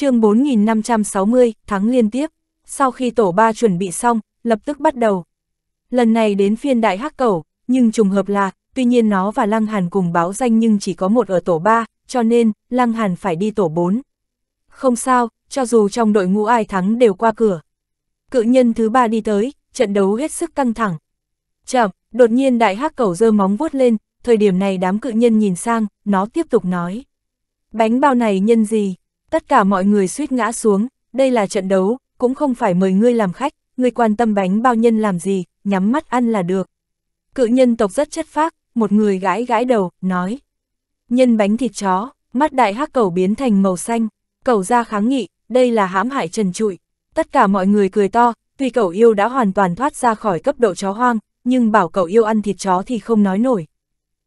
chương 4560, thắng liên tiếp. Sau khi tổ ba chuẩn bị xong, lập tức bắt đầu. Lần này đến phiên đại hắc cẩu, nhưng trùng hợp là, tuy nhiên nó và Lăng Hàn cùng báo danh nhưng chỉ có một ở tổ ba cho nên, Lăng Hàn phải đi tổ bốn Không sao, cho dù trong đội ngũ ai thắng đều qua cửa. Cự nhân thứ ba đi tới, trận đấu hết sức căng thẳng. Chậm, đột nhiên đại hắc cẩu giơ móng vuốt lên, thời điểm này đám cự nhân nhìn sang, nó tiếp tục nói. Bánh bao này nhân gì? Tất cả mọi người suýt ngã xuống, đây là trận đấu, cũng không phải mời ngươi làm khách, ngươi quan tâm bánh bao nhân làm gì, nhắm mắt ăn là được. Cự nhân tộc rất chất phác, một người gái gái đầu, nói. Nhân bánh thịt chó, mắt đại hắc cầu biến thành màu xanh, cầu ra kháng nghị, đây là hãm hại trần trụi. Tất cả mọi người cười to, tuy cậu yêu đã hoàn toàn thoát ra khỏi cấp độ chó hoang, nhưng bảo cậu yêu ăn thịt chó thì không nói nổi.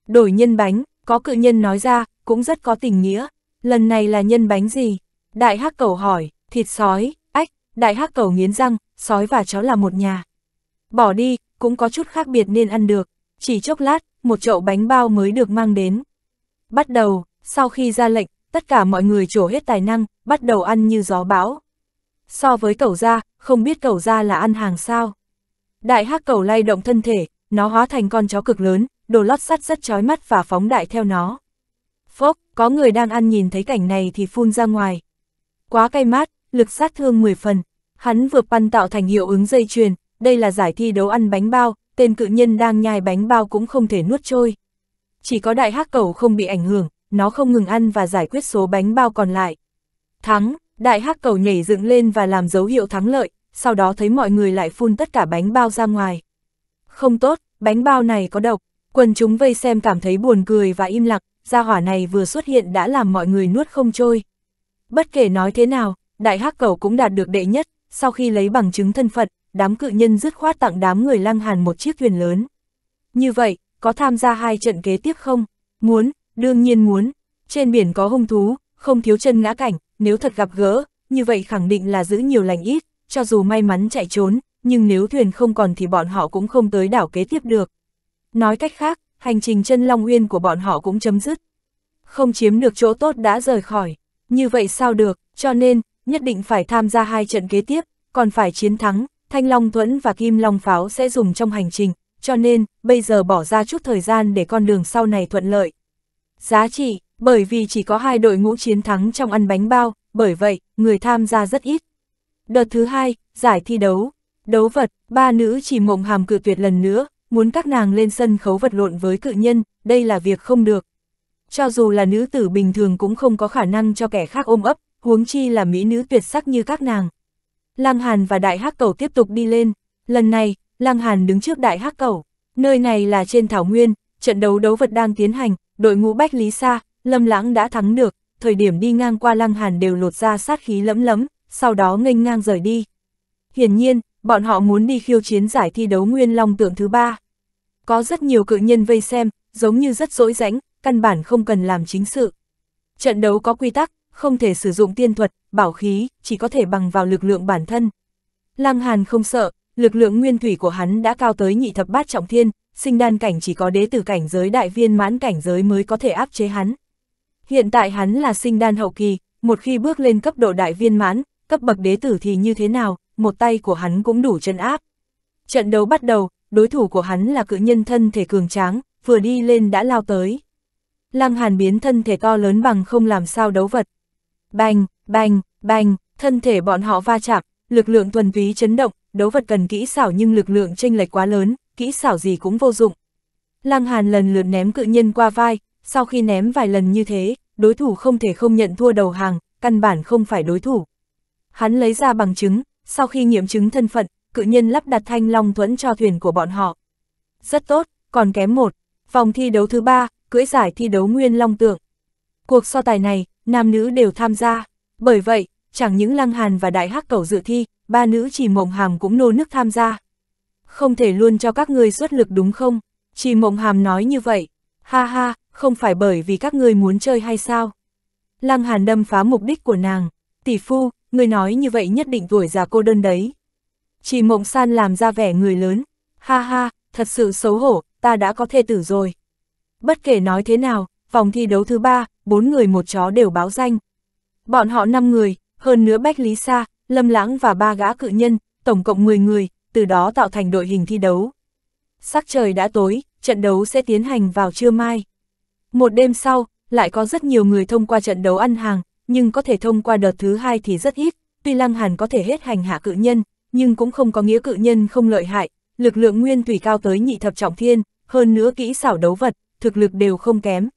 Đổi nhân bánh, có cự nhân nói ra, cũng rất có tình nghĩa. Lần này là nhân bánh gì? Đại hắc cầu hỏi, thịt sói, ách, đại hắc cầu nghiến răng, sói và chó là một nhà. Bỏ đi, cũng có chút khác biệt nên ăn được. Chỉ chốc lát, một chậu bánh bao mới được mang đến. Bắt đầu, sau khi ra lệnh, tất cả mọi người trổ hết tài năng, bắt đầu ăn như gió bão. So với cầu ra, không biết cầu ra là ăn hàng sao. Đại hắc cầu lay động thân thể, nó hóa thành con chó cực lớn, đồ lót sắt rất chói mắt và phóng đại theo nó. Phốc, có người đang ăn nhìn thấy cảnh này thì phun ra ngoài. Quá cay mát, lực sát thương 10 phần. Hắn vừa pan tạo thành hiệu ứng dây chuyền, đây là giải thi đấu ăn bánh bao, tên cự nhân đang nhai bánh bao cũng không thể nuốt trôi. Chỉ có đại hắc cầu không bị ảnh hưởng, nó không ngừng ăn và giải quyết số bánh bao còn lại. Thắng, đại hắc cầu nhảy dựng lên và làm dấu hiệu thắng lợi, sau đó thấy mọi người lại phun tất cả bánh bao ra ngoài. Không tốt, bánh bao này có độc, quần chúng vây xem cảm thấy buồn cười và im lặng, gia hỏa này vừa xuất hiện đã làm mọi người nuốt không trôi. Bất kể nói thế nào, đại hắc cầu cũng đạt được đệ nhất, sau khi lấy bằng chứng thân phận, đám cự nhân dứt khoát tặng đám người lăng hàn một chiếc thuyền lớn. Như vậy, có tham gia hai trận kế tiếp không? Muốn, đương nhiên muốn. Trên biển có hung thú, không thiếu chân ngã cảnh, nếu thật gặp gỡ, như vậy khẳng định là giữ nhiều lành ít, cho dù may mắn chạy trốn, nhưng nếu thuyền không còn thì bọn họ cũng không tới đảo kế tiếp được. Nói cách khác, hành trình chân Long Uyên của bọn họ cũng chấm dứt. Không chiếm được chỗ tốt đã rời khỏi, như vậy sao được, cho nên, nhất định phải tham gia hai trận kế tiếp, còn phải chiến thắng, Thanh Long Thuẫn và Kim Long Pháo sẽ dùng trong hành trình, cho nên, bây giờ bỏ ra chút thời gian để con đường sau này thuận lợi. Giá trị, bởi vì chỉ có hai đội ngũ chiến thắng trong ăn bánh bao, bởi vậy, người tham gia rất ít. Đợt thứ hai, giải thi đấu, đấu vật, ba nữ chỉ mộng hàm cự tuyệt lần nữa, muốn các nàng lên sân khấu vật lộn với cự nhân, đây là việc không được. Cho dù là nữ tử bình thường cũng không có khả năng cho kẻ khác ôm ấp, huống chi là mỹ nữ tuyệt sắc như các nàng. Lăng Hàn và Đại Hắc Cầu tiếp tục đi lên, lần này, Lăng Hàn đứng trước Đại Hắc Cầu, nơi này là trên Thảo Nguyên, trận đấu đấu vật đang tiến hành, đội ngũ Bách Lý Sa, Lâm Lãng đã thắng được, thời điểm đi ngang qua Lăng Hàn đều lột ra sát khí lẫm lẫm, sau đó nghênh ngang rời đi. Hiển nhiên, bọn họ muốn đi khiêu chiến giải thi đấu Nguyên Long Tượng thứ ba. Có rất nhiều cự nhân vây xem, giống như rất dỗi rãnh, căn bản không cần làm chính sự. Trận đấu có quy tắc, không thể sử dụng tiên thuật, bảo khí, chỉ có thể bằng vào lực lượng bản thân. Lăng Hàn không sợ, lực lượng nguyên thủy của hắn đã cao tới nhị thập bát trọng thiên, sinh đan cảnh chỉ có đế tử cảnh giới đại viên mãn cảnh giới mới có thể áp chế hắn. Hiện tại hắn là sinh đan hậu kỳ, một khi bước lên cấp độ đại viên mãn, cấp bậc đế tử thì như thế nào, một tay của hắn cũng đủ chân áp. Trận đấu bắt đầu, đối thủ của hắn là cự nhân thân thể cường tráng, vừa đi lên đã lao tới. Lăng Hàn biến thân thể to lớn bằng không làm sao đấu vật. Bành, bành, bành, thân thể bọn họ va chạm, lực lượng thuần túy chấn động, đấu vật cần kỹ xảo nhưng lực lượng chênh lệch quá lớn, kỹ xảo gì cũng vô dụng. Lăng Hàn lần lượt ném cự nhân qua vai, sau khi ném vài lần như thế, đối thủ không thể không nhận thua đầu hàng, căn bản không phải đối thủ. Hắn lấy ra bằng chứng, sau khi nghiệm chứng thân phận, cự nhân lắp đặt thanh long thuẫn cho thuyền của bọn họ. Rất tốt, còn kém một. Vòng thi đấu thứ ba, cưỡi giải thi đấu nguyên long tượng. Cuộc so tài này, nam nữ đều tham gia. Bởi vậy, chẳng những Lăng Hàn và Đại Hắc Cầu dự thi, ba nữ chỉ mộng hàm cũng nô nước tham gia. Không thể luôn cho các ngươi xuất lực đúng không? Chỉ mộng hàm nói như vậy. Ha ha, không phải bởi vì các ngươi muốn chơi hay sao? Lăng Hàn đâm phá mục đích của nàng. Tỷ phu, người nói như vậy nhất định tuổi già cô đơn đấy. Chỉ mộng san làm ra vẻ người lớn, ha ha, thật sự xấu hổ, ta đã có thê tử rồi. Bất kể nói thế nào, vòng thi đấu thứ ba, bốn người một chó đều báo danh. Bọn họ năm người, hơn nữa Bách Lý Sa, Lâm Lãng và ba gã cự nhân, tổng cộng 10 người, từ đó tạo thành đội hình thi đấu. Sắc trời đã tối, trận đấu sẽ tiến hành vào trưa mai. Một đêm sau, lại có rất nhiều người thông qua trận đấu ăn hàng, nhưng có thể thông qua đợt thứ hai thì rất ít, tuy Lăng Hàn có thể hết hành hạ cự nhân, nhưng cũng không có nghĩa cự nhân không lợi hại, lực lượng nguyên thủy cao tới nhị thập trọng thiên, hơn nữa kỹ xảo đấu vật, thực lực đều không kém.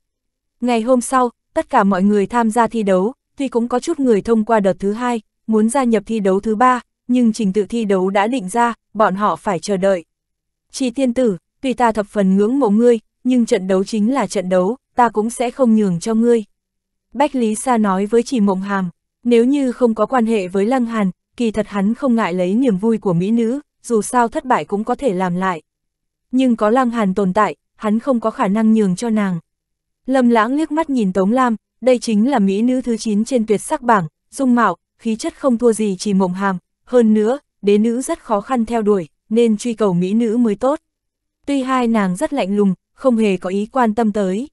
Ngày hôm sau, tất cả mọi người tham gia thi đấu, tuy cũng có chút người thông qua đợt thứ hai, muốn gia nhập thi đấu thứ ba, nhưng trình tự thi đấu đã định ra, bọn họ phải chờ đợi. Chỉ tiên tử, tuy ta thập phần ngưỡng mộ ngươi, nhưng trận đấu chính là trận đấu, ta cũng sẽ không nhường cho ngươi. Bách Lý Sa nói với chỉ mộng hàm, nếu như không có quan hệ với Lăng Hàn, kỳ thật hắn không ngại lấy niềm vui của mỹ nữ, dù sao thất bại cũng có thể làm lại. Nhưng có Lăng Hàn tồn tại, hắn không có khả năng nhường cho nàng. Lâm lãng liếc mắt nhìn Tống Lam, đây chính là mỹ nữ thứ 9 trên tuyệt sắc bảng, dung mạo, khí chất không thua gì chỉ mộng hàm, hơn nữa, đế nữ rất khó khăn theo đuổi, nên truy cầu mỹ nữ mới tốt. Tuy hai nàng rất lạnh lùng, không hề có ý quan tâm tới.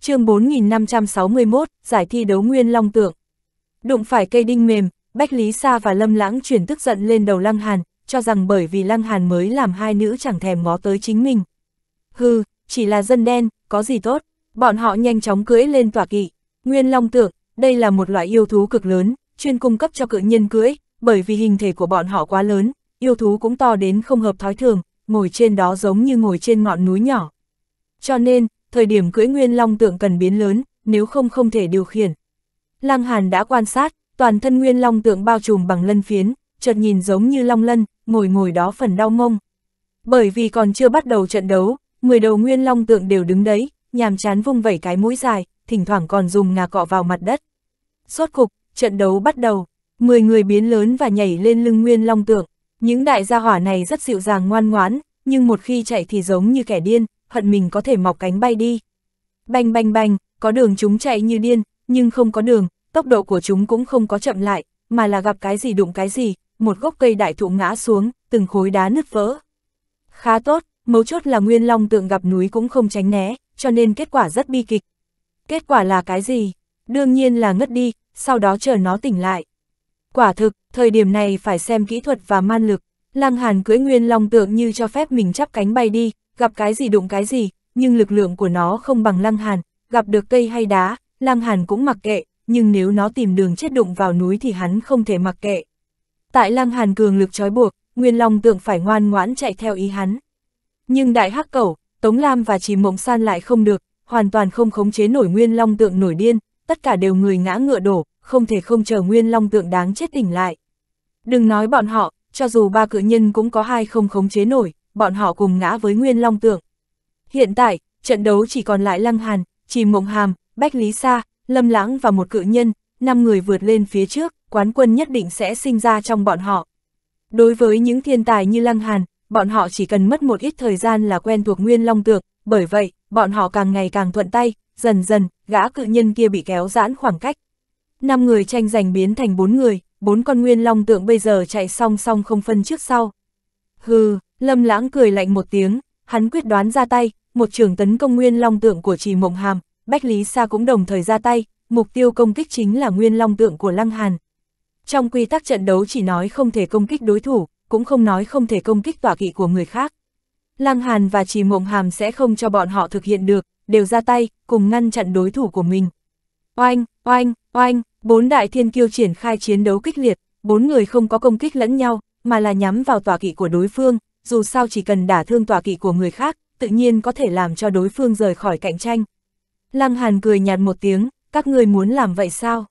chương 4561, giải thi đấu nguyên long tượng. Đụng phải cây đinh mềm, Bách Lý Sa và Lâm Lãng chuyển tức giận lên đầu Lăng Hàn, cho rằng bởi vì Lăng Hàn mới làm hai nữ chẳng thèm ngó tới chính mình. Hừ, chỉ là dân đen, có gì tốt, bọn họ nhanh chóng cưỡi lên tòa kỵ. Nguyên Long Tượng, đây là một loại yêu thú cực lớn, chuyên cung cấp cho cự nhân cưỡi, bởi vì hình thể của bọn họ quá lớn, yêu thú cũng to đến không hợp thói thường, ngồi trên đó giống như ngồi trên ngọn núi nhỏ. Cho nên, thời điểm cưỡi Nguyên Long Tượng cần biến lớn, nếu không không thể điều khiển. Lăng Hàn đã quan sát, toàn thân nguyên long tượng bao trùm bằng lân phiến, chợt nhìn giống như long lân, ngồi ngồi đó phần đau mông. Bởi vì còn chưa bắt đầu trận đấu, 10 đầu nguyên long tượng đều đứng đấy, nhàm chán vung vẩy cái mũi dài, thỉnh thoảng còn dùng ngà cọ vào mặt đất. Sốt cục, trận đấu bắt đầu, 10 người biến lớn và nhảy lên lưng nguyên long tượng. Những đại gia hỏa này rất dịu dàng ngoan ngoãn, nhưng một khi chạy thì giống như kẻ điên, hận mình có thể mọc cánh bay đi. Bành bành bành, có đường chúng chạy như điên, nhưng không có đường, tốc độ của chúng cũng không có chậm lại, mà là gặp cái gì đụng cái gì, một gốc cây đại thụ ngã xuống, từng khối đá nứt vỡ. Khá tốt, mấu chốt là Nguyên Long tượng gặp núi cũng không tránh né, cho nên kết quả rất bi kịch. Kết quả là cái gì? Đương nhiên là ngất đi, sau đó chờ nó tỉnh lại. Quả thực, thời điểm này phải xem kỹ thuật và man lực. Lang Hàn cưỡi Nguyên Long tượng như cho phép mình chắp cánh bay đi, gặp cái gì đụng cái gì, nhưng lực lượng của nó không bằng lang Hàn, gặp được cây hay đá, lang Hàn cũng mặc kệ, nhưng nếu nó tìm đường chết đụng vào núi thì hắn không thể mặc kệ. Tại Lăng Hàn cường lực trói buộc, Nguyên Long tượng phải ngoan ngoãn chạy theo ý hắn. Nhưng Đại Hắc Cẩu, Tống Lam và Trì Mộng San lại không được, hoàn toàn không khống chế nổi Nguyên Long tượng nổi điên, tất cả đều người ngã ngựa đổ, không thể không chờ Nguyên Long tượng đáng chết tỉnh lại. Đừng nói bọn họ, cho dù ba cự nhân cũng có hai không khống chế nổi, bọn họ cùng ngã với Nguyên Long tượng. Hiện tại, trận đấu chỉ còn lại Lăng Hàn, Trì Mộng Hàm, Bách Lý Sa, Lâm Lãng và một cự nhân, năm người vượt lên phía trước, quán quân nhất định sẽ sinh ra trong bọn họ. Đối với những thiên tài như Lăng Hàn, bọn họ chỉ cần mất một ít thời gian là quen thuộc nguyên long tượng, bởi vậy, bọn họ càng ngày càng thuận tay, dần dần, gã cự nhân kia bị kéo giãn khoảng cách. Năm người tranh giành biến thành bốn người, bốn con nguyên long tượng bây giờ chạy song song không phân trước sau. Hừ, Lâm Lãng cười lạnh một tiếng, hắn quyết đoán ra tay, một trường tấn công nguyên long tượng của Trì Mộng Hàm, Bách Lý Sa cũng đồng thời ra tay, mục tiêu công kích chính là nguyên long tượng của Lăng Hàn. Trong quy tắc trận đấu chỉ nói không thể công kích đối thủ, cũng không nói không thể công kích tỏa kỵ của người khác. Lăng Hàn và Trì Mộng Hàm sẽ không cho bọn họ thực hiện được, đều ra tay, cùng ngăn chặn đối thủ của mình. Oanh, oanh, oanh, bốn đại thiên kiêu triển khai chiến đấu kích liệt, bốn người không có công kích lẫn nhau, mà là nhắm vào tòa kỵ của đối phương, dù sao chỉ cần đả thương tòa kỵ của người khác, tự nhiên có thể làm cho đối phương rời khỏi cạnh tranh, Lăng Hàn cười nhạt một tiếng, các người muốn làm vậy sao?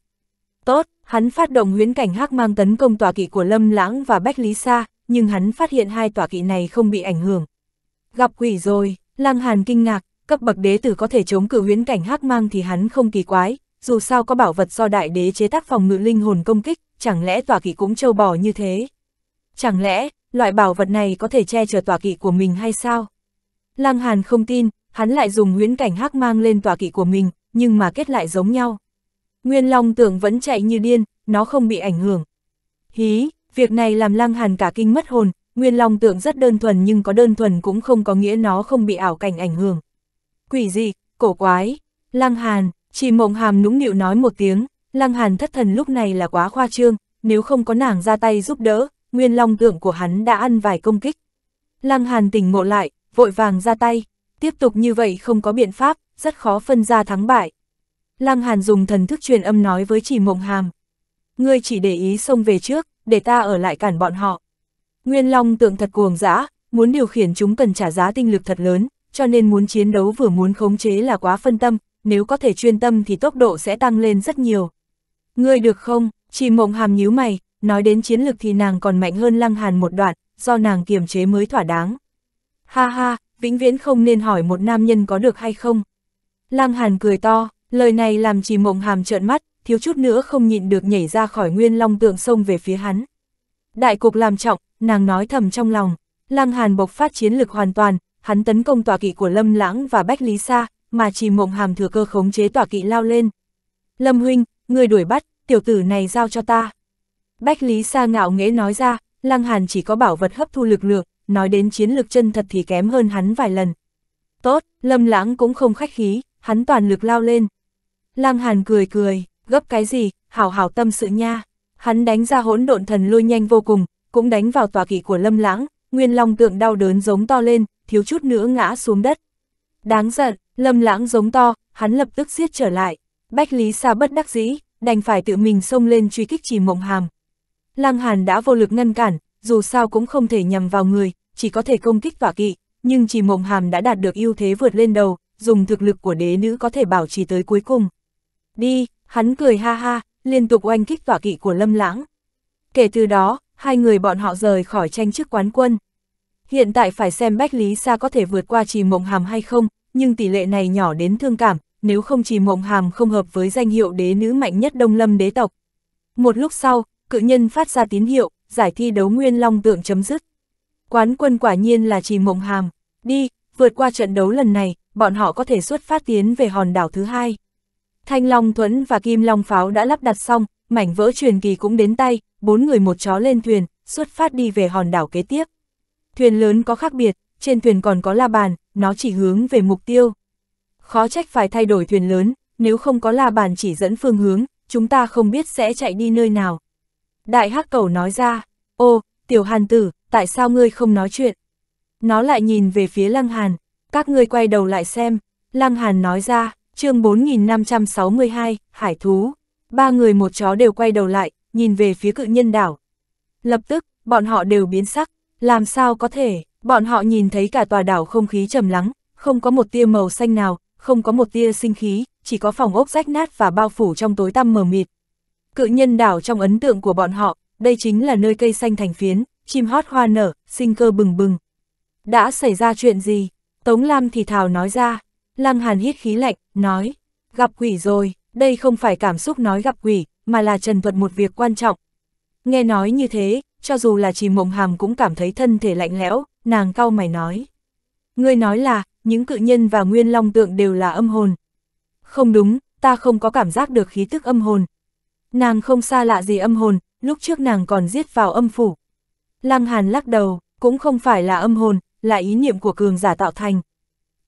Tốt, hắn phát động huyến cảnh hắc mang tấn công tòa kỵ của Lâm Lãng và Bách Lý Sa, nhưng hắn phát hiện hai tòa kỵ này không bị ảnh hưởng. Gặp quỷ rồi, Lăng Hàn kinh ngạc, cấp bậc đế tử có thể chống cự huyến cảnh hắc mang thì hắn không kỳ quái, dù sao có bảo vật do đại đế chế tác phòng ngự linh hồn công kích, chẳng lẽ tòa kỵ cũng trâu bò như thế? Chẳng lẽ, loại bảo vật này có thể che chở tòa kỵ của mình hay sao? Lăng Hàn không tin, hắn lại dùng huyễn cảnh hắc mang lên tòa kỵ của mình, nhưng mà kết lại giống nhau. Nguyên Long tưởng vẫn chạy như điên, nó không bị ảnh hưởng. Hí, việc này làm Lăng Hàn cả kinh mất hồn, Nguyên Long tượng rất đơn thuần nhưng có đơn thuần cũng không có nghĩa nó không bị ảo cảnh ảnh hưởng. Quỷ gì, cổ quái, Lăng Hàn, chỉ mộng hàm nũng nịu nói một tiếng, Lăng Hàn thất thần lúc này là quá khoa trương, nếu không có nàng ra tay giúp đỡ, Nguyên Long tượng của hắn đã ăn vài công kích. Lăng Hàn tỉnh ngộ lại, vội vàng ra tay, Tiếp tục như vậy không có biện pháp, rất khó phân ra thắng bại. Lăng Hàn dùng thần thức truyền âm nói với chỉ mộng hàm. Ngươi chỉ để ý xông về trước, để ta ở lại cản bọn họ. Nguyên Long tượng thật cuồng dã, muốn điều khiển chúng cần trả giá tinh lực thật lớn, cho nên muốn chiến đấu vừa muốn khống chế là quá phân tâm, nếu có thể chuyên tâm thì tốc độ sẽ tăng lên rất nhiều. Ngươi được không? Chỉ mộng hàm nhíu mày, nói đến chiến lực thì nàng còn mạnh hơn Lăng Hàn một đoạn, do nàng kiềm chế mới thỏa đáng. Ha ha, vĩnh viễn không nên hỏi một nam nhân có được hay không. Lăng Hàn cười to, lời này làm chỉ mộng hàm trợn mắt, thiếu chút nữa không nhịn được nhảy ra khỏi nguyên long tượng sông về phía hắn. Đại cục làm trọng, nàng nói thầm trong lòng, Lăng Hàn bộc phát chiến lực hoàn toàn, hắn tấn công tòa kỵ của Lâm Lãng và Bách Lý Sa, mà chỉ mộng hàm thừa cơ khống chế tòa kỵ lao lên. Lâm Huynh, người đuổi bắt, tiểu tử này giao cho ta. Bách Lý Sa ngạo nghễ nói ra, Lăng Hàn chỉ có bảo vật hấp thu lực lượng, nói đến chiến lực chân thật thì kém hơn hắn vài lần. Tốt, lâm lãng cũng không khách khí, hắn toàn lực lao lên. Lăng Hàn cười cười, gấp cái gì, hảo hảo tâm sự nha. Hắn đánh ra hỗn độn thần lôi nhanh vô cùng, cũng đánh vào tòa kỵ của lâm lãng, nguyên long tượng đau đớn giống to lên, thiếu chút nữa ngã xuống đất. Đáng giận, lâm lãng giống to, hắn lập tức siết trở lại. Bách Lý Sa bất đắc dĩ, đành phải tự mình xông lên truy kích chỉ mộng hàm. Lăng Hàn đã vô lực ngăn cản, dù sao cũng không thể nhằm vào người, chỉ có thể công kích tọa kỵ, nhưng chỉ mộng hàm đã đạt được ưu thế vượt lên đầu, dùng thực lực của đế nữ có thể bảo trì tới cuối cùng. Đi, hắn cười ha ha, liên tục oanh kích tọa kỵ của Lâm Lãng. Kể từ đó, hai người bọn họ rời khỏi tranh chức quán quân. Hiện tại phải xem Bách Lý Sa có thể vượt qua trì mộng hàm hay không, nhưng tỷ lệ này nhỏ đến thương cảm, nếu không trì mộng hàm không hợp với danh hiệu đế nữ mạnh nhất Đông Lâm đế tộc. Một lúc sau, cự nhân phát ra tín hiệu, giải thi đấu Nguyên Long Tượng chấm dứt. Quán quân quả nhiên là chỉ mộng hàm, đi, vượt qua trận đấu lần này, bọn họ có thể xuất phát tiến về hòn đảo thứ hai. Thanh Long Thuẫn và Kim Long Pháo đã lắp đặt xong, mảnh vỡ truyền kỳ cũng đến tay, bốn người một chó lên thuyền, xuất phát đi về hòn đảo kế tiếp. Thuyền lớn có khác biệt, trên thuyền còn có la bàn, nó chỉ hướng về mục tiêu. Khó trách phải thay đổi thuyền lớn, nếu không có la bàn chỉ dẫn phương hướng, chúng ta không biết sẽ chạy đi nơi nào. Đại Hắc Cầu nói ra, ô, tiểu hàn tử, tại sao ngươi không nói chuyện? Nó lại nhìn về phía Lăng Hàn, các ngươi quay đầu lại xem, Lăng Hàn nói ra, chương 4562, Hải Thú, ba người một chó đều quay đầu lại, nhìn về phía cự nhân đảo. Lập tức, bọn họ đều biến sắc, làm sao có thể, bọn họ nhìn thấy cả tòa đảo không khí trầm lắng, không có một tia màu xanh nào, không có một tia sinh khí, chỉ có phòng ốc rách nát và bao phủ trong tối tăm mờ mịt. Cự nhân đảo trong ấn tượng của bọn họ, đây chính là nơi cây xanh thành phiến, chim hót hoa nở, sinh cơ bừng bừng. Đã xảy ra chuyện gì? Tống Lam thì thào nói ra, Lăng Hàn hít khí lạnh, nói, gặp quỷ rồi, đây không phải cảm xúc nói gặp quỷ, mà là trần thuật một việc quan trọng. Nghe nói như thế, cho dù là chỉ mộng hàm cũng cảm thấy thân thể lạnh lẽo, nàng cau mày nói. Ngươi nói là, những cự nhân và nguyên long tượng đều là âm hồn. Không đúng, ta không có cảm giác được khí tức âm hồn. Nàng không xa lạ gì âm hồn, lúc trước nàng còn giết vào âm phủ, Lăng Hàn lắc đầu, cũng không phải là âm hồn, là ý niệm của cường giả tạo thành.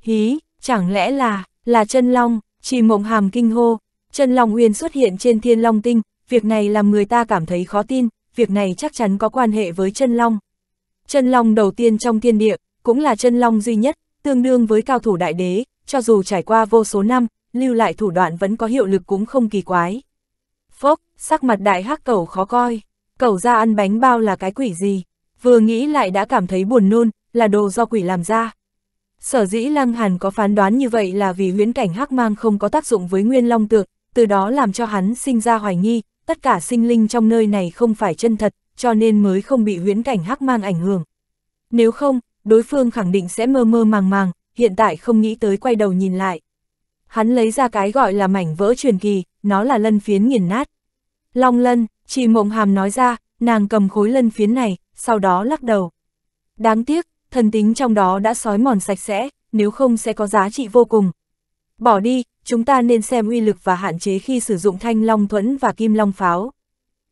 Hí, chẳng lẽ là, là chân long, chỉ mộng hàm kinh hô, chân long uyên xuất hiện trên thiên long tinh, việc này làm người ta cảm thấy khó tin, việc này chắc chắn có quan hệ với chân long. Chân long đầu tiên trong thiên địa, cũng là chân long duy nhất, tương đương với cao thủ đại đế, cho dù trải qua vô số năm, lưu lại thủ đoạn vẫn có hiệu lực cũng không kỳ quái. Phốc, sắc mặt đại hắc cầu khó coi cẩu ra ăn bánh bao là cái quỷ gì, vừa nghĩ lại đã cảm thấy buồn nôn, là đồ do quỷ làm ra. Sở dĩ Lăng Hàn có phán đoán như vậy là vì huyễn cảnh hắc mang không có tác dụng với nguyên long tượng, từ đó làm cho hắn sinh ra hoài nghi, tất cả sinh linh trong nơi này không phải chân thật, cho nên mới không bị huyễn cảnh hắc mang ảnh hưởng. Nếu không, đối phương khẳng định sẽ mơ mơ màng màng, hiện tại không nghĩ tới quay đầu nhìn lại. Hắn lấy ra cái gọi là mảnh vỡ truyền kỳ, nó là lân phiến nghiền nát. Long lân, Chị Mộng Hàm nói ra, nàng cầm khối lân phiến này, sau đó lắc đầu. Đáng tiếc, thần tính trong đó đã sói mòn sạch sẽ, nếu không sẽ có giá trị vô cùng. Bỏ đi, chúng ta nên xem uy lực và hạn chế khi sử dụng thanh long thuẫn và kim long pháo.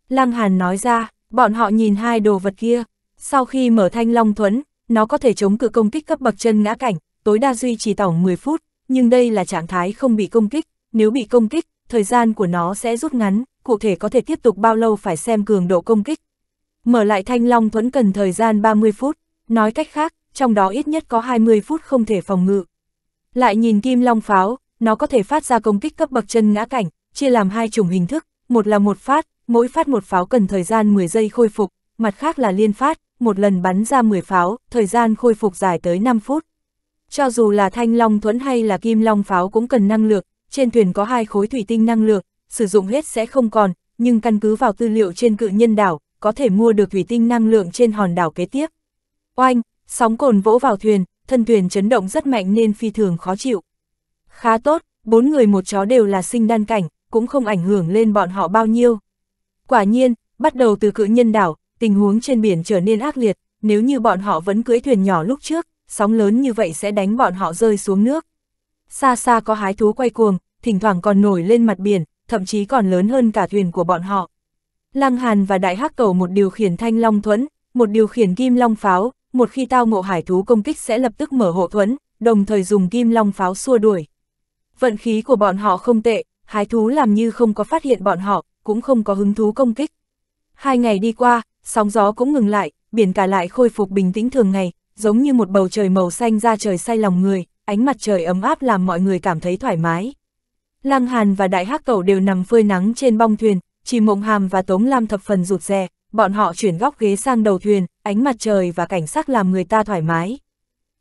Lăng Hàn nói ra, bọn họ nhìn hai đồ vật kia. Sau khi mở thanh long thuẫn, nó có thể chống cự công kích cấp bậc chân ngã cảnh, tối đa duy trì tổng 10 phút, nhưng đây là trạng thái không bị công kích, nếu bị công kích, thời gian của nó sẽ rút ngắn, cụ thể có thể tiếp tục bao lâu phải xem cường độ công kích. Mở lại thanh long thuẫn cần thời gian 30 phút, nói cách khác, trong đó ít nhất có 20 phút không thể phòng ngự. Lại nhìn kim long pháo, nó có thể phát ra công kích cấp bậc chân ngã cảnh, chia làm hai chủng hình thức, một là một phát, mỗi phát một pháo cần thời gian 10 giây khôi phục, mặt khác là liên phát, một lần bắn ra 10 pháo, thời gian khôi phục dài tới 5 phút. Cho dù là thanh long thuẫn hay là kim long pháo cũng cần năng lượng, trên thuyền có hai khối thủy tinh năng lượng, sử dụng hết sẽ không còn, nhưng căn cứ vào tư liệu trên cự nhân đảo, có thể mua được thủy tinh năng lượng trên hòn đảo kế tiếp. Oanh, sóng cồn vỗ vào thuyền, thân thuyền chấn động rất mạnh nên phi thường khó chịu. Khá tốt, bốn người một chó đều là sinh đan cảnh, cũng không ảnh hưởng lên bọn họ bao nhiêu. Quả nhiên, bắt đầu từ cự nhân đảo, tình huống trên biển trở nên ác liệt, nếu như bọn họ vẫn cưỡi thuyền nhỏ lúc trước, sóng lớn như vậy sẽ đánh bọn họ rơi xuống nước. Xa xa có hái thú quay cuồng, thỉnh thoảng còn nổi lên mặt biển, thậm chí còn lớn hơn cả thuyền của bọn họ. Lăng Hàn và Đại Hắc Cầu một điều khiển thanh long thuẫn, một điều khiển kim long pháo, một khi tao ngộ hải thú công kích sẽ lập tức mở hộ thuẫn, đồng thời dùng kim long pháo xua đuổi. Vận khí của bọn họ không tệ, hải thú làm như không có phát hiện bọn họ, cũng không có hứng thú công kích. Hai ngày đi qua, sóng gió cũng ngừng lại, biển cả lại khôi phục bình tĩnh thường ngày, giống như một bầu trời màu xanh ra trời say lòng người, ánh mặt trời ấm áp làm mọi người cảm thấy thoải mái. Lăng Hàn và Đại Hắc Cẩu đều nằm phơi nắng trên bong thuyền, chỉ Mộng Hàm và Tống Lam thập phần rụt rè, bọn họ chuyển góc ghế sang đầu thuyền, ánh mặt trời và cảnh sắc làm người ta thoải mái.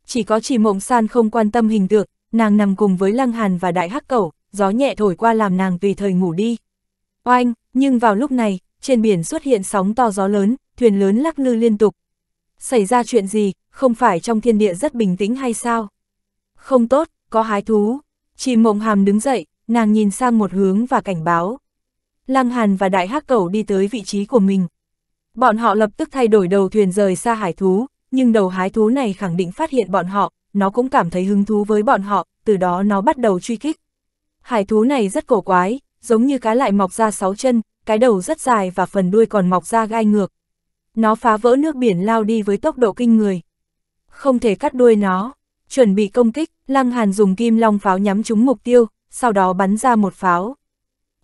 Chỉ có chỉ Mộng San không quan tâm hình tượng, nàng nằm cùng với Lăng Hàn và Đại Hắc Cẩu, gió nhẹ thổi qua làm nàng tùy thời ngủ đi. Oanh, nhưng vào lúc này, trên biển xuất hiện sóng to gió lớn, thuyền lớn lắc lư liên tục. Xảy ra chuyện gì, không phải trong thiên địa rất bình tĩnh hay sao? Không tốt, có hái thú. Chỉ Mộng Hàm đứng dậy, nàng nhìn sang một hướng và cảnh báo. Lăng Hàn và Đại Hắc Cẩu đi tới vị trí của mình. Bọn họ lập tức thay đổi đầu thuyền rời xa hải thú, nhưng đầu hái thú này khẳng định phát hiện bọn họ, nó cũng cảm thấy hứng thú với bọn họ, từ đó nó bắt đầu truy kích. Hải thú này rất cổ quái, giống như cá lại mọc ra sáu chân, cái đầu rất dài và phần đuôi còn mọc ra gai ngược. Nó phá vỡ nước biển lao đi với tốc độ kinh người. Không thể cắt đuôi nó. Chuẩn bị công kích, Lăng Hàn dùng kim long pháo nhắm trúng mục tiêu, sau đó bắn ra một pháo.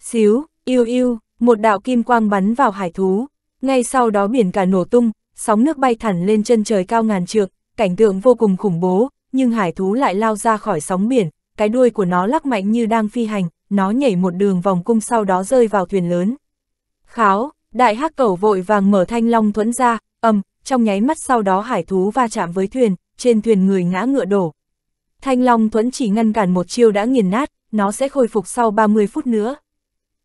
Xíu, yêu yêu, một đạo kim quang bắn vào hải thú, ngay sau đó biển cả nổ tung, sóng nước bay thẳng lên chân trời cao ngàn trượng, cảnh tượng vô cùng khủng bố, nhưng hải thú lại lao ra khỏi sóng biển, cái đuôi của nó lắc mạnh như đang phi hành, nó nhảy một đường vòng cung sau đó rơi vào thuyền lớn. Kháo, đại hắc cẩu vội vàng mở thanh long thuẫn ra, ầm, trong nháy mắt sau đó hải thú va chạm với thuyền, trên thuyền người ngã ngựa đổ. Thanh long thuẫn chỉ ngăn cản một chiêu đã nghiền nát, nó sẽ khôi phục sau 30 phút nữa.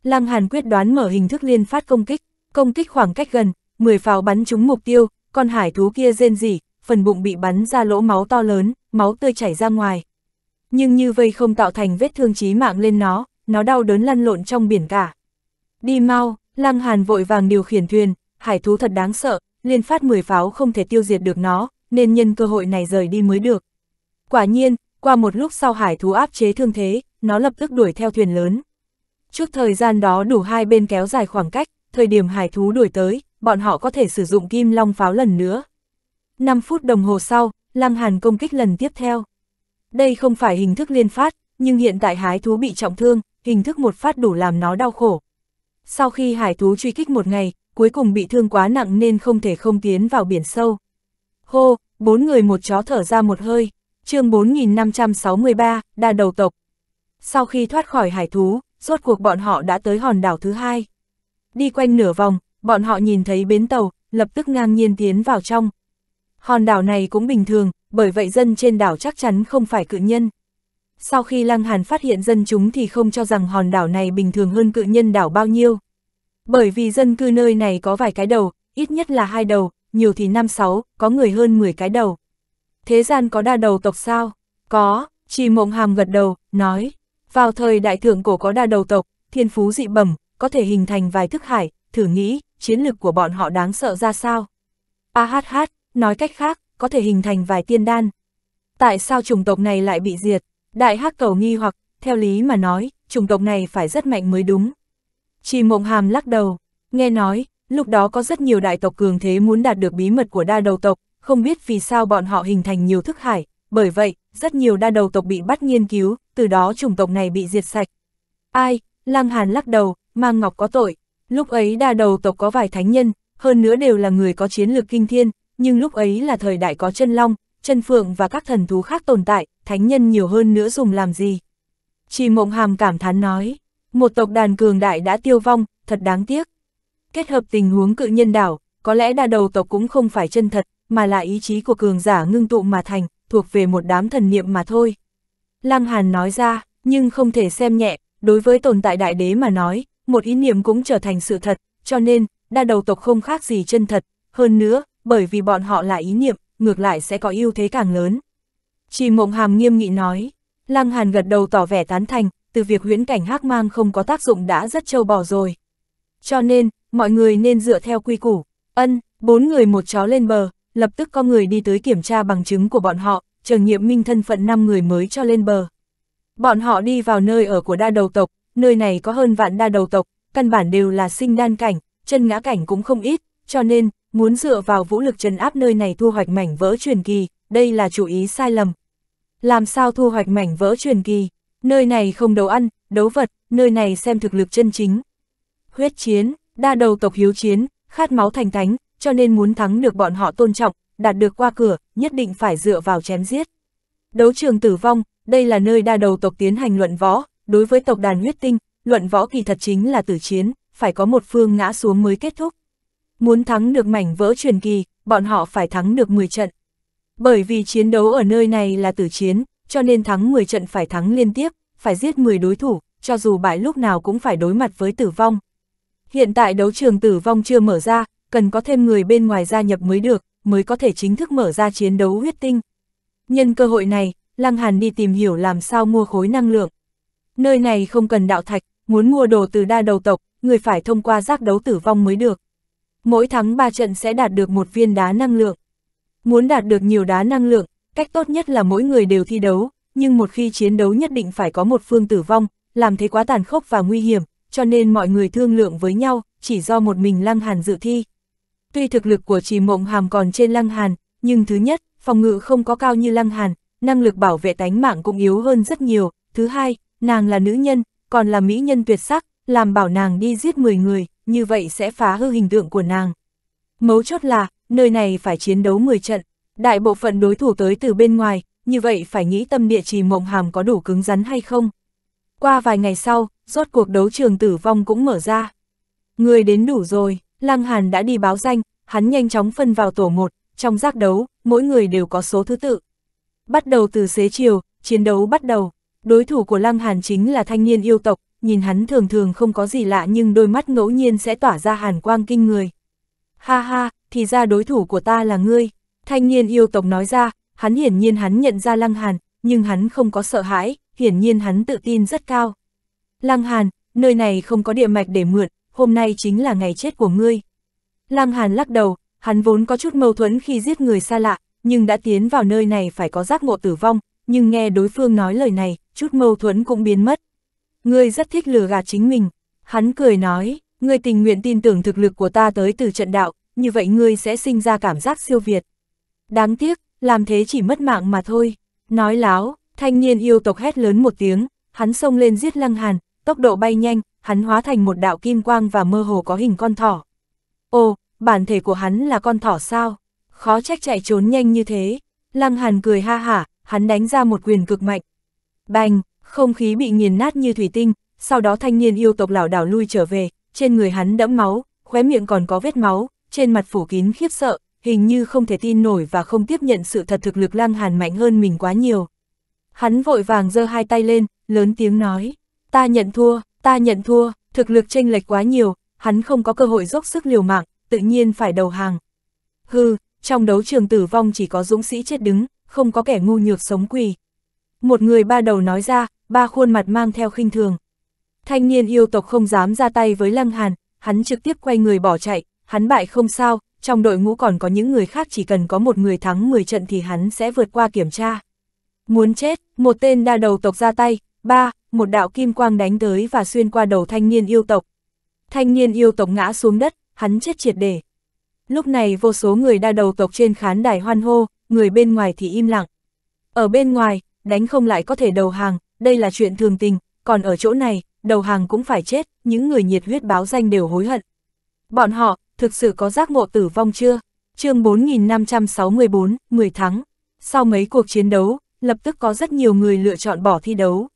Lăng Hàn quyết đoán mở hình thức liên phát công kích, công kích khoảng cách gần, 10 pháo bắn trúng mục tiêu, con hải thú kia rên rỉ, phần bụng bị bắn ra lỗ máu to lớn, máu tươi chảy ra ngoài. Nhưng như vây không tạo thành vết thương chí mạng lên nó, nó đau đớn lăn lộn trong biển cả. Đi mau, Lăng Hàn vội vàng điều khiển thuyền, hải thú thật đáng sợ, liên phát 10 pháo không thể tiêu diệt được nó, nên nhân cơ hội này rời đi mới được. Quả nhiên, qua một lúc sau hải thú áp chế thương thế, nó lập tức đuổi theo thuyền lớn. Trước thời gian đó đủ hai bên kéo dài khoảng cách, thời điểm hải thú đuổi tới, bọn họ có thể sử dụng kim long pháo lần nữa. 5 phút đồng hồ sau, Lăng Hàn công kích lần tiếp theo. Đây không phải hình thức liên phát, nhưng hiện tại hái thú bị trọng thương, hình thức một phát đủ làm nó đau khổ. Sau khi hải thú truy kích một ngày, cuối cùng bị thương quá nặng nên không thể không tiến vào biển sâu. Hô, bốn người một chó thở ra một hơi, chương 4563, đa đầu tộc, sau khi thoát khỏi hải thú, rốt cuộc bọn họ đã tới hòn đảo thứ hai. Đi quanh nửa vòng, bọn họ nhìn thấy bến tàu, lập tức ngang nhiên tiến vào trong. Hòn đảo này cũng bình thường, bởi vậy dân trên đảo chắc chắn không phải cự nhân. Sau khi Lăng Hàn phát hiện dân chúng thì không cho rằng hòn đảo này bình thường hơn cự nhân đảo bao nhiêu. Bởi vì dân cư nơi này có vài cái đầu, ít nhất là hai đầu, nhiều thì năm sáu, có người hơn 10 cái đầu. Thế gian có đa đầu tộc sao? Có, Trì Mộng Hàm gật đầu, nói. Vào thời đại thượng cổ có đa đầu tộc, thiên phú dị bẩm, có thể hình thành vài thức hải, thử nghĩ, chiến lực của bọn họ đáng sợ ra sao. AHH, nói cách khác, có thể hình thành vài tiên đan. Tại sao chủng tộc này lại bị diệt? Đại hắc cầu nghi hoặc, theo lý mà nói, chủng tộc này phải rất mạnh mới đúng. Chỉ mộng hàm lắc đầu, nghe nói, lúc đó có rất nhiều đại tộc cường thế muốn đạt được bí mật của đa đầu tộc, không biết vì sao bọn họ hình thành nhiều thức hải, bởi vậy, rất nhiều đa đầu tộc bị bắt nghiên cứu, từ đó chủng tộc này bị diệt sạch. Ai, Lăng Hàn lắc đầu, Mang Ngọc có tội, lúc ấy đa đầu tộc có vài thánh nhân, hơn nữa đều là người có chiến lược kinh thiên, nhưng lúc ấy là thời đại có chân long, chân phượng và các thần thú khác tồn tại, thánh nhân nhiều hơn nữa dùng làm gì. Chỉ mộng hàm cảm thán nói, một tộc đàn cường đại đã tiêu vong, thật đáng tiếc. Kết hợp tình huống cự nhân đảo, có lẽ đa đầu tộc cũng không phải chân thật, mà là ý chí của cường giả ngưng tụ mà thành, thuộc về một đám thần niệm mà thôi. Lăng Hàn nói ra, nhưng không thể xem nhẹ, đối với tồn tại đại đế mà nói, một ý niệm cũng trở thành sự thật, cho nên, đa đầu tộc không khác gì chân thật, hơn nữa, bởi vì bọn họ là ý niệm, ngược lại sẽ có ưu thế càng lớn. Chỉ mộng hàm nghiêm nghị nói, Lăng Hàn gật đầu tỏ vẻ tán thành, từ việc huyễn cảnh hắc mang không có tác dụng đã rất trâu bò rồi. Cho nên, mọi người nên dựa theo quy củ, ân, bốn người một chó lên bờ, lập tức có người đi tới kiểm tra bằng chứng của bọn họ, chờ nghiệm minh thân phận 5 người mới cho lên bờ. Bọn họ đi vào nơi ở của đa đầu tộc, nơi này có hơn vạn đa đầu tộc, căn bản đều là sinh đan cảnh, chân ngã cảnh cũng không ít, cho nên, muốn dựa vào vũ lực trấn áp nơi này thu hoạch mảnh vỡ truyền kỳ, đây là chủ ý sai lầm. Làm sao thu hoạch mảnh vỡ truyền kỳ, nơi này không đấu ăn, đấu vật, nơi này xem thực lực chân chính. Huyết chiến, đa đầu tộc hiếu chiến, khát máu thành thánh, cho nên muốn thắng được bọn họ tôn trọng, đạt được qua cửa, nhất định phải dựa vào chém giết. Đấu trường tử vong, đây là nơi đa đầu tộc tiến hành luận võ, đối với tộc đàn huyết tinh, luận võ kỳ thật chính là tử chiến, phải có một phương ngã xuống mới kết thúc. Muốn thắng được mảnh vỡ truyền kỳ, bọn họ phải thắng được 10 trận. Bởi vì chiến đấu ở nơi này là tử chiến, cho nên thắng 10 trận phải thắng liên tiếp, phải giết 10 đối thủ, cho dù bại lúc nào cũng phải đối mặt với tử vong. Hiện tại đấu trường tử vong chưa mở ra, cần có thêm người bên ngoài gia nhập mới được, mới có thể chính thức mở ra chiến đấu huyết tinh. Nhân cơ hội này, Lăng Hàn đi tìm hiểu làm sao mua khối năng lượng. Nơi này không cần đạo thạch, muốn mua đồ từ đa đầu tộc, người phải thông qua giác đấu tử vong mới được. Mỗi thắng 3 trận sẽ đạt được một viên đá năng lượng. Muốn đạt được nhiều đá năng lượng, cách tốt nhất là mỗi người đều thi đấu, nhưng một khi chiến đấu nhất định phải có một phương tử vong, làm thế quá tàn khốc và nguy hiểm, cho nên mọi người thương lượng với nhau, chỉ do một mình Lăng Hàn dự thi, Tuy thực lực của Trì Mộng Hàm còn trên Lăng Hàn, nhưng thứ nhất, phòng ngự không có cao như Lăng Hàn, năng lực bảo vệ tánh mạng cũng yếu hơn rất nhiều. Thứ hai, nàng là nữ nhân, còn là mỹ nhân tuyệt sắc, làm bảo nàng đi giết 10 người, như vậy sẽ phá hư hình tượng của nàng. Mấu chốt là, nơi này phải chiến đấu 10 trận, đại bộ phận đối thủ tới từ bên ngoài, như vậy phải nghĩ tâm địa trì mộng hàm có đủ cứng rắn hay không. Qua vài ngày sau, rốt cuộc đấu trường tử vong cũng mở ra. Người đến đủ rồi, Lăng Hàn đã đi báo danh, hắn nhanh chóng phân vào tổ một, trong giác đấu, mỗi người đều có số thứ tự. Bắt đầu từ xế chiều, chiến đấu bắt đầu, đối thủ của Lăng Hàn chính là thanh niên yêu tộc, nhìn hắn thường thường không có gì lạ nhưng đôi mắt ngẫu nhiên sẽ tỏa ra hàn quang kinh người. Ha ha, thì ra đối thủ của ta là ngươi, thanh niên yêu tộc nói ra, hắn hiển nhiên hắn nhận ra Lăng Hàn, nhưng hắn không có sợ hãi, hiển nhiên hắn tự tin rất cao. Lăng Hàn, nơi này không có địa mạch để mượn, hôm nay chính là ngày chết của ngươi. Lăng Hàn lắc đầu, hắn vốn có chút mâu thuẫn khi giết người xa lạ, nhưng đã tiến vào nơi này phải có giác ngộ tử vong, nhưng nghe đối phương nói lời này, chút mâu thuẫn cũng biến mất. Ngươi rất thích lừa gạt chính mình, hắn cười nói, ngươi tình nguyện tin tưởng thực lực của ta tới từ trận đạo, như vậy ngươi sẽ sinh ra cảm giác siêu việt. Đáng tiếc, làm thế chỉ mất mạng mà thôi. Nói láo, thanh niên yêu tộc hét lớn một tiếng, hắn xông lên giết Lăng Hàn, tốc độ bay nhanh, hắn hóa thành một đạo kim quang và mơ hồ có hình con thỏ. Ồ, bản thể của hắn là con thỏ sao? Khó trách chạy trốn nhanh như thế. Lăng Hàn cười ha hả, hắn đánh ra một quyền cực mạnh. Bành, không khí bị nghiền nát như thủy tinh, sau đó thanh niên yêu tộc lảo đảo lui trở về, trên người hắn đẫm máu, khóe miệng còn có vết máu, trên mặt phủ kín khiếp sợ, hình như không thể tin nổi và không tiếp nhận sự thật thực lực Lăng Hàn mạnh hơn mình quá nhiều. Hắn vội vàng giơ hai tay lên, lớn tiếng nói ta nhận thua, ta nhận thua, thực lực tranh lệch quá nhiều, hắn không có cơ hội dốc sức liều mạng, tự nhiên phải đầu hàng. Hừ, trong đấu trường tử vong chỉ có dũng sĩ chết đứng, không có kẻ ngu nhược sống quỳ. Một người ba đầu nói ra, ba khuôn mặt mang theo khinh thường. Thanh niên yêu tộc không dám ra tay với Lăng Hàn, hắn trực tiếp quay người bỏ chạy, hắn bại không sao, trong đội ngũ còn có những người khác chỉ cần có một người thắng 10 trận thì hắn sẽ vượt qua kiểm tra. Muốn chết, một tên đa đầu tộc ra tay, ba, một đạo kim quang đánh tới và xuyên qua đầu thanh niên yêu tộc. Thanh niên yêu tộc ngã xuống đất, hắn chết triệt để. Lúc này vô số người đa đầu tộc trên khán đài hoan hô, người bên ngoài thì im lặng. Ở bên ngoài, đánh không lại có thể đầu hàng, đây là chuyện thường tình, còn ở chỗ này, đầu hàng cũng phải chết, những người nhiệt huyết báo danh đều hối hận. Bọn họ, thực sự có giác ngộ tử vong chưa? chương 4564, 10 tháng. Sau mấy cuộc chiến đấu, lập tức có rất nhiều người lựa chọn bỏ thi đấu.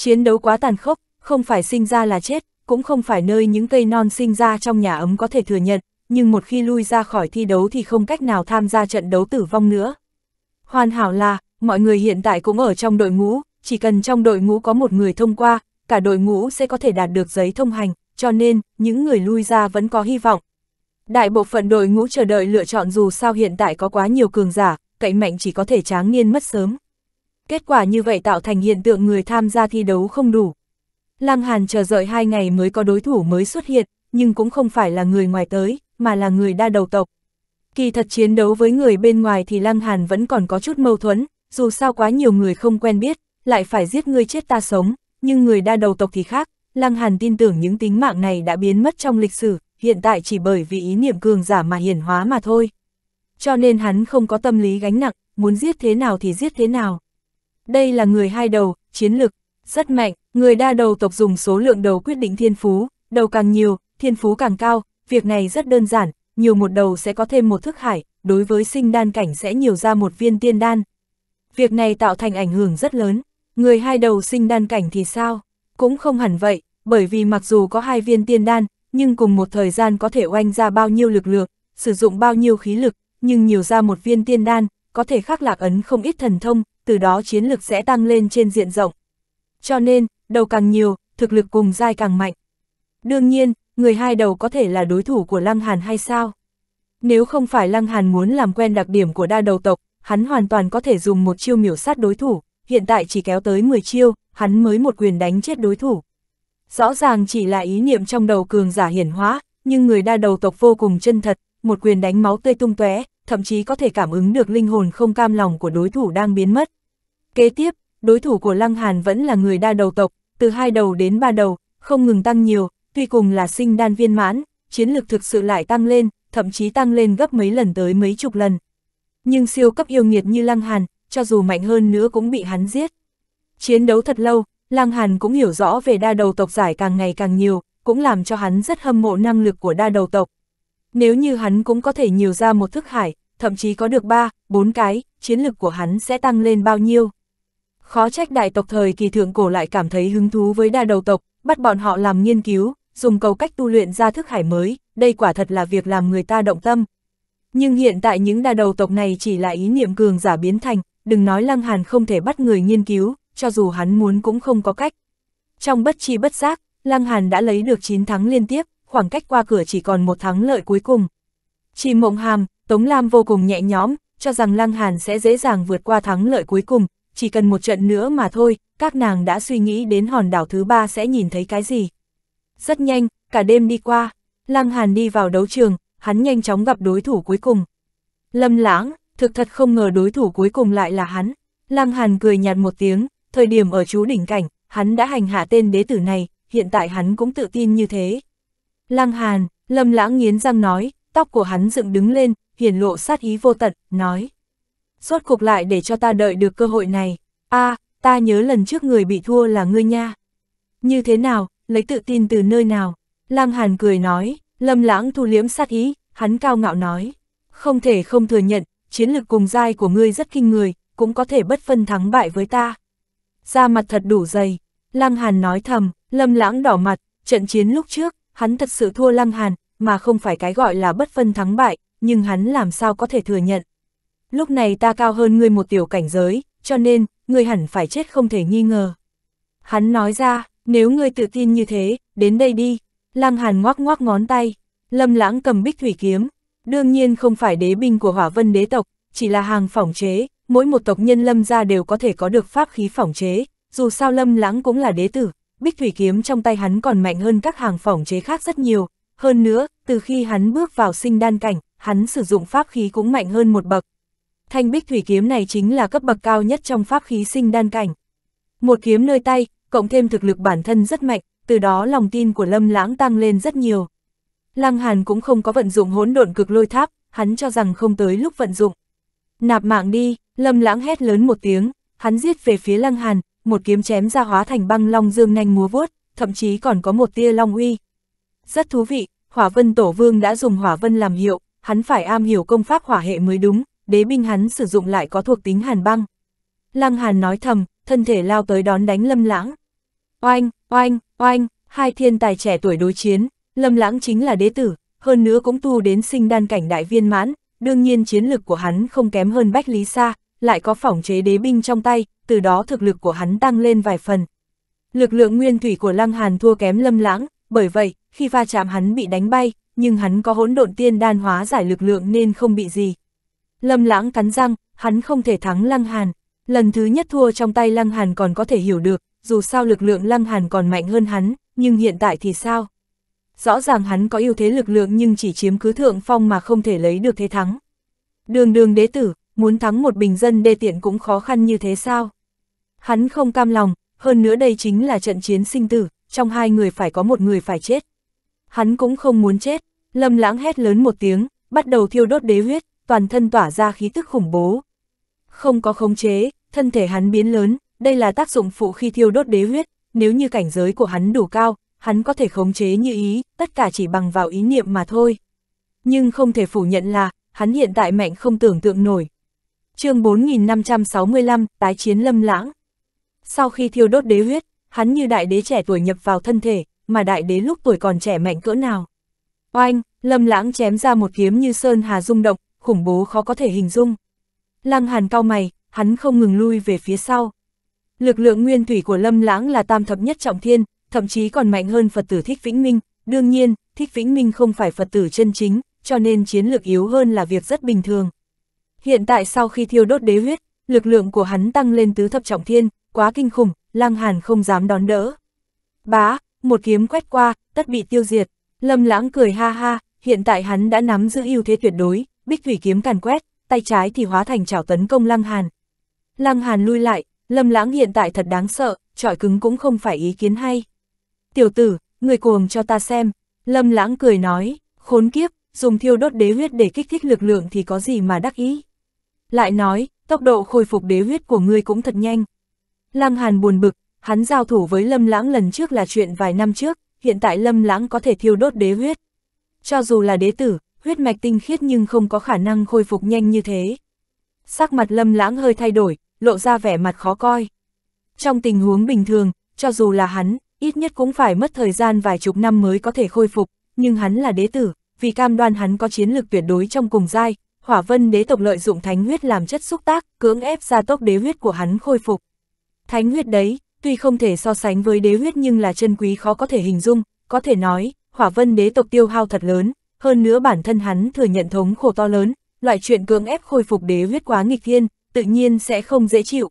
Chiến đấu quá tàn khốc, không phải sinh ra là chết, cũng không phải nơi những cây non sinh ra trong nhà ấm có thể thừa nhận, nhưng một khi lui ra khỏi thi đấu thì không cách nào tham gia trận đấu tử vong nữa. Hoàn hảo là, mọi người hiện tại cũng ở trong đội ngũ, chỉ cần trong đội ngũ có một người thông qua, cả đội ngũ sẽ có thể đạt được giấy thông hành, cho nên, những người lui ra vẫn có hy vọng. Đại bộ phận đội ngũ chờ đợi lựa chọn dù sao hiện tại có quá nhiều cường giả, cậy mạnh chỉ có thể tráng niên mất sớm kết quả như vậy tạo thành hiện tượng người tham gia thi đấu không đủ. Lăng Hàn chờ đợi hai ngày mới có đối thủ mới xuất hiện, nhưng cũng không phải là người ngoài tới, mà là người đa đầu tộc. Kỳ thật chiến đấu với người bên ngoài thì Lăng Hàn vẫn còn có chút mâu thuẫn, dù sao quá nhiều người không quen biết, lại phải giết người chết ta sống, nhưng người đa đầu tộc thì khác, Lăng Hàn tin tưởng những tính mạng này đã biến mất trong lịch sử, hiện tại chỉ bởi vì ý niệm cường giả mà hiển hóa mà thôi. Cho nên hắn không có tâm lý gánh nặng, muốn giết thế nào thì giết thế nào đây là người hai đầu, chiến lực, rất mạnh, người đa đầu tộc dùng số lượng đầu quyết định thiên phú, đầu càng nhiều, thiên phú càng cao, việc này rất đơn giản, nhiều một đầu sẽ có thêm một thức hải, đối với sinh đan cảnh sẽ nhiều ra một viên tiên đan. Việc này tạo thành ảnh hưởng rất lớn, người hai đầu sinh đan cảnh thì sao? Cũng không hẳn vậy, bởi vì mặc dù có hai viên tiên đan, nhưng cùng một thời gian có thể oanh ra bao nhiêu lực lượng, sử dụng bao nhiêu khí lực, nhưng nhiều ra một viên tiên đan, có thể khắc lạc ấn không ít thần thông, từ đó chiến lực sẽ tăng lên trên diện rộng. Cho nên, đầu càng nhiều, thực lực cùng dai càng mạnh. Đương nhiên, người hai đầu có thể là đối thủ của Lăng Hàn hay sao? Nếu không phải Lăng Hàn muốn làm quen đặc điểm của đa đầu tộc, hắn hoàn toàn có thể dùng một chiêu miểu sát đối thủ, hiện tại chỉ kéo tới 10 chiêu, hắn mới một quyền đánh chết đối thủ. Rõ ràng chỉ là ý niệm trong đầu cường giả hiển hóa, nhưng người đa đầu tộc vô cùng chân thật, một quyền đánh máu tươi tung tóe, thậm chí có thể cảm ứng được linh hồn không cam lòng của đối thủ đang biến mất. Kế tiếp, đối thủ của Lăng Hàn vẫn là người đa đầu tộc, từ hai đầu đến ba đầu, không ngừng tăng nhiều, tuy cùng là sinh đan viên mãn, chiến lực thực sự lại tăng lên, thậm chí tăng lên gấp mấy lần tới mấy chục lần. Nhưng siêu cấp yêu nghiệt như Lăng Hàn, cho dù mạnh hơn nữa cũng bị hắn giết. Chiến đấu thật lâu, Lăng Hàn cũng hiểu rõ về đa đầu tộc giải càng ngày càng nhiều, cũng làm cho hắn rất hâm mộ năng lực của đa đầu tộc. Nếu như hắn cũng có thể nhiều ra một thức hải, thậm chí có được ba, bốn cái, chiến lực của hắn sẽ tăng lên bao nhiêu. Khó trách đại tộc thời kỳ thượng cổ lại cảm thấy hứng thú với đa đầu tộc, bắt bọn họ làm nghiên cứu, dùng cầu cách tu luyện ra thức hải mới, đây quả thật là việc làm người ta động tâm. Nhưng hiện tại những đa đầu tộc này chỉ là ý niệm cường giả biến thành, đừng nói Lăng Hàn không thể bắt người nghiên cứu, cho dù hắn muốn cũng không có cách. Trong bất chi bất giác, Lăng Hàn đã lấy được 9 thắng liên tiếp, khoảng cách qua cửa chỉ còn một thắng lợi cuối cùng. Chỉ mộng hàm, Tống Lam vô cùng nhẹ nhõm, cho rằng Lăng Hàn sẽ dễ dàng vượt qua thắng lợi cuối cùng, chỉ cần một trận nữa mà thôi, các nàng đã suy nghĩ đến hòn đảo thứ ba sẽ nhìn thấy cái gì. Rất nhanh, cả đêm đi qua, Lăng Hàn đi vào đấu trường, hắn nhanh chóng gặp đối thủ cuối cùng. Lâm lãng, thực thật không ngờ đối thủ cuối cùng lại là hắn. Lăng Hàn cười nhạt một tiếng, thời điểm ở chú đỉnh cảnh, hắn đã hành hạ tên đế tử này, hiện tại hắn cũng tự tin như thế. Lăng Hàn, Lâm Lãng nghiến răng nói, tóc của hắn dựng đứng lên, hiển lộ sát ý vô tận, nói. "Suốt cuộc lại để cho ta đợi được cơ hội này. a à, ta nhớ lần trước người bị thua là ngươi nha. Như thế nào, lấy tự tin từ nơi nào? Lăng Hàn cười nói, Lâm Lãng thu liếm sát ý, hắn cao ngạo nói. Không thể không thừa nhận, chiến lực cùng giai của ngươi rất kinh người, cũng có thể bất phân thắng bại với ta. Da mặt thật đủ dày, Lăng Hàn nói thầm, Lâm Lãng đỏ mặt, trận chiến lúc trước, hắn thật sự thua Lăng Hàn, mà không phải cái gọi là bất phân thắng bại, nhưng hắn làm sao có thể thừa nhận. Lúc này ta cao hơn ngươi một tiểu cảnh giới, cho nên, ngươi hẳn phải chết không thể nghi ngờ. Hắn nói ra, nếu ngươi tự tin như thế, đến đây đi. Lăng Hàn ngoác ngoác ngón tay, lâm lãng cầm bích thủy kiếm. Đương nhiên không phải đế binh của hỏa vân đế tộc, chỉ là hàng phỏng chế, mỗi một tộc nhân lâm gia đều có thể có được pháp khí phỏng chế, dù sao lâm lãng cũng là đế tử, Bích Thủy Kiếm trong tay hắn còn mạnh hơn các hàng phỏng chế khác rất nhiều. Hơn nữa, từ khi hắn bước vào sinh đan cảnh, hắn sử dụng pháp khí cũng mạnh hơn một bậc. Thanh Bích Thủy Kiếm này chính là cấp bậc cao nhất trong pháp khí sinh đan cảnh. Một kiếm nơi tay, cộng thêm thực lực bản thân rất mạnh, từ đó lòng tin của Lâm Lãng tăng lên rất nhiều. Lăng Hàn cũng không có vận dụng hỗn độn cực lôi tháp, hắn cho rằng không tới lúc vận dụng. Nạp mạng đi, Lâm Lãng hét lớn một tiếng, hắn giết về phía Lăng Hàn, một kiếm chém ra hóa thành băng long dương nhanh múa vuốt, thậm chí còn có một tia long uy. Rất thú vị, Hỏa Vân Tổ Vương đã dùng Hỏa Vân làm hiệu, hắn phải am hiểu công pháp hỏa hệ mới đúng, đế binh hắn sử dụng lại có thuộc tính hàn băng. Lăng Hàn nói thầm, thân thể lao tới đón đánh Lâm Lãng. Oanh, oanh, oanh, hai thiên tài trẻ tuổi đối chiến, Lâm Lãng chính là đế tử, hơn nữa cũng tu đến sinh đan cảnh đại viên mãn, đương nhiên chiến lực của hắn không kém hơn Bách Lý Sa, lại có phỏng chế đế binh trong tay, từ đó thực lực của hắn tăng lên vài phần. Lực lượng nguyên thủy của Lăng Hàn thua kém lâm lãng, bởi vậy, khi va chạm hắn bị đánh bay, nhưng hắn có hỗn độn tiên đan hóa giải lực lượng nên không bị gì. Lâm lãng cắn răng, hắn không thể thắng Lăng Hàn. Lần thứ nhất thua trong tay Lăng Hàn còn có thể hiểu được, dù sao lực lượng Lăng Hàn còn mạnh hơn hắn, nhưng hiện tại thì sao? Rõ ràng hắn có ưu thế lực lượng nhưng chỉ chiếm cứ thượng phong mà không thể lấy được thế thắng. Đường đường đế tử, muốn thắng một bình dân đê tiện cũng khó khăn như thế sao? Hắn không cam lòng, hơn nữa đây chính là trận chiến sinh tử, trong hai người phải có một người phải chết. Hắn cũng không muốn chết, lâm lãng hét lớn một tiếng, bắt đầu thiêu đốt đế huyết, toàn thân tỏa ra khí tức khủng bố. Không có khống chế, thân thể hắn biến lớn, đây là tác dụng phụ khi thiêu đốt đế huyết, nếu như cảnh giới của hắn đủ cao, hắn có thể khống chế như ý, tất cả chỉ bằng vào ý niệm mà thôi. Nhưng không thể phủ nhận là, hắn hiện tại mạnh không tưởng tượng nổi. chương 4565, tái chiến lâm lãng. Sau khi thiêu đốt đế huyết, hắn như đại đế trẻ tuổi nhập vào thân thể, mà đại đế lúc tuổi còn trẻ mạnh cỡ nào. Oanh, lâm lãng chém ra một kiếm như sơn hà rung động, khủng bố khó có thể hình dung. Lăng hàn cao mày, hắn không ngừng lui về phía sau. Lực lượng nguyên thủy của lâm lãng là tam thập nhất trọng thiên, thậm chí còn mạnh hơn Phật tử Thích Vĩnh Minh. Đương nhiên, Thích Vĩnh Minh không phải Phật tử chân chính, cho nên chiến lược yếu hơn là việc rất bình thường. Hiện tại sau khi thiêu đốt đế huyết, lực lượng của hắn tăng lên tứ thập trọng thiên, quá kinh khủng, Lăng Hàn không dám đón đỡ. Bá, một kiếm quét qua, tất bị tiêu diệt. Lâm Lãng cười ha ha, hiện tại hắn đã nắm giữ ưu thế tuyệt đối, Bích Thủy kiếm càn quét, tay trái thì hóa thành chảo tấn công Lăng Hàn. Lăng Hàn lui lại, Lâm Lãng hiện tại thật đáng sợ, trọi cứng cũng không phải ý kiến hay. Tiểu tử, người cuồng cho ta xem. Lâm Lãng cười nói, khốn kiếp, dùng thiêu đốt đế huyết để kích thích lực lượng thì có gì mà đắc ý. Lại nói, tốc độ khôi phục đế huyết của ngươi cũng thật nhanh, Lăng Hàn buồn bực, hắn giao thủ với Lâm Lãng lần trước là chuyện vài năm trước, hiện tại Lâm Lãng có thể thiêu đốt đế huyết. Cho dù là đế tử, huyết mạch tinh khiết nhưng không có khả năng khôi phục nhanh như thế. Sắc mặt Lâm Lãng hơi thay đổi, lộ ra vẻ mặt khó coi. Trong tình huống bình thường, cho dù là hắn, ít nhất cũng phải mất thời gian vài chục năm mới có thể khôi phục, nhưng hắn là đế tử, vì cam đoan hắn có chiến lược tuyệt đối trong cùng giai, Hỏa Vân đế tộc lợi dụng thánh huyết làm chất xúc tác, cưỡng ép ra tốc đế huyết của hắn khôi phục. Thánh huyết đấy, tuy không thể so sánh với đế huyết nhưng là chân quý khó có thể hình dung, có thể nói, hỏa vân đế tộc tiêu hao thật lớn, hơn nữa bản thân hắn thừa nhận thống khổ to lớn, loại chuyện cưỡng ép khôi phục đế huyết quá nghịch thiên, tự nhiên sẽ không dễ chịu.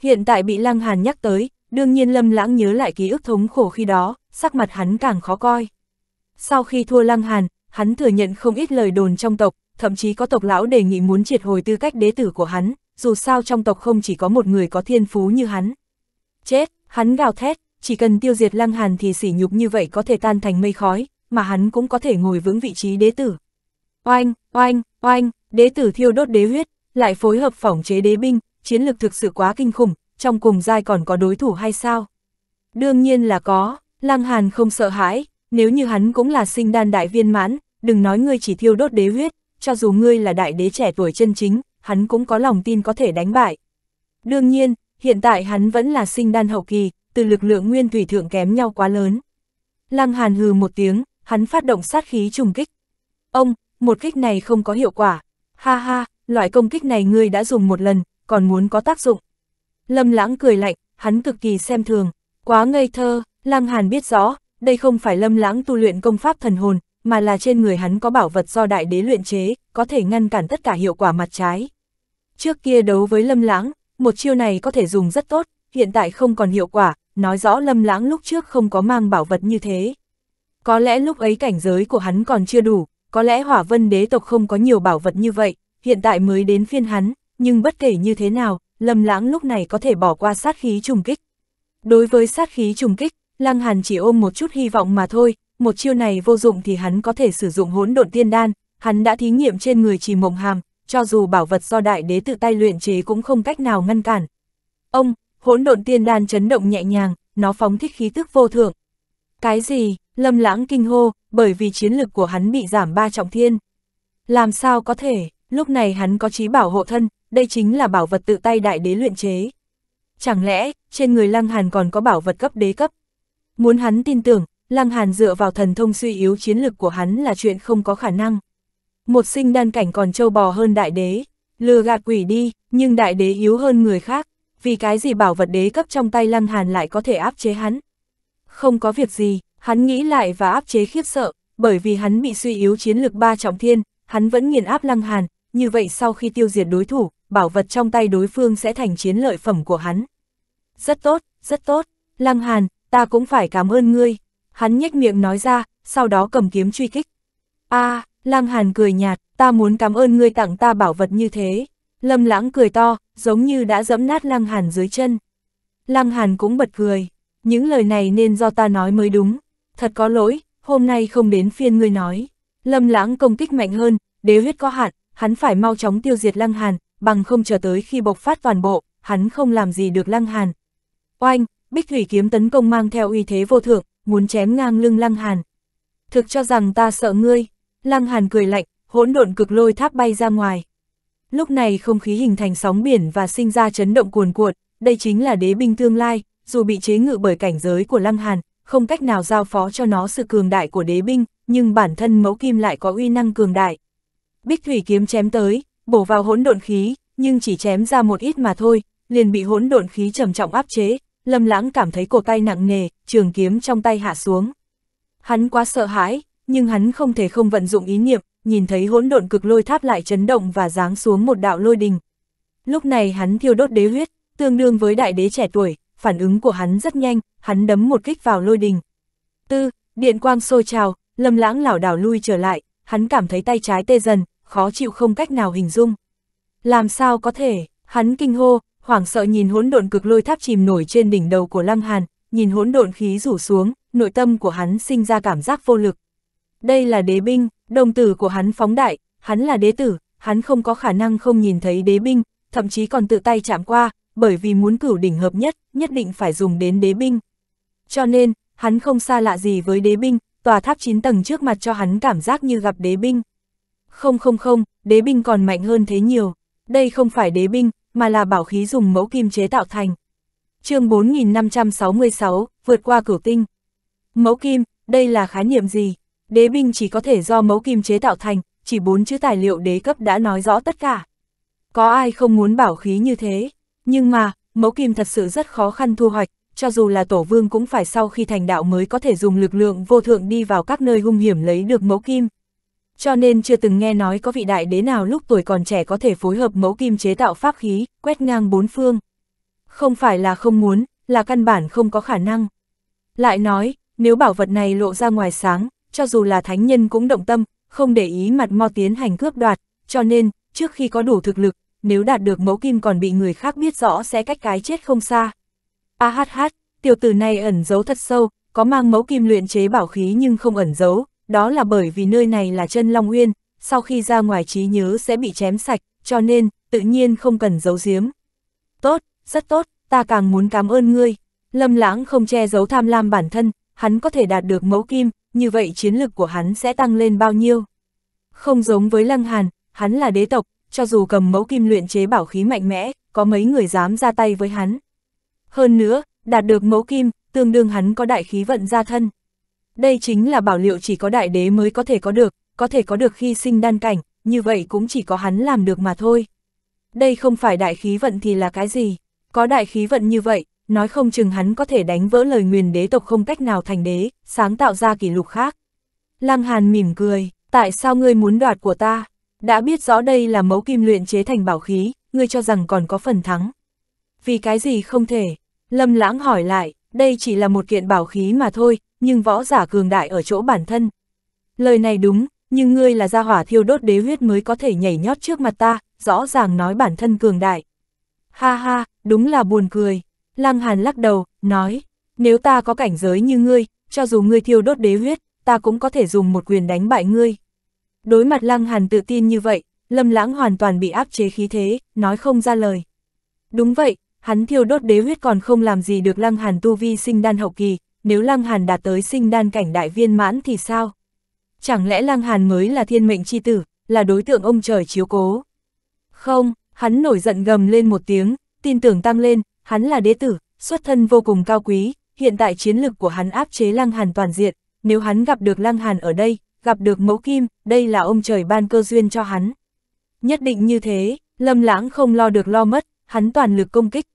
Hiện tại bị Lăng Hàn nhắc tới, đương nhiên Lâm Lãng nhớ lại ký ức thống khổ khi đó, sắc mặt hắn càng khó coi. Sau khi thua Lăng Hàn, hắn thừa nhận không ít lời đồn trong tộc, thậm chí có tộc lão đề nghị muốn triệt hồi tư cách đế tử của hắn, dù sao trong tộc không chỉ có một người có thiên phú như hắn. Chết, hắn gào thét, chỉ cần tiêu diệt lăng hàn thì sỉ nhục như vậy có thể tan thành mây khói, mà hắn cũng có thể ngồi vững vị trí đế tử. Oanh, oanh, oanh, đế tử thiêu đốt đế huyết, lại phối hợp phỏng chế đế binh, chiến lực thực sự quá kinh khủng, trong cùng giai còn có đối thủ hay sao? Đương nhiên là có, Lăng Hàn không sợ hãi, nếu như hắn cũng là sinh đan đại viên mãn, đừng nói ngươi chỉ thiêu đốt đế huyết, cho dù ngươi là đại đế trẻ tuổi chân chính, hắn cũng có lòng tin có thể đánh bại. Đương nhiên, hiện tại hắn vẫn là sinh đan hậu kỳ, từ lực lượng nguyên thủy thượng kém nhau quá lớn. Lăng Hàn hừ một tiếng, hắn phát động sát khí trùng kích. Ông, một kích này không có hiệu quả. Ha ha, loại công kích này ngươi đã dùng một lần, còn muốn có tác dụng. Lâm lãng cười lạnh, hắn cực kỳ xem thường. Quá ngây thơ, Lăng Hàn biết rõ, đây không phải lâm lãng tu luyện công pháp thần hồn, mà là trên người hắn có bảo vật do đại đế luyện chế, có thể ngăn cản tất cả hiệu quả mặt trái. Trước kia đấu với Lâm Lãng, một chiêu này có thể dùng rất tốt, hiện tại không còn hiệu quả, nói rõ Lâm Lãng lúc trước không có mang bảo vật như thế. Có lẽ lúc ấy cảnh giới của hắn còn chưa đủ, có lẽ hỏa vân đế tộc không có nhiều bảo vật như vậy, hiện tại mới đến phiên hắn, nhưng bất kể như thế nào, Lâm Lãng lúc này có thể bỏ qua sát khí trùng kích. Đối với sát khí trùng kích, Lăng Hàn chỉ ôm một chút hy vọng mà thôi, một chiêu này vô dụng thì hắn có thể sử dụng hỗn độn tiên đan, hắn đã thí nghiệm trên người Trì Mộng Hàm, cho dù bảo vật do đại đế tự tay luyện chế cũng không cách nào ngăn cản. Ông, hỗn độn tiên đan chấn động nhẹ nhàng, nó phóng thích khí tức vô thượng. Cái gì, lâm lãng kinh hô, bởi vì chiến lực của hắn bị giảm ba trọng thiên. Làm sao có thể, lúc này hắn có trí bảo hộ thân, đây chính là bảo vật tự tay đại đế luyện chế. Chẳng lẽ, trên người Lăng Hàn còn có bảo vật cấp đế cấp? Muốn hắn tin tưởng, Lăng Hàn dựa vào thần thông suy yếu chiến lực của hắn là chuyện không có khả năng một sinh đan cảnh còn trâu bò hơn đại đế, lừa gạt quỷ đi, nhưng đại đế yếu hơn người khác, vì cái gì bảo vật đế cấp trong tay Lăng Hàn lại có thể áp chế hắn. Không có việc gì, hắn nghĩ lại và áp chế khiếp sợ, bởi vì hắn bị suy yếu chiến lực ba trọng thiên, hắn vẫn nghiền áp Lăng Hàn, như vậy sau khi tiêu diệt đối thủ, bảo vật trong tay đối phương sẽ thành chiến lợi phẩm của hắn. Rất tốt, rất tốt, Lăng Hàn, ta cũng phải cảm ơn ngươi. Hắn nhếch miệng nói ra, sau đó cầm kiếm truy kích. a à, Lăng Hàn cười nhạt, ta muốn cảm ơn ngươi tặng ta bảo vật như thế. Lâm Lãng cười to, giống như đã dẫm nát Lăng Hàn dưới chân. Lăng Hàn cũng bật cười, những lời này nên do ta nói mới đúng. Thật có lỗi, hôm nay không đến phiên ngươi nói. Lâm Lãng công kích mạnh hơn, đế huyết có hạn, hắn phải mau chóng tiêu diệt Lăng Hàn, bằng không chờ tới khi bộc phát toàn bộ, hắn không làm gì được Lăng Hàn. Oanh, Bích Thủy kiếm tấn công mang theo uy thế vô thượng, muốn chém ngang lưng Lăng Hàn. Thực cho rằng ta sợ ngươi, Lăng Hàn cười lạnh, hỗn độn cực lôi tháp bay ra ngoài. Lúc này không khí hình thành sóng biển và sinh ra chấn động cuồn cuộn, đây chính là đế binh tương lai, dù bị chế ngự bởi cảnh giới của Lăng Hàn, không cách nào giao phó cho nó sự cường đại của đế binh, nhưng bản thân mẫu kim lại có uy năng cường đại. Bích thủy kiếm chém tới, bổ vào hỗn độn khí, nhưng chỉ chém ra một ít mà thôi, liền bị hỗn độn khí trầm trọng áp chế, Lâm Lãng cảm thấy cổ tay nặng nề, trường kiếm trong tay hạ xuống. Hắn quá sợ hãi, nhưng hắn không thể không vận dụng ý niệm, nhìn thấy hỗn độn cực lôi tháp lại chấn động và giáng xuống một đạo lôi đình. Lúc này hắn thiêu đốt đế huyết, tương đương với đại đế trẻ tuổi, phản ứng của hắn rất nhanh, hắn đấm một kích vào lôi đình. Tư, điện quang sôi trào, lâm lãng lảo đảo lui trở lại, hắn cảm thấy tay trái tê dần, khó chịu không cách nào hình dung. Làm sao có thể, hắn kinh hô, hoảng sợ nhìn hỗn độn cực lôi tháp chìm nổi trên đỉnh đầu của Lăng Hàn, nhìn hỗn độn khí rủ xuống, nội tâm của hắn sinh ra cảm giác vô lực. Đây là đế binh, đồng tử của hắn phóng đại, hắn là đế tử, hắn không có khả năng không nhìn thấy đế binh, thậm chí còn tự tay chạm qua, bởi vì muốn cửu đỉnh hợp nhất, nhất định phải dùng đến đế binh. Cho nên, hắn không xa lạ gì với đế binh, tòa tháp 9 tầng trước mặt cho hắn cảm giác như gặp đế binh. Không không không, đế binh còn mạnh hơn thế nhiều, đây không phải đế binh, mà là bảo khí dùng mẫu kim chế tạo thành. chương 4566, vượt qua cửu tinh. Mẫu kim, đây là khái niệm gì? đế binh chỉ có thể do mẫu kim chế tạo thành, chỉ bốn chữ tài liệu đế cấp đã nói rõ tất cả. Có ai không muốn bảo khí như thế, nhưng mà, mẫu kim thật sự rất khó khăn thu hoạch, cho dù là tổ vương cũng phải sau khi thành đạo mới có thể dùng lực lượng vô thượng đi vào các nơi hung hiểm lấy được mẫu kim. Cho nên chưa từng nghe nói có vị đại đế nào lúc tuổi còn trẻ có thể phối hợp mẫu kim chế tạo pháp khí, quét ngang bốn phương. Không phải là không muốn, là căn bản không có khả năng. Lại nói, nếu bảo vật này lộ ra ngoài sáng, cho dù là thánh nhân cũng động tâm, không để ý mặt mò tiến hành cướp đoạt, cho nên, trước khi có đủ thực lực, nếu đạt được mẫu kim còn bị người khác biết rõ sẽ cách cái chết không xa. A hát hát, tiểu tử này ẩn giấu thật sâu, có mang mẫu kim luyện chế bảo khí nhưng không ẩn giấu, đó là bởi vì nơi này là chân Long Uyên, sau khi ra ngoài trí nhớ sẽ bị chém sạch, cho nên, tự nhiên không cần giấu giếm. Tốt, rất tốt, ta càng muốn cảm ơn ngươi. Lâm lãng không che giấu tham lam bản thân, hắn có thể đạt được mẫu kim, như vậy chiến lực của hắn sẽ tăng lên bao nhiêu. Không giống với Lăng Hàn, hắn là đế tộc, cho dù cầm mẫu kim luyện chế bảo khí mạnh mẽ, có mấy người dám ra tay với hắn. Hơn nữa, đạt được mẫu kim, tương đương hắn có đại khí vận ra thân. Đây chính là bảo liệu chỉ có đại đế mới có thể có được, có thể có được khi sinh đan cảnh, như vậy cũng chỉ có hắn làm được mà thôi. Đây không phải đại khí vận thì là cái gì, có đại khí vận như vậy, nói không chừng hắn có thể đánh vỡ lời nguyền đế tộc không cách nào thành đế, sáng tạo ra kỷ lục khác. Lăng Hàn mỉm cười, tại sao ngươi muốn đoạt của ta? Đã biết rõ đây là mẫu kim luyện chế thành bảo khí, ngươi cho rằng còn có phần thắng. Vì cái gì không thể? Lâm lãng hỏi lại, đây chỉ là một kiện bảo khí mà thôi, nhưng võ giả cường đại ở chỗ bản thân. Lời này đúng, nhưng ngươi là gia hỏa thiêu đốt đế huyết mới có thể nhảy nhót trước mặt ta, rõ ràng nói bản thân cường đại. Ha ha, đúng là buồn cười, Lăng Hàn lắc đầu, nói, nếu ta có cảnh giới như ngươi, cho dù ngươi thiêu đốt đế huyết, ta cũng có thể dùng một quyền đánh bại ngươi. Đối mặt Lăng Hàn tự tin như vậy, Lâm Lãng hoàn toàn bị áp chế khí thế, nói không ra lời. Đúng vậy, hắn thiêu đốt đế huyết còn không làm gì được Lăng Hàn tu vi sinh đan hậu kỳ, nếu Lăng Hàn đạt tới sinh đan cảnh đại viên mãn thì sao? Chẳng lẽ Lăng Hàn mới là thiên mệnh chi tử, là đối tượng ông trời chiếu cố? Không, hắn nổi giận gầm lên một tiếng, tin tưởng tăng lên, Hắn là đế tử, xuất thân vô cùng cao quý, hiện tại chiến lực của hắn áp chế Lăng Hàn toàn diện, nếu hắn gặp được Lăng Hàn ở đây, gặp được mẫu kim, đây là ông trời ban cơ duyên cho hắn. Nhất định như thế, Lâm Lãng không lo được lo mất, hắn toàn lực công kích.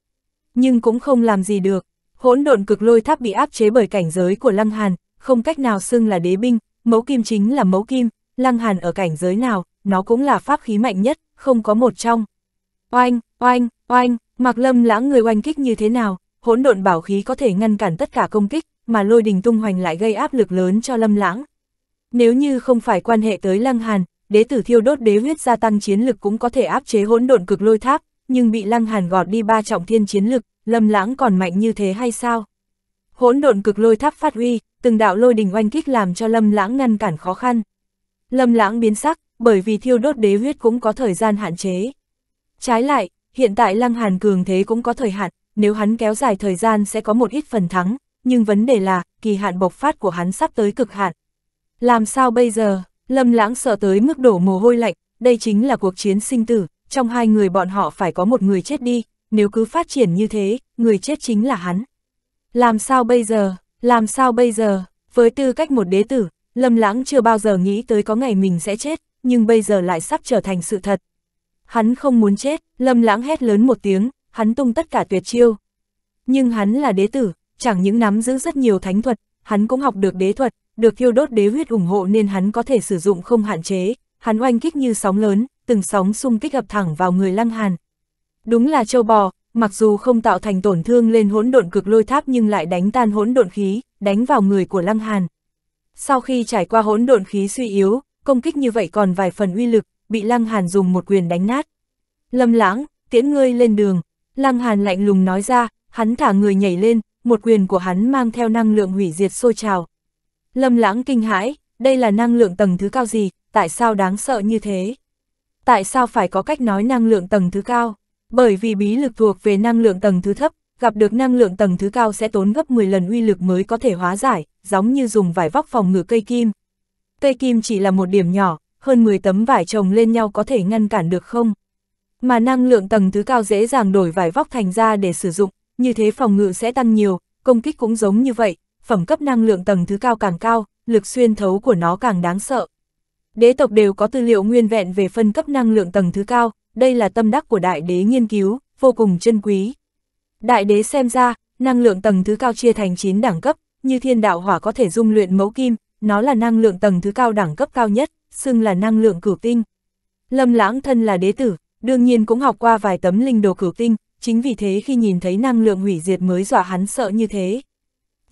Nhưng cũng không làm gì được, hỗn độn cực lôi tháp bị áp chế bởi cảnh giới của Lăng Hàn, không cách nào xưng là đế binh, mẫu kim chính là mẫu kim, Lăng Hàn ở cảnh giới nào, nó cũng là pháp khí mạnh nhất, không có một trong. Oanh, oanh, oanh, Mạc Lâm lãng người oanh kích như thế nào, hỗn độn bảo khí có thể ngăn cản tất cả công kích, mà lôi đình tung hoành lại gây áp lực lớn cho Lâm lãng. Nếu như không phải quan hệ tới Lăng Hàn, đế tử thiêu đốt đế huyết gia tăng chiến lực cũng có thể áp chế hỗn độn cực lôi tháp, nhưng bị Lăng Hàn gọt đi ba trọng thiên chiến lực, Lâm lãng còn mạnh như thế hay sao? Hỗn độn cực lôi tháp phát huy, từng đạo lôi đình oanh kích làm cho Lâm lãng ngăn cản khó khăn. Lâm lãng biến sắc, bởi vì thiêu đốt đế huyết cũng có thời gian hạn chế. Trái lại, hiện tại Lăng Hàn cường thế cũng có thời hạn, nếu hắn kéo dài thời gian sẽ có một ít phần thắng, nhưng vấn đề là, kỳ hạn bộc phát của hắn sắp tới cực hạn. Làm sao bây giờ, Lâm Lãng sợ tới mức đổ mồ hôi lạnh, đây chính là cuộc chiến sinh tử, trong hai người bọn họ phải có một người chết đi, nếu cứ phát triển như thế, người chết chính là hắn. Làm sao bây giờ, làm sao bây giờ, với tư cách một đế tử, Lâm Lãng chưa bao giờ nghĩ tới có ngày mình sẽ chết, nhưng bây giờ lại sắp trở thành sự thật, Hắn không muốn chết, lâm lãng hét lớn một tiếng, hắn tung tất cả tuyệt chiêu. Nhưng hắn là đế tử, chẳng những nắm giữ rất nhiều thánh thuật, hắn cũng học được đế thuật, được thiêu đốt đế huyết ủng hộ nên hắn có thể sử dụng không hạn chế, hắn oanh kích như sóng lớn, từng sóng xung kích ập thẳng vào người Lăng Hàn. Đúng là châu bò, mặc dù không tạo thành tổn thương lên hỗn độn cực lôi tháp nhưng lại đánh tan hỗn độn khí, đánh vào người của Lăng Hàn. Sau khi trải qua hỗn độn khí suy yếu, công kích như vậy còn vài phần uy lực, bị Lăng Hàn dùng một quyền đánh nát. Lâm lãng, tiễn ngươi lên đường, Lăng Hàn lạnh lùng nói ra, hắn thả người nhảy lên, một quyền của hắn mang theo năng lượng hủy diệt sôi trào. Lâm lãng kinh hãi, đây là năng lượng tầng thứ cao gì, tại sao đáng sợ như thế? Tại sao phải có cách nói năng lượng tầng thứ cao? Bởi vì bí lực thuộc về năng lượng tầng thứ thấp, gặp được năng lượng tầng thứ cao sẽ tốn gấp 10 lần uy lực mới có thể hóa giải, giống như dùng vải vóc phòng ngự cây kim. Cây kim chỉ là một điểm nhỏ, hơn 10 tấm vải trồng lên nhau có thể ngăn cản được không? Mà năng lượng tầng thứ cao dễ dàng đổi vải vóc thành ra để sử dụng, như thế phòng ngự sẽ tăng nhiều, công kích cũng giống như vậy, phẩm cấp năng lượng tầng thứ cao càng cao, lực xuyên thấu của nó càng đáng sợ. Đế tộc đều có tư liệu nguyên vẹn về phân cấp năng lượng tầng thứ cao, đây là tâm đắc của đại đế nghiên cứu, vô cùng chân quý. Đại đế xem ra, năng lượng tầng thứ cao chia thành 9 đẳng cấp, như thiên đạo hỏa có thể dung luyện mẫu kim, nó là năng lượng tầng thứ cao đẳng cấp cao nhất, xưng là năng lượng cửu tinh. Lâm lãng thân là đế tử, đương nhiên cũng học qua vài tấm linh đồ cửu tinh, chính vì thế khi nhìn thấy năng lượng hủy diệt mới dọa hắn sợ như thế.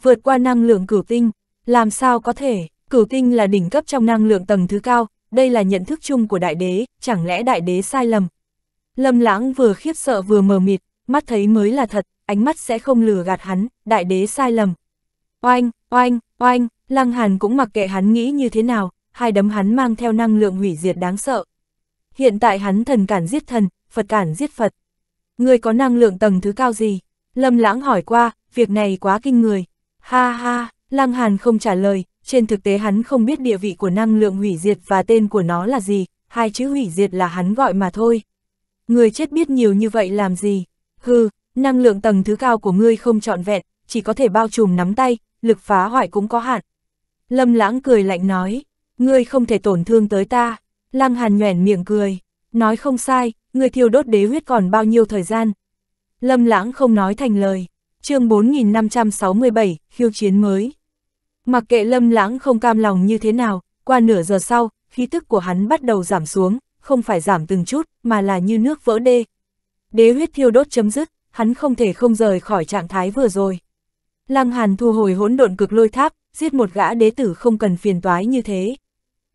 Vượt qua năng lượng cửu tinh, làm sao có thể, cửu tinh là đỉnh cấp trong năng lượng tầng thứ cao, đây là nhận thức chung của đại đế, chẳng lẽ đại đế sai lầm. Lâm lãng vừa khiếp sợ vừa mờ mịt, mắt thấy mới là thật, ánh mắt sẽ không lừa gạt hắn, đại đế sai lầm. Oanh, oanh, oanh, Lăng Hàn cũng mặc kệ hắn nghĩ như thế nào, hai đấm hắn mang theo năng lượng hủy diệt đáng sợ. Hiện tại hắn thần cản giết thần, Phật cản giết Phật. Người có năng lượng tầng thứ cao gì? Lâm lãng hỏi qua, việc này quá kinh người. Ha ha, Lăng Hàn không trả lời, trên thực tế hắn không biết địa vị của năng lượng hủy diệt và tên của nó là gì, hai chữ hủy diệt là hắn gọi mà thôi. Người chết biết nhiều như vậy làm gì? Hừ, năng lượng tầng thứ cao của ngươi không trọn vẹn, chỉ có thể bao trùm nắm tay, lực phá hoại cũng có hạn. Lâm lãng cười lạnh nói, ngươi không thể tổn thương tới ta. Lăng Hàn nhoẻn miệng cười, nói không sai, ngươi thiêu đốt đế huyết còn bao nhiêu thời gian. Lâm Lãng không nói thành lời, chương 4567, khiêu chiến mới. Mặc kệ Lâm Lãng không cam lòng như thế nào, qua nửa giờ sau, khí tức của hắn bắt đầu giảm xuống, không phải giảm từng chút, mà là như nước vỡ đê. Đế huyết thiêu đốt chấm dứt, hắn không thể không rời khỏi trạng thái vừa rồi. Lăng Hàn thu hồi hỗn độn cực lôi tháp, giết một gã đế tử không cần phiền toái như thế.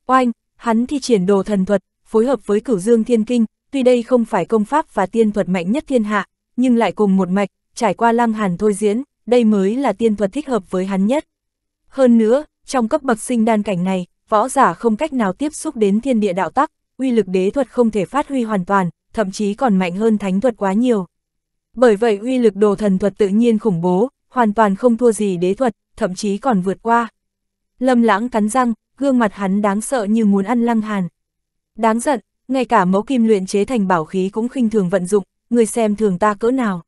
Oanh, hắn thi triển đồ thần thuật, phối hợp với cửu dương thiên kinh, tuy đây không phải công pháp và tiên thuật mạnh nhất thiên hạ, nhưng lại cùng một mạch, trải qua lăng hàn thôi diễn, đây mới là tiên thuật thích hợp với hắn nhất. Hơn nữa, trong cấp bậc sinh đan cảnh này, võ giả không cách nào tiếp xúc đến thiên địa đạo tắc, uy lực đế thuật không thể phát huy hoàn toàn, thậm chí còn mạnh hơn thánh thuật quá nhiều. Bởi vậy uy lực đồ thần thuật tự nhiên khủng bố, hoàn toàn không thua gì đế thuật, thậm chí còn vượt qua. Lâm lãng cắn răng, gương mặt hắn đáng sợ như muốn ăn lăng hàn. Đáng giận, ngay cả mẫu kim luyện chế thành bảo khí cũng khinh thường vận dụng, người xem thường ta cỡ nào.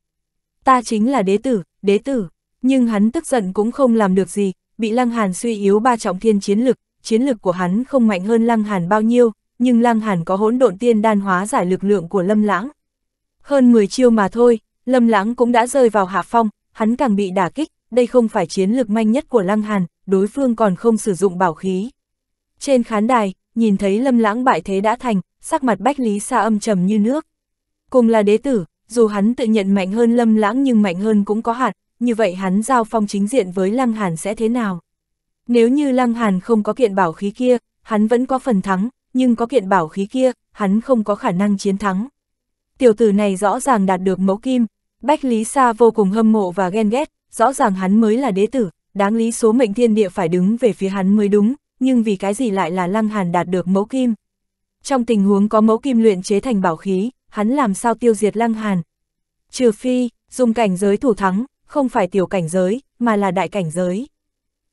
Ta chính là đế tử, đế tử, nhưng hắn tức giận cũng không làm được gì, bị lăng hàn suy yếu ba trọng thiên chiến lực, chiến lực của hắn không mạnh hơn lăng hàn bao nhiêu, nhưng lăng hàn có hỗn độn tiên đan hóa giải lực lượng của lâm lãng. Hơn 10 chiêu mà thôi, lâm lãng cũng đã rơi vào hạ phong, hắn càng bị đả kích, đây không phải chiến lược manh nhất của lăng hàn, đối phương còn không sử dụng bảo khí. Trên khán đài, nhìn thấy lâm lãng bại thế đã thành, sắc mặt bách lý xa âm trầm như nước. Cùng là đế tử, dù hắn tự nhận mạnh hơn lâm lãng nhưng mạnh hơn cũng có hạn, như vậy hắn giao phong chính diện với Lăng Hàn sẽ thế nào? Nếu như Lăng Hàn không có kiện bảo khí kia, hắn vẫn có phần thắng, nhưng có kiện bảo khí kia, hắn không có khả năng chiến thắng. Tiểu tử này rõ ràng đạt được mẫu kim, Bách Lý xa vô cùng hâm mộ và ghen ghét, rõ ràng hắn mới là đế tử, đáng lý số mệnh thiên địa phải đứng về phía hắn mới đúng, nhưng vì cái gì lại là Lăng Hàn đạt được mẫu kim? Trong tình huống có mẫu kim luyện chế thành bảo khí, hắn làm sao tiêu diệt Lăng Hàn? Trừ phi, dùng cảnh giới thủ thắng, không phải tiểu cảnh giới, mà là đại cảnh giới.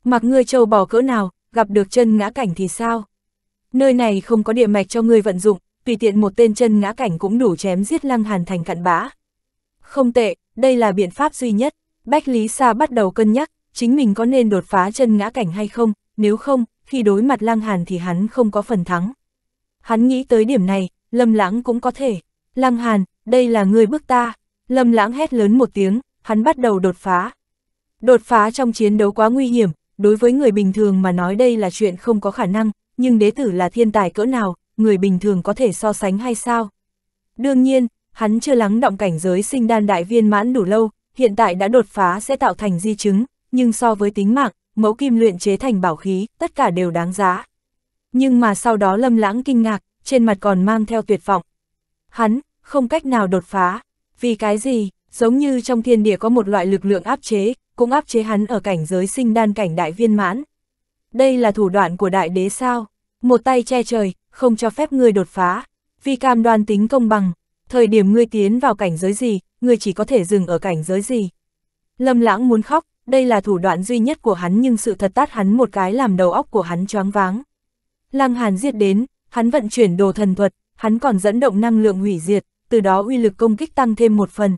Mặc ngươi trâu bò cỡ nào, gặp được chân ngã cảnh thì sao? Nơi này không có địa mạch cho ngươi vận dụng, tùy tiện một tên chân ngã cảnh cũng đủ chém giết Lăng Hàn thành cặn bã. Không tệ, đây là biện pháp duy nhất. Bách Lý Sa bắt đầu cân nhắc, chính mình có nên đột phá chân ngã cảnh hay không, nếu không, khi đối mặt Lăng Hàn thì hắn không có phần thắng. Hắn nghĩ tới điểm này, Lâm Lãng cũng có thể. Lăng Hàn, đây là người bước ta. Lâm Lãng hét lớn một tiếng, hắn bắt đầu đột phá. Đột phá trong chiến đấu quá nguy hiểm, đối với người bình thường mà nói đây là chuyện không có khả năng, nhưng đế tử là thiên tài cỡ nào, người bình thường có thể so sánh hay sao? Đương nhiên, hắn chưa lắng động cảnh giới sinh đan đại viên mãn đủ lâu, hiện tại đã đột phá sẽ tạo thành di chứng, nhưng so với tính mạng, mẫu kim luyện chế thành bảo khí, tất cả đều đáng giá. Nhưng mà sau đó lâm lãng kinh ngạc, trên mặt còn mang theo tuyệt vọng. Hắn, không cách nào đột phá, vì cái gì, giống như trong thiên địa có một loại lực lượng áp chế, cũng áp chế hắn ở cảnh giới sinh đan cảnh đại viên mãn. Đây là thủ đoạn của đại đế sao, một tay che trời, không cho phép ngươi đột phá, vì cam đoan tính công bằng, thời điểm ngươi tiến vào cảnh giới gì, ngươi chỉ có thể dừng ở cảnh giới gì. Lâm lãng muốn khóc, đây là thủ đoạn duy nhất của hắn nhưng sự thật tát hắn một cái làm đầu óc của hắn choáng váng. Lăng Hàn giết đến, hắn vận chuyển đồ thần thuật, hắn còn dẫn động năng lượng hủy diệt, từ đó uy lực công kích tăng thêm một phần.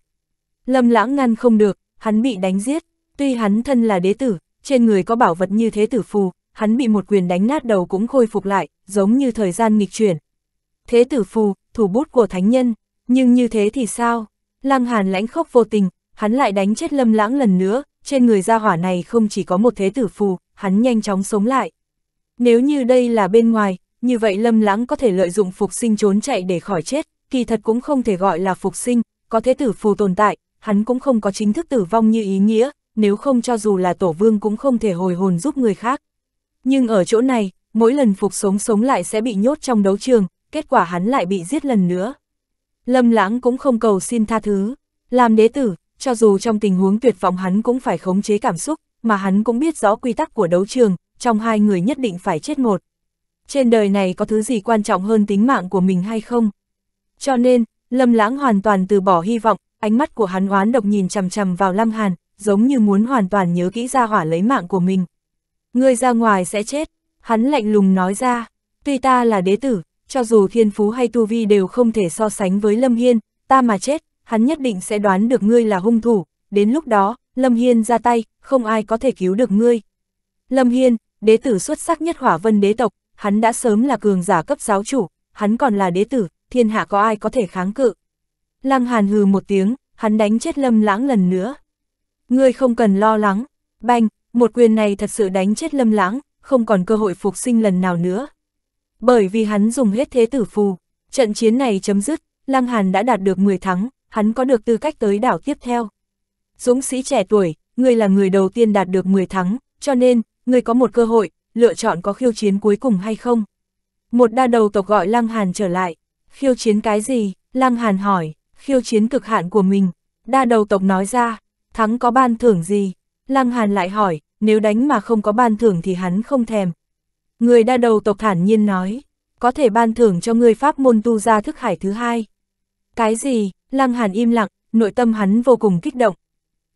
Lâm lãng ngăn không được, hắn bị đánh giết, tuy hắn thân là đế tử, trên người có bảo vật như thế tử phù, hắn bị một quyền đánh nát đầu cũng khôi phục lại, giống như thời gian nghịch chuyển. Thế tử phù, thủ bút của thánh nhân, nhưng như thế thì sao? Lăng Hàn lãnh khốc vô tình, hắn lại đánh chết lâm lãng lần nữa, trên người gia hỏa này không chỉ có một thế tử phù, hắn nhanh chóng sống lại. Nếu như đây là bên ngoài, như vậy lâm lãng có thể lợi dụng phục sinh trốn chạy để khỏi chết, kỳ thật cũng không thể gọi là phục sinh, có thế tử phù tồn tại, hắn cũng không có chính thức tử vong như ý nghĩa, nếu không cho dù là tổ vương cũng không thể hồi hồn giúp người khác. Nhưng ở chỗ này, mỗi lần phục sống sống lại sẽ bị nhốt trong đấu trường, kết quả hắn lại bị giết lần nữa. Lâm lãng cũng không cầu xin tha thứ, làm đế tử, cho dù trong tình huống tuyệt vọng hắn cũng phải khống chế cảm xúc, mà hắn cũng biết rõ quy tắc của đấu trường, trong hai người nhất định phải chết một. Trên đời này có thứ gì quan trọng hơn tính mạng của mình hay không? Cho nên, Lâm Lãng hoàn toàn từ bỏ hy vọng, ánh mắt của hắn oán độc nhìn chằm chằm vào Lam Hàn, giống như muốn hoàn toàn nhớ kỹ ra hỏa lấy mạng của mình. Ngươi ra ngoài sẽ chết, hắn lạnh lùng nói ra, tuy ta là đế tử, cho dù thiên phú hay tu vi đều không thể so sánh với Lâm Hiên, ta mà chết, hắn nhất định sẽ đoán được ngươi là hung thủ, đến lúc đó, Lâm Hiên ra tay, không ai có thể cứu được ngươi. Lâm Hiên, đế tử xuất sắc nhất hỏa vân đế tộc, hắn đã sớm là cường giả cấp giáo chủ, hắn còn là đế tử, thiên hạ có ai có thể kháng cự. Lăng Hàn hừ một tiếng, hắn đánh chết Lâm Lãng lần nữa. Ngươi không cần lo lắng, banh, một quyền này thật sự đánh chết Lâm Lãng, không còn cơ hội phục sinh lần nào nữa. Bởi vì hắn dùng hết thế tử phù, trận chiến này chấm dứt, Lăng Hàn đã đạt được 10 thắng, hắn có được tư cách tới đảo tiếp theo. Dũng sĩ trẻ tuổi, ngươi là người đầu tiên đạt được 10 thắng, cho nên, ngươi có một cơ hội, lựa chọn có khiêu chiến cuối cùng hay không. Một đa đầu tộc gọi Lăng Hàn trở lại, khiêu chiến cái gì, Lăng Hàn hỏi, khiêu chiến cực hạn của mình, đa đầu tộc nói ra, thắng có ban thưởng gì, Lăng Hàn lại hỏi, nếu đánh mà không có ban thưởng thì hắn không thèm. Người đa đầu tộc thản nhiên nói, có thể ban thưởng cho người pháp môn tu ra thức hải thứ hai. Cái gì, Lăng Hàn im lặng, nội tâm hắn vô cùng kích động.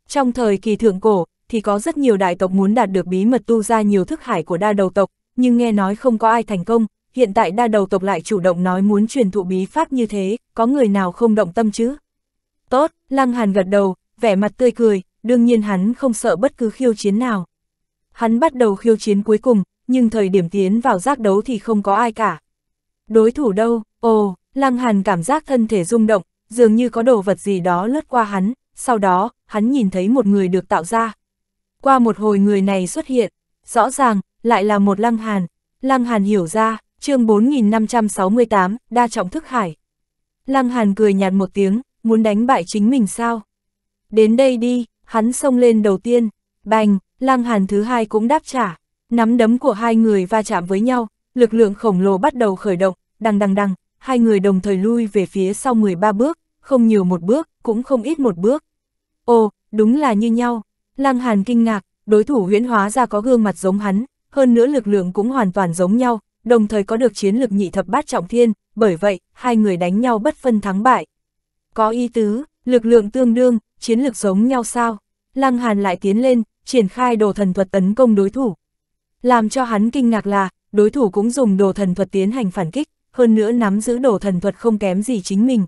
Trong thời kỳ thượng cổ, thì có rất nhiều đại tộc muốn đạt được bí mật tu ra nhiều thức hải của đa đầu tộc, nhưng nghe nói không có ai thành công, hiện tại đa đầu tộc lại chủ động nói muốn truyền thụ bí pháp như thế, có người nào không động tâm chứ? Tốt, Lăng Hàn gật đầu, vẻ mặt tươi cười, đương nhiên hắn không sợ bất cứ khiêu chiến nào. Hắn bắt đầu khiêu chiến cuối cùng, nhưng thời điểm tiến vào giác đấu thì không có ai cả. Đối thủ đâu, ồ, Lăng Hàn cảm giác thân thể rung động, dường như có đồ vật gì đó lướt qua hắn, sau đó, hắn nhìn thấy một người được tạo ra. Qua một hồi người này xuất hiện, rõ ràng, lại là một Lăng Hàn. Lăng Hàn hiểu ra, chương 4568, đa trọng thức hải. Lăng Hàn cười nhạt một tiếng, muốn đánh bại chính mình sao? Đến đây đi, hắn xông lên đầu tiên, bành, Lăng Hàn thứ hai cũng đáp trả. Nắm đấm của hai người va chạm với nhau, lực lượng khổng lồ bắt đầu khởi động, đằng đằng đằng, hai người đồng thời lui về phía sau 13 bước, không nhiều một bước, cũng không ít một bước. Ồ, đúng là như nhau. Lăng Hàn kinh ngạc, đối thủ huyễn hóa ra có gương mặt giống hắn, hơn nữa lực lượng cũng hoàn toàn giống nhau, đồng thời có được chiến lực nhị thập bát trọng thiên, bởi vậy, hai người đánh nhau bất phân thắng bại. Có ý tứ, lực lượng tương đương, chiến lực giống nhau sao? Lăng Hàn lại tiến lên, triển khai đồ thần thuật tấn công đối thủ. Làm cho hắn kinh ngạc là, đối thủ cũng dùng đồ thần thuật tiến hành phản kích, hơn nữa nắm giữ đồ thần thuật không kém gì chính mình.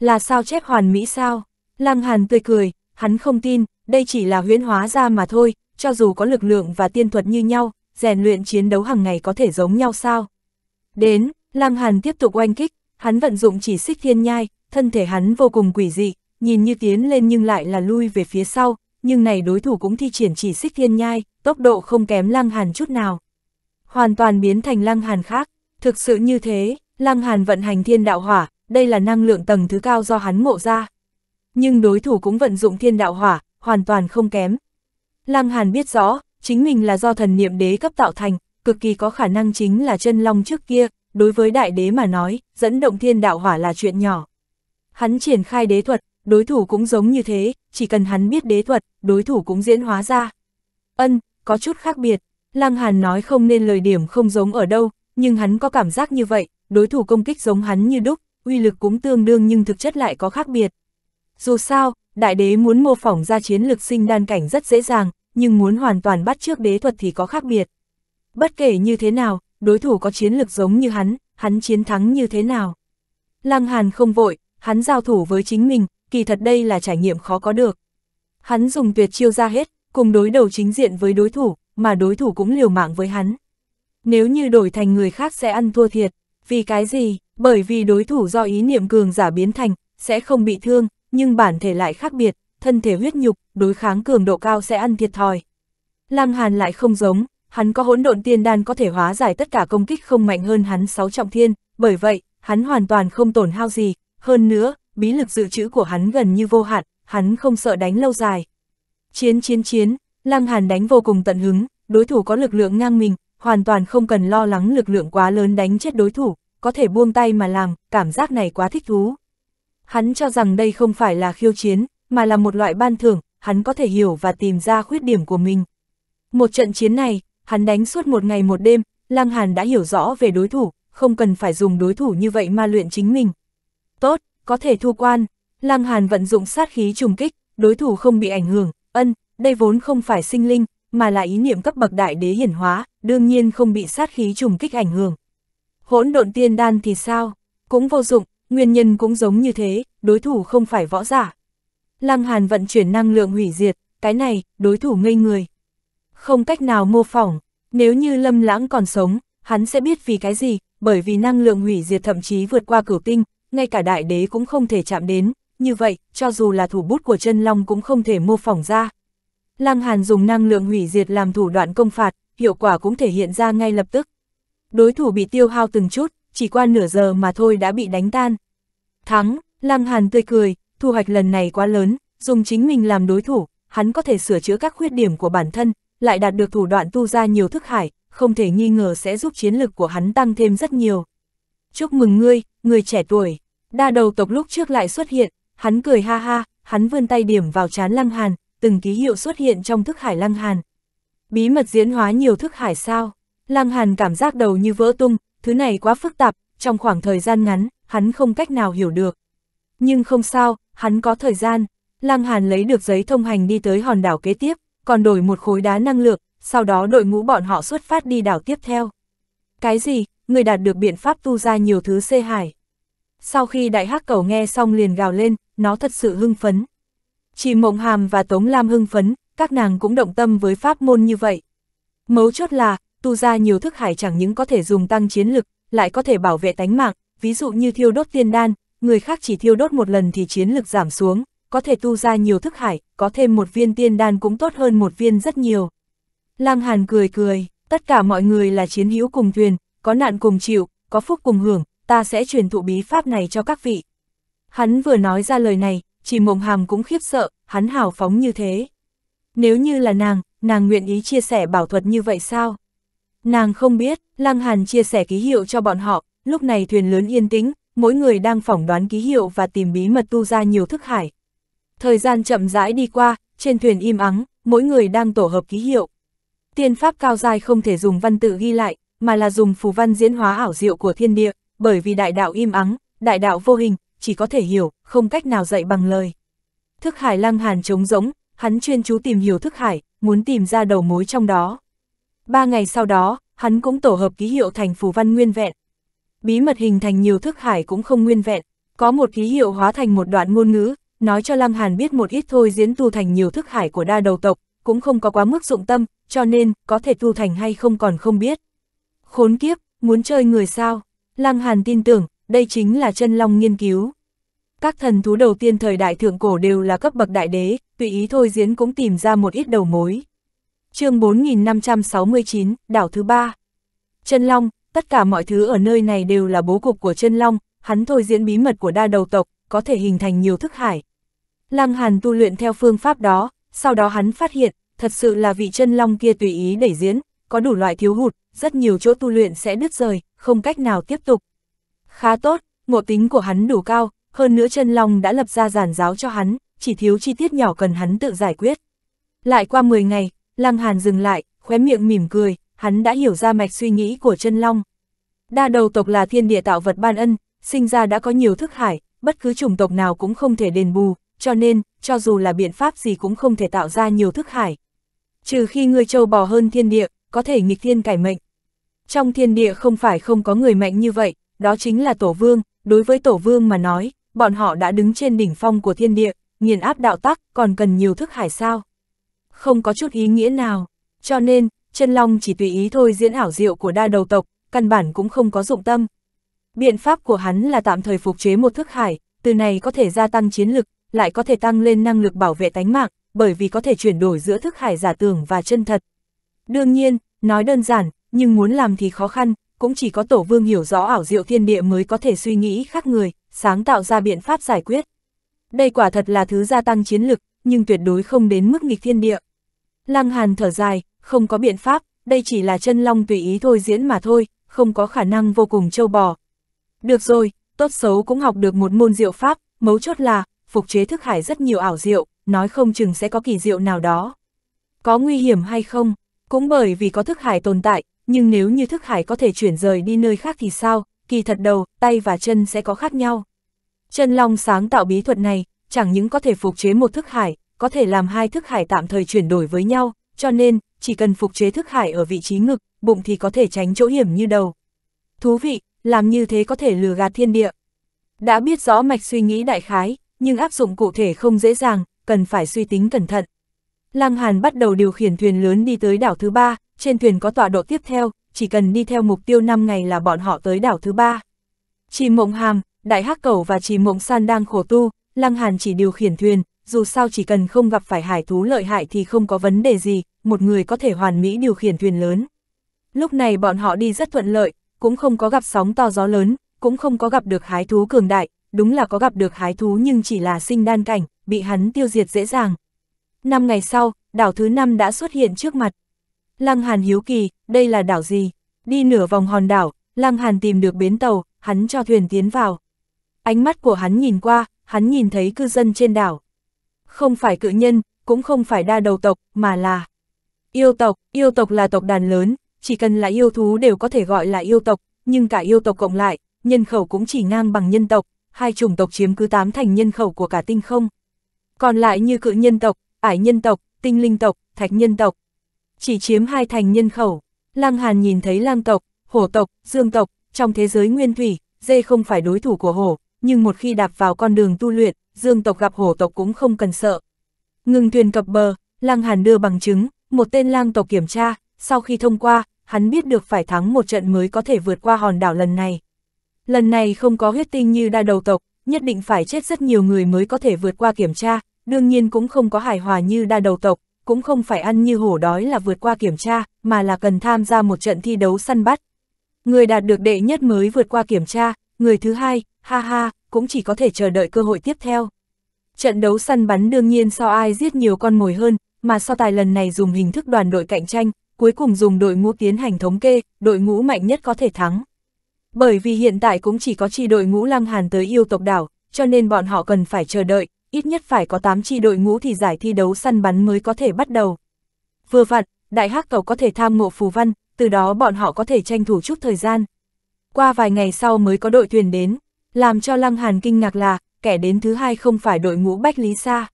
Là sao chép hoàn mỹ sao? Lăng Hàn tươi cười, hắn không tin, đây chỉ là huyễn hóa ra mà thôi, cho dù có lực lượng và tiên thuật như nhau, rèn luyện chiến đấu hàng ngày có thể giống nhau sao? Đến, Lăng Hàn tiếp tục oanh kích, hắn vận dụng chỉ xích thiên nhai, thân thể hắn vô cùng quỷ dị, nhìn như tiến lên nhưng lại là lui về phía sau, nhưng này đối thủ cũng thi triển chỉ xích thiên nhai, tốc độ không kém Lăng Hàn chút nào. Hoàn toàn biến thành Lăng Hàn khác, thực sự như thế, Lăng Hàn vận hành thiên đạo hỏa, đây là năng lượng tầng thứ cao do hắn ngộ ra. Nhưng đối thủ cũng vận dụng thiên đạo hỏa, hoàn toàn không kém. Lăng Hàn biết rõ, chính mình là do thần niệm đế cấp tạo thành, cực kỳ có khả năng chính là chân long trước kia, đối với đại đế mà nói, dẫn động thiên đạo hỏa là chuyện nhỏ. Hắn triển khai đế thuật, đối thủ cũng giống như thế, chỉ cần hắn biết đế thuật, đối thủ cũng diễn hóa ra. Ân, có chút khác biệt, Lăng Hàn nói không nên lời điểm không giống ở đâu, nhưng hắn có cảm giác như vậy, đối thủ công kích giống hắn như đúc, uy lực cũng tương đương nhưng thực chất lại có khác biệt. Dù sao, đại đế muốn mô phỏng ra chiến lực sinh đan cảnh rất dễ dàng, nhưng muốn hoàn toàn bắt trước đế thuật thì có khác biệt. Bất kể như thế nào, đối thủ có chiến lực giống như hắn, hắn chiến thắng như thế nào. Lăng Hàn không vội, hắn giao thủ với chính mình, kỳ thật đây là trải nghiệm khó có được. Hắn dùng tuyệt chiêu ra hết, cùng đối đầu chính diện với đối thủ, mà đối thủ cũng liều mạng với hắn. Nếu như đổi thành người khác sẽ ăn thua thiệt, vì cái gì, bởi vì đối thủ do ý niệm cường giả biến thành, sẽ không bị thương, nhưng bản thể lại khác biệt, thân thể huyết nhục, đối kháng cường độ cao sẽ ăn thiệt thòi. Lam Hàn lại không giống, hắn có hỗn độn tiên đan có thể hóa giải tất cả công kích không mạnh hơn hắn sáu trọng thiên, bởi vậy, hắn hoàn toàn không tổn hao gì, hơn nữa, bí lực dự trữ của hắn gần như vô hạn, hắn không sợ đánh lâu dài. Chiến chiến chiến, Lam Hàn đánh vô cùng tận hứng, đối thủ có lực lượng ngang mình, hoàn toàn không cần lo lắng lực lượng quá lớn đánh chết đối thủ, có thể buông tay mà làm, cảm giác này quá thích thú. Hắn cho rằng đây không phải là khiêu chiến, mà là một loại ban thưởng, hắn có thể hiểu và tìm ra khuyết điểm của mình. Một trận chiến này, hắn đánh suốt một ngày một đêm, Lăng Hàn đã hiểu rõ về đối thủ, không cần phải dùng đối thủ như vậy mà luyện chính mình. Tốt, có thể thu quan, Lăng Hàn vận dụng sát khí trùng kích, đối thủ không bị ảnh hưởng, ân, đây vốn không phải sinh linh, mà là ý niệm cấp bậc đại đế hiển hóa, đương nhiên không bị sát khí trùng kích ảnh hưởng hỗn độn tiên đan thì sao? Cũng vô dụng, nguyên nhân cũng giống như thế, đối thủ không phải võ giả. Lăng Hàn vận chuyển năng lượng hủy diệt, cái này, đối thủ ngây người. Không cách nào mô phỏng, nếu như Lâm Lãng còn sống, hắn sẽ biết vì cái gì, bởi vì năng lượng hủy diệt thậm chí vượt qua cửu tinh, ngay cả đại đế cũng không thể chạm đến, như vậy, cho dù là thủ bút của chân long cũng không thể mô phỏng ra. Lăng Hàn dùng năng lượng hủy diệt làm thủ đoạn công phạt, hiệu quả cũng thể hiện ra ngay lập tức đối thủ bị tiêu hao từng chút, chỉ qua nửa giờ mà thôi đã bị đánh tan. Thắng, Lăng Hàn tươi cười, thu hoạch lần này quá lớn, dùng chính mình làm đối thủ, hắn có thể sửa chữa các khuyết điểm của bản thân, lại đạt được thủ đoạn tu ra nhiều thức hải, không thể nghi ngờ sẽ giúp chiến lực của hắn tăng thêm rất nhiều. Chúc mừng ngươi, người trẻ tuổi. Đa đầu tộc lúc trước lại xuất hiện, hắn cười ha ha, hắn vươn tay điểm vào chán Lăng Hàn, từng ký hiệu xuất hiện trong thức hải Lăng Hàn. Bí mật diễn hóa nhiều thức hải sao? Lăng Hàn cảm giác đầu như vỡ tung, thứ này quá phức tạp, trong khoảng thời gian ngắn, hắn không cách nào hiểu được. Nhưng không sao, hắn có thời gian. Lăng Hàn lấy được giấy thông hành đi tới hòn đảo kế tiếp, còn đổi một khối đá năng lượng, sau đó đội ngũ bọn họ xuất phát đi đảo tiếp theo. Cái gì, người đạt được biện pháp tu ra nhiều thứ xê hải. Sau khi đại hắc cầu nghe xong liền gào lên, nó thật sự hưng phấn. Chỉ Mộng Hàm và Tống Lam hưng phấn, các nàng cũng động tâm với pháp môn như vậy. Mấu chốt là, tu ra nhiều thức hải chẳng những có thể dùng tăng chiến lực, lại có thể bảo vệ tánh mạng, ví dụ như thiêu đốt tiên đan, người khác chỉ thiêu đốt một lần thì chiến lực giảm xuống, có thể tu ra nhiều thức hải, có thêm một viên tiên đan cũng tốt hơn một viên rất nhiều. Lăng Hàn cười cười, tất cả mọi người là chiến hữu cùng thuyền, có nạn cùng chịu, có phúc cùng hưởng, ta sẽ truyền thụ bí pháp này cho các vị. Hắn vừa nói ra lời này, chỉ mộng hàm cũng khiếp sợ, hắn hào phóng như thế. Nếu như là nàng, nàng nguyện ý chia sẻ bảo thuật như vậy sao? Nàng không biết, Lăng Hàn chia sẻ ký hiệu cho bọn họ, lúc này thuyền lớn yên tĩnh, mỗi người đang phỏng đoán ký hiệu và tìm bí mật tu ra nhiều thức hải. Thời gian chậm rãi đi qua, trên thuyền im ắng, mỗi người đang tổ hợp ký hiệu. Tiên pháp cao dài không thể dùng văn tự ghi lại, mà là dùng phù văn diễn hóa ảo diệu của thiên địa, bởi vì đại đạo im ắng, đại đạo vô hình, chỉ có thể hiểu, không cách nào dạy bằng lời. Thức hải lăng hàn trống rỗng, hắn chuyên chú tìm hiểu thức hải, muốn tìm ra đầu mối trong đó. Ba ngày sau đó, hắn cũng tổ hợp ký hiệu thành phù văn nguyên vẹn. Bí mật hình thành nhiều thức hải cũng không nguyên vẹn, có một ký hiệu hóa thành một đoạn ngôn ngữ, nói cho Lăng Hàn biết một ít thôi diễn tu thành nhiều thức hải của đa đầu tộc, cũng không có quá mức dụng tâm, cho nên có thể tu thành hay không còn không biết. Khốn kiếp, muốn chơi người sao? Lăng Hàn tin tưởng, đây chính là chân long nghiên cứu. Các thần thú đầu tiên thời đại thượng cổ đều là cấp bậc đại đế, tùy ý thôi diễn cũng tìm ra một ít đầu mối chương 4569, đảo thứ ba. Chân Long, tất cả mọi thứ ở nơi này đều là bố cục của Chân Long, hắn thôi diễn bí mật của đa đầu tộc, có thể hình thành nhiều thức hải. Lăng Hàn tu luyện theo phương pháp đó, sau đó hắn phát hiện, thật sự là vị Chân Long kia tùy ý đẩy diễn, có đủ loại thiếu hụt, rất nhiều chỗ tu luyện sẽ đứt rời, không cách nào tiếp tục. Khá tốt, ngộ tính của hắn đủ cao, hơn nữa Chân Long đã lập ra giản giáo cho hắn, chỉ thiếu chi tiết nhỏ cần hắn tự giải quyết. Lại qua 10 ngày, Lăng Hàn dừng lại, khóe miệng mỉm cười, hắn đã hiểu ra mạch suy nghĩ của chân long. Đa đầu tộc là thiên địa tạo vật ban ân, sinh ra đã có nhiều thức hải, bất cứ chủng tộc nào cũng không thể đền bù, cho nên, cho dù là biện pháp gì cũng không thể tạo ra nhiều thức hải. Trừ khi người châu bò hơn thiên địa, có thể nghịch thiên cải mệnh. Trong thiên địa không phải không có người mạnh như vậy, đó chính là tổ vương, đối với tổ vương mà nói, bọn họ đã đứng trên đỉnh phong của thiên địa, nghiền áp đạo tắc, còn cần nhiều thức hải sao không có chút ý nghĩa nào. Cho nên, chân long chỉ tùy ý thôi diễn ảo diệu của đa đầu tộc, căn bản cũng không có dụng tâm. Biện pháp của hắn là tạm thời phục chế một thức hải, từ này có thể gia tăng chiến lực, lại có thể tăng lên năng lực bảo vệ tánh mạng, bởi vì có thể chuyển đổi giữa thức hải giả tưởng và chân thật. Đương nhiên, nói đơn giản, nhưng muốn làm thì khó khăn, cũng chỉ có tổ vương hiểu rõ ảo diệu thiên địa mới có thể suy nghĩ khác người, sáng tạo ra biện pháp giải quyết. Đây quả thật là thứ gia tăng chiến lực, nhưng tuyệt đối không đến mức nghịch thiên địa. Lăng Hàn thở dài, không có biện pháp, đây chỉ là chân long tùy ý thôi diễn mà thôi, không có khả năng vô cùng châu bò. Được rồi, tốt xấu cũng học được một môn diệu pháp, mấu chốt là, phục chế thức hải rất nhiều ảo diệu, nói không chừng sẽ có kỳ diệu nào đó. Có nguy hiểm hay không? Cũng bởi vì có thức hải tồn tại, nhưng nếu như thức hải có thể chuyển rời đi nơi khác thì sao, kỳ thật đầu, tay và chân sẽ có khác nhau. Chân long sáng tạo bí thuật này, chẳng những có thể phục chế một thức hải, có thể làm hai thức hải tạm thời chuyển đổi với nhau, cho nên, chỉ cần phục chế thức hải ở vị trí ngực, bụng thì có thể tránh chỗ hiểm như đầu. Thú vị, làm như thế có thể lừa gạt thiên địa. Đã biết rõ mạch suy nghĩ đại khái, nhưng áp dụng cụ thể không dễ dàng, cần phải suy tính cẩn thận. Lăng Hàn bắt đầu điều khiển thuyền lớn đi tới đảo thứ ba, trên thuyền có tọa độ tiếp theo, chỉ cần đi theo mục tiêu 5 ngày là bọn họ tới đảo thứ ba. Chỉ mộng hàm, đại hắc cầu và chỉ mộng san đang khổ tu, Lăng Hàn chỉ điều khiển thuyền, dù sao chỉ cần không gặp phải hải thú lợi hại thì không có vấn đề gì, một người có thể hoàn mỹ điều khiển thuyền lớn. Lúc này bọn họ đi rất thuận lợi, cũng không có gặp sóng to gió lớn, cũng không có gặp được hái thú cường đại, đúng là có gặp được hái thú nhưng chỉ là sinh đan cảnh, bị hắn tiêu diệt dễ dàng. Năm ngày sau, đảo thứ năm đã xuất hiện trước mặt. Lăng Hàn hiếu kỳ, đây là đảo gì? Đi nửa vòng hòn đảo, Lăng Hàn tìm được bến tàu, hắn cho thuyền tiến vào. Ánh mắt của hắn nhìn qua, hắn nhìn thấy cư dân trên đảo không phải cự nhân, cũng không phải đa đầu tộc, mà là yêu tộc, yêu tộc là tộc đàn lớn, chỉ cần là yêu thú đều có thể gọi là yêu tộc, nhưng cả yêu tộc cộng lại, nhân khẩu cũng chỉ ngang bằng nhân tộc, hai chủng tộc chiếm cứ tám thành nhân khẩu của cả tinh không. Còn lại như cự nhân tộc, ải nhân tộc, tinh linh tộc, thạch nhân tộc, chỉ chiếm hai thành nhân khẩu. Lăng Hàn nhìn thấy lang tộc, hổ tộc, dương tộc, trong thế giới nguyên thủy, dê không phải đối thủ của hổ, nhưng một khi đạp vào con đường tu luyện, dương tộc gặp hổ tộc cũng không cần sợ. Ngừng thuyền cập bờ, lang Hàn đưa bằng chứng, một tên lang tộc kiểm tra, sau khi thông qua, hắn biết được phải thắng một trận mới có thể vượt qua hòn đảo lần này. Lần này không có huyết tinh như đa đầu tộc, nhất định phải chết rất nhiều người mới có thể vượt qua kiểm tra, đương nhiên cũng không có hài hòa như đa đầu tộc, cũng không phải ăn như hổ đói là vượt qua kiểm tra, mà là cần tham gia một trận thi đấu săn bắt. Người đạt được đệ nhất mới vượt qua kiểm tra, người thứ hai, ha ha, cũng chỉ có thể chờ đợi cơ hội tiếp theo. Trận đấu săn bắn đương nhiên so ai giết nhiều con mồi hơn, mà so tài lần này dùng hình thức đoàn đội cạnh tranh, cuối cùng dùng đội ngũ tiến hành thống kê, đội ngũ mạnh nhất có thể thắng. Bởi vì hiện tại cũng chỉ có chi đội ngũ Lăng Hàn tới yêu tộc đảo, cho nên bọn họ cần phải chờ đợi, ít nhất phải có 8 chi đội ngũ thì giải thi đấu săn bắn mới có thể bắt đầu. Vừa vặn, Đại Hắc Cầu có thể tham ngộ phù văn, từ đó bọn họ có thể tranh thủ chút thời gian. Qua vài ngày sau mới có đội thuyền đến. Làm cho Lăng Hàn kinh ngạc là, kẻ đến thứ hai không phải đội ngũ Bách Lý Sa.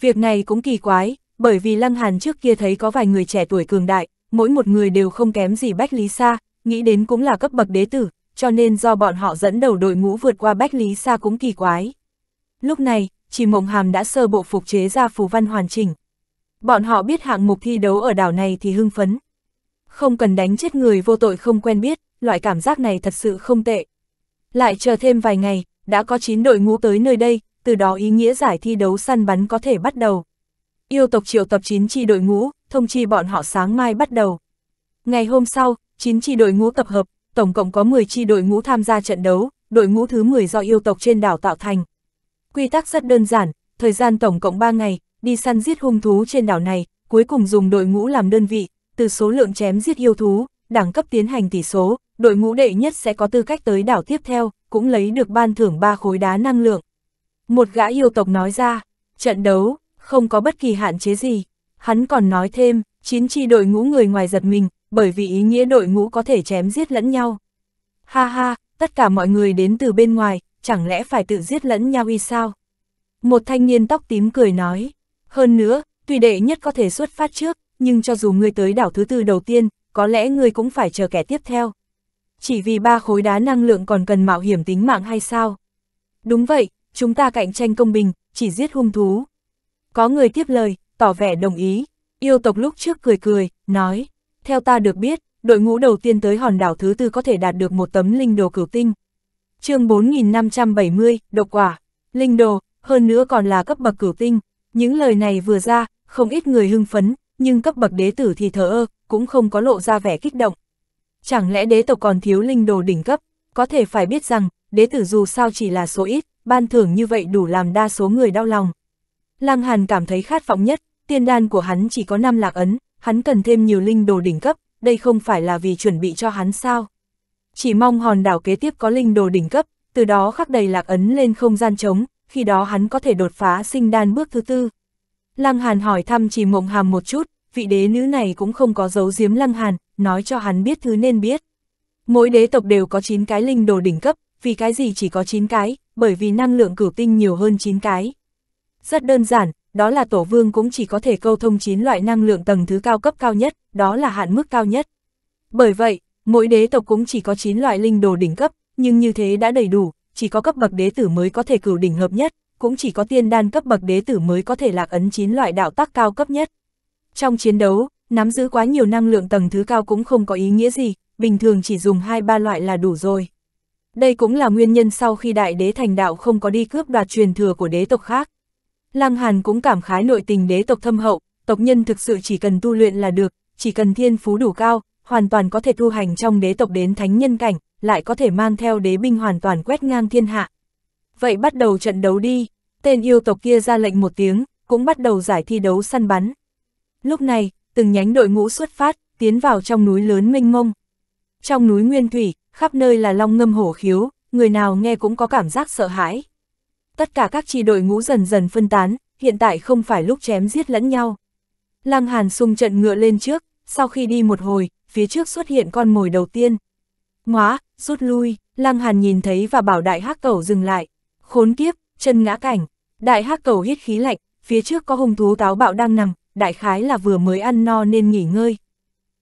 Việc này cũng kỳ quái, bởi vì Lăng Hàn trước kia thấy có vài người trẻ tuổi cường đại, mỗi một người đều không kém gì Bách Lý Sa, nghĩ đến cũng là cấp bậc đế tử, cho nên do bọn họ dẫn đầu đội ngũ vượt qua Bách Lý Sa cũng kỳ quái. Lúc này, chỉ mộng hàm đã sơ bộ phục chế ra phù văn hoàn chỉnh. Bọn họ biết hạng mục thi đấu ở đảo này thì hưng phấn. Không cần đánh chết người vô tội không quen biết, loại cảm giác này thật sự không tệ. Lại chờ thêm vài ngày, đã có 9 đội ngũ tới nơi đây, từ đó ý nghĩa giải thi đấu săn bắn có thể bắt đầu. Yêu tộc triệu tập 9 chi đội ngũ, thông chi bọn họ sáng mai bắt đầu. Ngày hôm sau, 9 chi đội ngũ tập hợp, tổng cộng có 10 chi đội ngũ tham gia trận đấu, đội ngũ thứ 10 do yêu tộc trên đảo tạo thành. Quy tắc rất đơn giản, thời gian tổng cộng 3 ngày, đi săn giết hung thú trên đảo này, cuối cùng dùng đội ngũ làm đơn vị, từ số lượng chém giết yêu thú, đẳng cấp tiến hành tỷ số, đội ngũ đệ nhất sẽ có tư cách tới đảo tiếp theo, cũng lấy được ban thưởng ba khối đá năng lượng. Một gã yêu tộc nói ra, trận đấu, không có bất kỳ hạn chế gì. Hắn còn nói thêm, chín chi đội ngũ người ngoài giật mình, bởi vì ý nghĩa đội ngũ có thể chém giết lẫn nhau. Ha ha, tất cả mọi người đến từ bên ngoài, chẳng lẽ phải tự giết lẫn nhau y sao? Một thanh niên tóc tím cười nói, hơn nữa, tùy đệ nhất có thể xuất phát trước, nhưng cho dù ngươi tới đảo thứ tư đầu tiên, có lẽ ngươi cũng phải chờ kẻ tiếp theo. Chỉ vì ba khối đá năng lượng còn cần mạo hiểm tính mạng hay sao? Đúng vậy, chúng ta cạnh tranh công bình, chỉ giết hung thú. Có người tiếp lời, tỏ vẻ đồng ý. Yêu tộc lúc trước cười cười, nói, theo ta được biết, đội ngũ đầu tiên tới hòn đảo thứ tư có thể đạt được một tấm linh đồ cửu tinh. chương 4570, độc quả, linh đồ, hơn nữa còn là cấp bậc cửu tinh. Những lời này vừa ra, không ít người hưng phấn, nhưng cấp bậc đế tử thì thờ ơ, cũng không có lộ ra vẻ kích động. Chẳng lẽ đế tộc còn thiếu linh đồ đỉnh cấp, có thể phải biết rằng, đế tử dù sao chỉ là số ít, ban thưởng như vậy đủ làm đa số người đau lòng. Lăng Hàn cảm thấy khát vọng nhất, tiên đan của hắn chỉ có 5 lạc ấn, hắn cần thêm nhiều linh đồ đỉnh cấp, đây không phải là vì chuẩn bị cho hắn sao. Chỉ mong hòn đảo kế tiếp có linh đồ đỉnh cấp, từ đó khắc đầy lạc ấn lên không gian trống, khi đó hắn có thể đột phá sinh đan bước thứ tư. Lăng Hàn hỏi thăm chỉ mộng hàm một chút, vị đế nữ này cũng không có giấu giếm Lăng Hàn, nói cho hắn biết thứ nên biết. Mỗi đế tộc đều có 9 cái linh đồ đỉnh cấp, vì cái gì chỉ có 9 cái, bởi vì năng lượng cửu tinh nhiều hơn 9 cái. Rất đơn giản, đó là tổ vương cũng chỉ có thể câu thông 9 loại năng lượng tầng thứ cao cấp cao nhất, đó là hạn mức cao nhất. Bởi vậy, mỗi đế tộc cũng chỉ có 9 loại linh đồ đỉnh cấp, nhưng như thế đã đầy đủ, chỉ có cấp bậc đế tử mới có thể cửu đỉnh hợp nhất, cũng chỉ có tiên đan cấp bậc đế tử mới có thể lạc ấn 9 loại đạo tác cao cấp nhất. Trong chiến đấu, nắm giữ quá nhiều năng lượng tầng thứ cao cũng không có ý nghĩa gì, bình thường chỉ dùng 2-3 loại là đủ rồi. Đây cũng là nguyên nhân sau khi đại đế thành đạo không có đi cướp đoạt truyền thừa của đế tộc khác. Lăng Hàn cũng cảm khái nội tình đế tộc thâm hậu, tộc nhân thực sự chỉ cần tu luyện là được, chỉ cần thiên phú đủ cao, hoàn toàn có thể tu hành trong đế tộc đến thánh nhân cảnh, lại có thể mang theo đế binh hoàn toàn quét ngang thiên hạ. Vậy bắt đầu trận đấu đi, tên yêu tộc kia ra lệnh một tiếng, cũng bắt đầu giải thi đấu săn bắn. Lúc này, từng nhánh đội ngũ xuất phát, tiến vào trong núi lớn mênh mông. Trong núi Nguyên Thủy, khắp nơi là long ngâm hổ khiếu, người nào nghe cũng có cảm giác sợ hãi. Tất cả các chi đội ngũ dần dần phân tán, hiện tại không phải lúc chém giết lẫn nhau. Lăng Hàn sung trận ngựa lên trước, sau khi đi một hồi, phía trước xuất hiện con mồi đầu tiên. Móa, rút lui, Lăng Hàn nhìn thấy và bảo đại hắc cầu dừng lại. Khốn kiếp, chân ngã cảnh. Đại hắc cầu hít khí lạnh, phía trước có hung thú táo bạo đang nằm, đại khái là vừa mới ăn no nên nghỉ ngơi.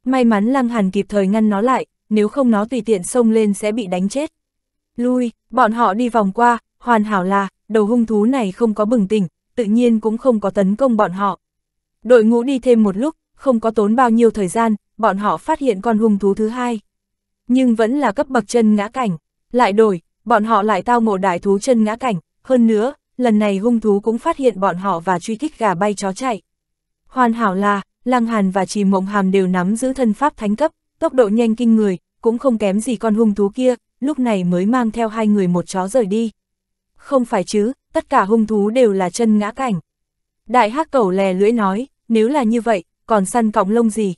May mắn Lăng Hàn kịp thời ngăn nó lại, nếu không nó tùy tiện xông lên sẽ bị đánh chết. Lui, bọn họ đi vòng qua, hoàn hảo là, đầu hung thú này không có bừng tỉnh, tự nhiên cũng không có tấn công bọn họ. Đội ngũ đi thêm một lúc, không có tốn bao nhiêu thời gian, bọn họ phát hiện con hung thú thứ hai. Nhưng vẫn là cấp bậc chân ngã cảnh, lại đổi, bọn họ lại tao ngộ đại thú chân ngã cảnh, hơn nữa, lần này hung thú cũng phát hiện bọn họ và truy kích gà bay chó chạy. Hoàn hảo là, Lăng Hàn và Trì Mộng Hàm đều nắm giữ thân pháp thánh cấp, tốc độ nhanh kinh người, cũng không kém gì con hung thú kia, lúc này mới mang theo hai người một chó rời đi. Không phải chứ, tất cả hung thú đều là chân ngã cảnh. Đại hắc cẩu lè lưỡi nói, nếu là như vậy, còn săn cọng lông gì?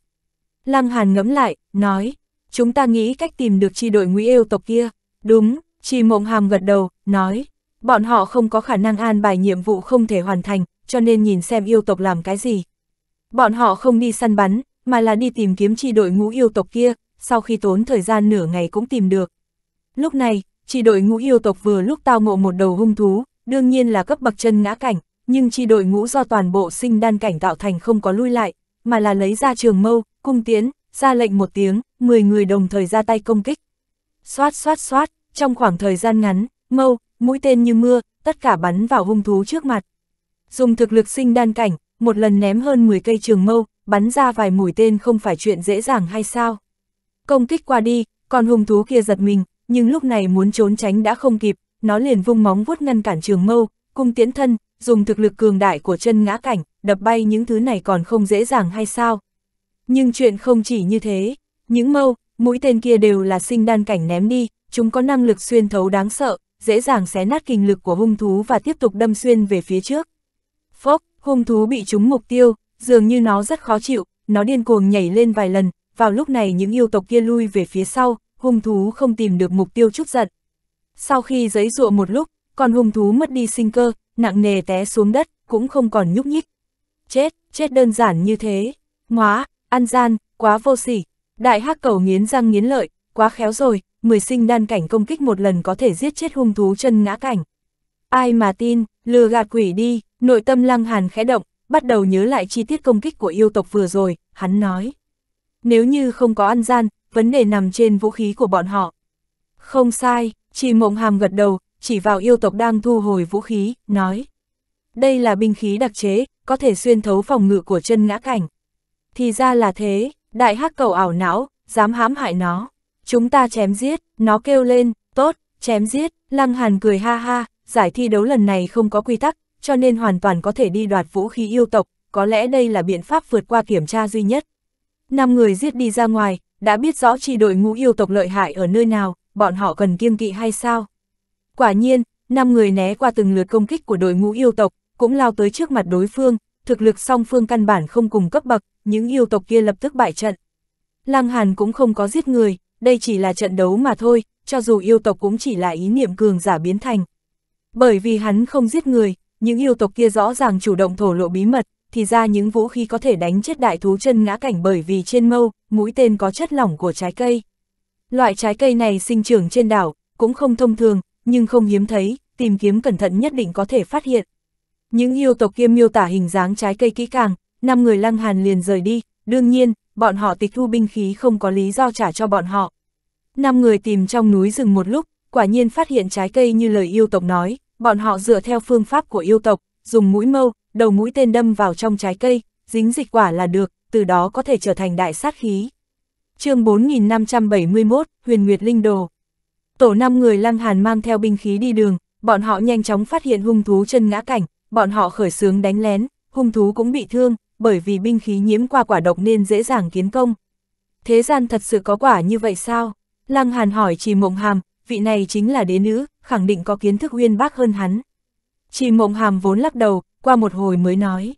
Lăng Hàn ngẫm lại, nói, chúng ta nghĩ cách tìm được chi đội nguy yêu tộc kia. Đúng, Trì Mộng Hàm gật đầu, nói, bọn họ không có khả năng an bài nhiệm vụ không thể hoàn thành, cho nên nhìn xem yêu tộc làm cái gì. Bọn họ không đi săn bắn, mà là đi tìm kiếm chi đội ngũ yêu tộc kia, sau khi tốn thời gian nửa ngày cũng tìm được. Lúc này, chi đội ngũ yêu tộc vừa lúc tao ngộ một đầu hung thú, đương nhiên là cấp bậc chân ngã cảnh, nhưng chi đội ngũ do toàn bộ sinh đan cảnh tạo thành không có lui lại, mà là lấy ra trường mâu, cung tiến ra lệnh một tiếng, 10 người đồng thời ra tay công kích. Xoát xoát xoát, trong khoảng thời gian ngắn, mâu, mũi tên như mưa, tất cả bắn vào hung thú trước mặt dùng thực lực sinh đan cảnh, một lần ném hơn 10 cây trường mâu, bắn ra vài mũi tên không phải chuyện dễ dàng hay sao. Công kích qua đi, còn hung thú kia giật mình, nhưng lúc này muốn trốn tránh đã không kịp, nó liền vung móng vuốt ngăn cản trường mâu, cung tiễn thân, dùng thực lực cường đại của chân ngã cảnh, đập bay những thứ này còn không dễ dàng hay sao. Nhưng chuyện không chỉ như thế, những mâu, mũi tên kia đều là sinh đan cảnh ném đi, chúng có năng lực xuyên thấu đáng sợ, dễ dàng xé nát kinh lực của hung thú và tiếp tục đâm xuyên về phía trước. Phốc, hung thú bị trúng mục tiêu, dường như nó rất khó chịu, nó điên cuồng nhảy lên vài lần, vào lúc này những yêu tộc kia lui về phía sau, hung thú không tìm được mục tiêu chút giận. Sau khi giấy dụa một lúc, con hung thú mất đi sinh cơ, nặng nề té xuống đất, cũng không còn nhúc nhích. Chết, chết đơn giản như thế. Ngóa, ăn gian, quá vô sỉ. Đại hắc cầu nghiến răng nghiến lợi, quá khéo rồi, mười sinh đan cảnh công kích một lần có thể giết chết hung thú chân ngã cảnh. Ai mà tin, lừa gạt quỷ đi, nội tâm lăng hàn khẽ động, bắt đầu nhớ lại chi tiết công kích của yêu tộc vừa rồi, hắn nói. Nếu như không có ăn gian, vấn đề nằm trên vũ khí của bọn họ. Không sai, chỉ mộng hàm gật đầu, chỉ vào yêu tộc đang thu hồi vũ khí, nói. Đây là binh khí đặc chế, có thể xuyên thấu phòng ngự của chân ngã cảnh. Thì ra là thế, đại hắc cầu ảo não, dám hãm hại nó. Chúng ta chém giết, nó kêu lên, tốt, chém giết, lăng hàn cười ha ha, giải thi đấu lần này không có quy tắc, cho nên hoàn toàn có thể đi đoạt vũ khí yêu tộc, có lẽ đây là biện pháp vượt qua kiểm tra duy nhất. Năm người giết đi ra ngoài, đã biết rõ chi đội ngũ yêu tộc lợi hại ở nơi nào, bọn họ cần kiêng kỵ hay sao? Quả nhiên, năm người né qua từng lượt công kích của đội ngũ yêu tộc, cũng lao tới trước mặt đối phương, thực lực song phương căn bản không cùng cấp bậc, những yêu tộc kia lập tức bại trận. Lăng Hàn cũng không có giết người, đây chỉ là trận đấu mà thôi, cho dù yêu tộc cũng chỉ là ý niệm cường giả biến thành, bởi vì hắn không giết người, những yêu tộc kia rõ ràng chủ động thổ lộ bí mật, thì ra những vũ khí có thể đánh chết đại thú chân ngã cảnh bởi vì trên mâu, mũi tên có chất lỏng của trái cây. Loại trái cây này sinh trưởng trên đảo, cũng không thông thường, nhưng không hiếm thấy, tìm kiếm cẩn thận nhất định có thể phát hiện. Những yêu tộc kia miêu tả hình dáng trái cây kỹ càng, năm người lăng hàn liền rời đi, đương nhiên, bọn họ tịch thu binh khí không có lý do trả cho bọn họ. Năm người tìm trong núi rừng một lúc, quả nhiên phát hiện trái cây như lời yêu tộc nói, bọn họ dựa theo phương pháp của yêu tộc, dùng mũi mâu, đầu mũi tên đâm vào trong trái cây, dính dịch quả là được, từ đó có thể trở thành đại sát khí. chương 4571, Huyền Nguyệt Linh Đồ Tổ 5 người lăng hàn mang theo binh khí đi đường, bọn họ nhanh chóng phát hiện hung thú chân ngã cảnh, bọn họ khởi sướng đánh lén, hung thú cũng bị thương, bởi vì binh khí nhiễm qua quả độc nên dễ dàng kiến công. Thế gian thật sự có quả như vậy sao? Lăng Hàn hỏi Trì Mộng Hàm, vị này chính là đế nữ, khẳng định có kiến thức uyên bác hơn hắn. Chỉ mộng hàm vốn lắc đầu, qua một hồi mới nói.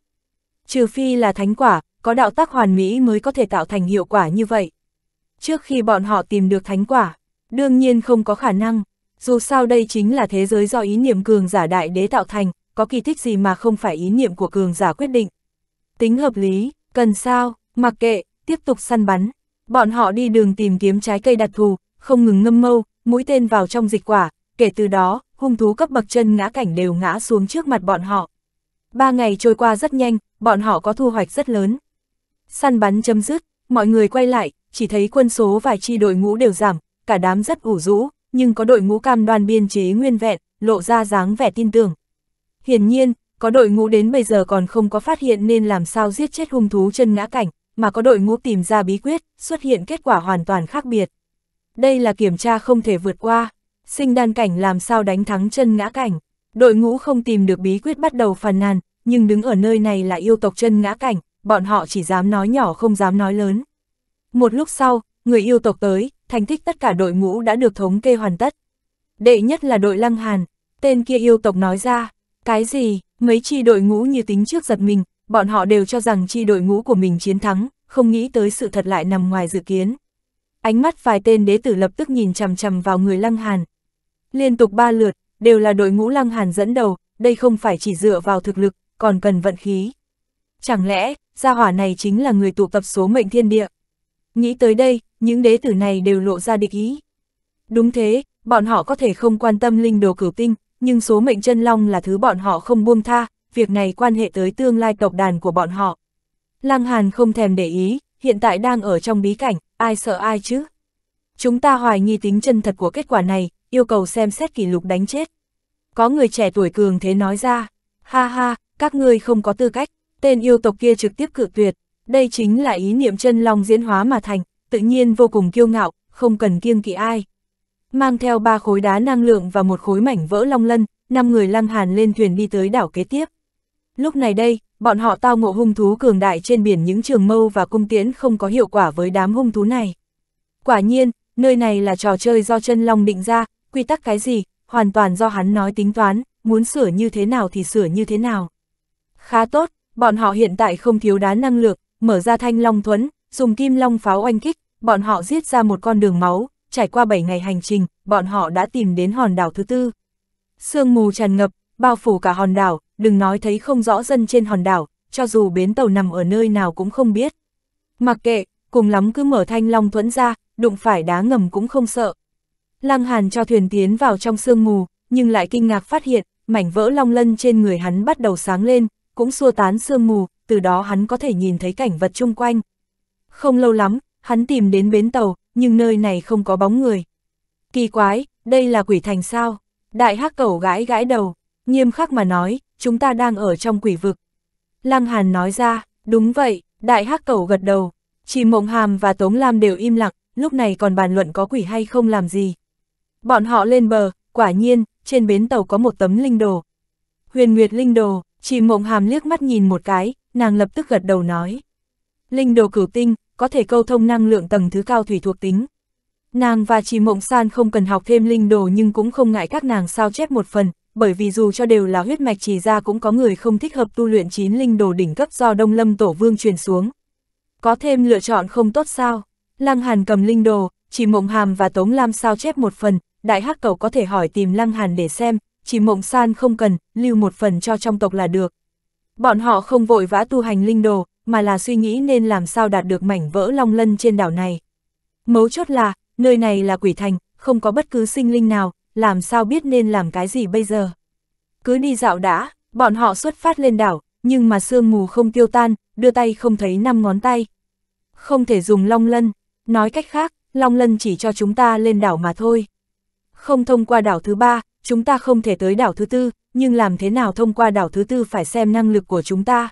Trừ phi là thánh quả, có đạo tác hoàn mỹ mới có thể tạo thành hiệu quả như vậy. Trước khi bọn họ tìm được thánh quả, đương nhiên không có khả năng, dù sao đây chính là thế giới do ý niệm cường giả đại đế tạo thành, có kỳ tích gì mà không phải ý niệm của cường giả quyết định. Tính hợp lý, cần sao, mặc kệ, tiếp tục săn bắn. Bọn họ đi đường tìm kiếm trái cây đặc thù, không ngừng ngâm mâu, mũi tên vào trong dịch quả, kể từ đó, hung thú cấp bậc chân ngã cảnh đều ngã xuống trước mặt bọn họ. Ba ngày trôi qua rất nhanh, bọn họ có thu hoạch rất lớn. Săn bắn chấm dứt, mọi người quay lại, chỉ thấy quân số vài chi đội ngũ đều giảm, cả đám rất ủ rũ, nhưng có đội ngũ cam đoan biên chế nguyên vẹn, lộ ra dáng vẻ tin tưởng. Hiển nhiên, có đội ngũ đến bây giờ còn không có phát hiện nên làm sao giết chết hung thú chân ngã cảnh, mà có đội ngũ tìm ra bí quyết, xuất hiện kết quả hoàn toàn khác biệt. Đây là kiểm tra không thể vượt qua sinh đan cảnh làm sao đánh thắng chân ngã cảnh. Đội ngũ không tìm được bí quyết bắt đầu phàn nàn, nhưng đứng ở nơi này là yêu tộc chân ngã cảnh, bọn họ chỉ dám nói nhỏ không dám nói lớn. Một lúc sau, người yêu tộc tới, thành tích tất cả đội ngũ đã được thống kê hoàn tất. Đệ nhất là đội Lăng Hàn, tên kia yêu tộc nói ra, cái gì, mấy chi đội ngũ như tính trước giật mình, bọn họ đều cho rằng chi đội ngũ của mình chiến thắng, không nghĩ tới sự thật lại nằm ngoài dự kiến. Ánh mắt vài tên đế tử lập tức nhìn chằm chằm vào người Lăng Hàn, Liên tục ba lượt, đều là đội ngũ lăng hàn dẫn đầu, đây không phải chỉ dựa vào thực lực, còn cần vận khí. Chẳng lẽ, gia hỏa này chính là người tụ tập số mệnh thiên địa? Nghĩ tới đây, những đế tử này đều lộ ra địch ý. Đúng thế, bọn họ có thể không quan tâm linh đồ cửu tinh, nhưng số mệnh chân long là thứ bọn họ không buông tha, việc này quan hệ tới tương lai tộc đàn của bọn họ. Lăng Hàn không thèm để ý, hiện tại đang ở trong bí cảnh, ai sợ ai chứ? Chúng ta hoài nghi tính chân thật của kết quả này, yêu cầu xem xét kỷ lục đánh chết. Có người trẻ tuổi cường thế nói ra, ha ha, các ngươi không có tư cách, tên yêu tộc kia trực tiếp cự tuyệt, đây chính là ý niệm chân long diễn hóa mà thành, tự nhiên vô cùng kiêu ngạo, không cần kiêng kỵ ai. Mang theo ba khối đá năng lượng và một khối mảnh vỡ long lân, năm người lăng hàn lên thuyền đi tới đảo kế tiếp. Lúc này đây, bọn họ tao ngộ hung thú cường đại trên biển những trường mâu và cung tiễn không có hiệu quả với đám hung thú này. Quả nhiên, nơi này là trò chơi do chân long định ra, quy tắc cái gì, hoàn toàn do hắn nói tính toán, muốn sửa như thế nào thì sửa như thế nào. Khá tốt, bọn họ hiện tại không thiếu đá năng lượng, mở ra thanh long thuẫn, dùng kim long pháo oanh kích, bọn họ giết ra một con đường máu, trải qua 7 ngày hành trình, bọn họ đã tìm đến hòn đảo thứ tư. Sương mù tràn ngập, bao phủ cả hòn đảo, đừng nói thấy không rõ dân trên hòn đảo, cho dù bến tàu nằm ở nơi nào cũng không biết. Mặc kệ, cùng lắm cứ mở thanh long thuẫn ra, đụng phải đá ngầm cũng không sợ, Lăng Hàn cho thuyền tiến vào trong sương mù, nhưng lại kinh ngạc phát hiện, mảnh vỡ long lân trên người hắn bắt đầu sáng lên, cũng xua tán sương mù, từ đó hắn có thể nhìn thấy cảnh vật chung quanh. Không lâu lắm, hắn tìm đến bến tàu, nhưng nơi này không có bóng người. Kỳ quái, đây là quỷ thành sao? Đại hắc cẩu gãi gãi đầu, nghiêm khắc mà nói, chúng ta đang ở trong quỷ vực. Lăng Hàn nói ra, đúng vậy, đại hắc cẩu gật đầu. Chỉ Mộng Hàm và Tống Lam đều im lặng, lúc này còn bàn luận có quỷ hay không làm gì. Bọn họ lên bờ, quả nhiên, trên bến tàu có một tấm linh đồ. Huyền Nguyệt linh đồ, chỉ mộng hàm liếc mắt nhìn một cái, nàng lập tức gật đầu nói. Linh đồ cửu tinh, có thể câu thông năng lượng tầng thứ cao thủy thuộc tính. Nàng và chỉ mộng san không cần học thêm linh đồ nhưng cũng không ngại các nàng sao chép một phần, bởi vì dù cho đều là huyết mạch chỉ ra cũng có người không thích hợp tu luyện chín linh đồ đỉnh cấp do Đông Lâm Tổ Vương truyền xuống. Có thêm lựa chọn không tốt sao? Lăng Hàn cầm linh đồ, chỉ mộng hàm và Tống Lam sao chép một phần, đại hắc cầu có thể hỏi tìm Lăng Hàn để xem, chỉ mộng san không cần, lưu một phần cho trong tộc là được. Bọn họ không vội vã tu hành linh đồ, mà là suy nghĩ nên làm sao đạt được mảnh vỡ long lân trên đảo này. Mấu chốt là, nơi này là quỷ thành, không có bất cứ sinh linh nào, làm sao biết nên làm cái gì bây giờ. Cứ đi dạo đã, bọn họ xuất phát lên đảo, nhưng mà sương mù không tiêu tan, đưa tay không thấy năm ngón tay. Không thể dùng long lân, nói cách khác, long lân chỉ cho chúng ta lên đảo mà thôi không thông qua đảo thứ ba, chúng ta không thể tới đảo thứ tư, nhưng làm thế nào thông qua đảo thứ tư phải xem năng lực của chúng ta.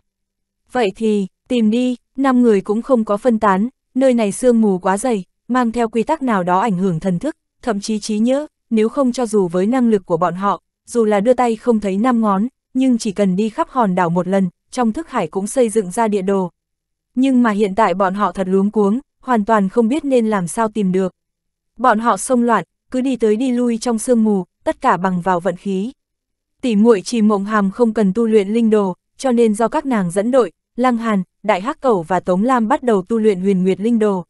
Vậy thì, tìm đi, năm người cũng không có phân tán, nơi này sương mù quá dày, mang theo quy tắc nào đó ảnh hưởng thần thức, thậm chí trí nhớ, nếu không cho dù với năng lực của bọn họ, dù là đưa tay không thấy năm ngón, nhưng chỉ cần đi khắp hòn đảo một lần, trong thức hải cũng xây dựng ra địa đồ. Nhưng mà hiện tại bọn họ thật luống cuống, hoàn toàn không biết nên làm sao tìm được. Bọn họ xông loạn, cứ đi tới đi lui trong sương mù, tất cả bằng vào vận khí. Tỷ muội Trì Mộng Hàm không cần tu luyện linh đồ, cho nên do các nàng dẫn đội, Lăng Hàn, Đại Hắc Cẩu và Tống Lam bắt đầu tu luyện Huyền Nguyệt linh đồ.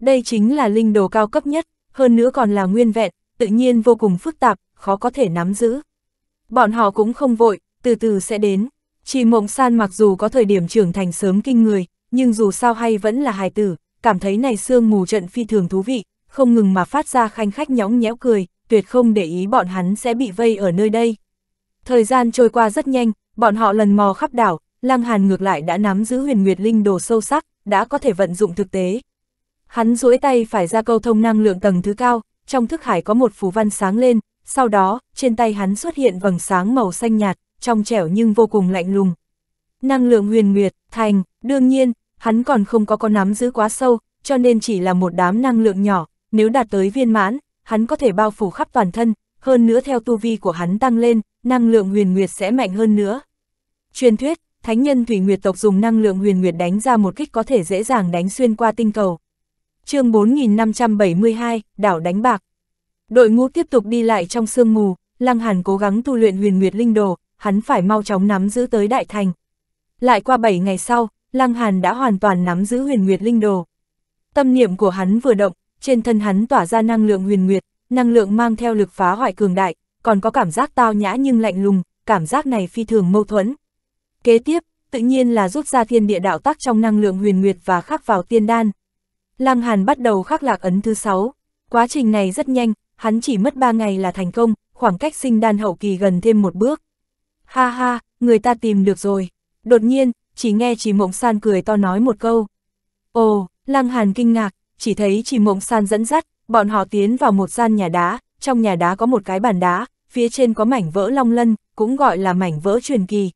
Đây chính là linh đồ cao cấp nhất, hơn nữa còn là nguyên vẹn, tự nhiên vô cùng phức tạp, khó có thể nắm giữ. Bọn họ cũng không vội, từ từ sẽ đến. Trì Mộng San mặc dù có thời điểm trưởng thành sớm kinh người, nhưng dù sao hay vẫn là hài tử, cảm thấy này sương mù trận phi thường thú vị, không ngừng mà phát ra khanh khách nhõng nhẽo cười, tuyệt không để ý bọn hắn sẽ bị vây ở nơi đây. Thời gian trôi qua rất nhanh, bọn họ lần mò khắp đảo, Lăng Hàn ngược lại đã nắm giữ huyền nguyệt linh đồ sâu sắc, đã có thể vận dụng thực tế. Hắn duỗi tay phải ra câu thông năng lượng tầng thứ cao, trong thức hải có một phù văn sáng lên, sau đó, trên tay hắn xuất hiện vầng sáng màu xanh nhạt, trong trẻo nhưng vô cùng lạnh lùng. Năng lượng huyền nguyệt, thành, đương nhiên, hắn còn không có con nắm giữ quá sâu, cho nên chỉ là một đám năng lượng nhỏ, nếu đạt tới viên mãn, hắn có thể bao phủ khắp toàn thân, hơn nữa theo tu vi của hắn tăng lên, năng lượng huyền nguyệt sẽ mạnh hơn nữa. Truyền thuyết, thánh nhân Thủy Nguyệt tộc dùng năng lượng huyền nguyệt đánh ra một kích có thể dễ dàng đánh xuyên qua tinh cầu. chương 4572, đảo đánh bạc. Đội ngũ tiếp tục đi lại trong sương mù, Lăng Hàn cố gắng tu luyện huyền nguyệt linh đồ, hắn phải mau chóng nắm giữ tới đại thành. Lại qua 7 ngày sau, Lăng Hàn đã hoàn toàn nắm giữ huyền nguyệt linh đồ. Tâm niệm của hắn vừa động, trên thân hắn tỏa ra năng lượng huyền nguyệt, năng lượng mang theo lực phá hoại cường đại, còn có cảm giác tao nhã nhưng lạnh lùng, cảm giác này phi thường mâu thuẫn. Kế tiếp, tự nhiên là rút ra thiên địa đạo tác trong năng lượng huyền nguyệt và khắc vào tiên đan. Lăng Hàn bắt đầu khắc lạc ấn thứ 6, quá trình này rất nhanh, hắn chỉ mất 3 ngày là thành công, khoảng cách sinh đan hậu kỳ gần thêm một bước. Ha ha, người ta tìm được rồi. Đột nhiên, chỉ nghe chỉ mộng san cười to nói một câu. Ồ, Lăng Hàn kinh ngạc, chỉ thấy chỉ mộng san dẫn dắt, bọn họ tiến vào một gian nhà đá, trong nhà đá có một cái bàn đá, phía trên có mảnh vỡ long lân, cũng gọi là mảnh vỡ truyền kỳ.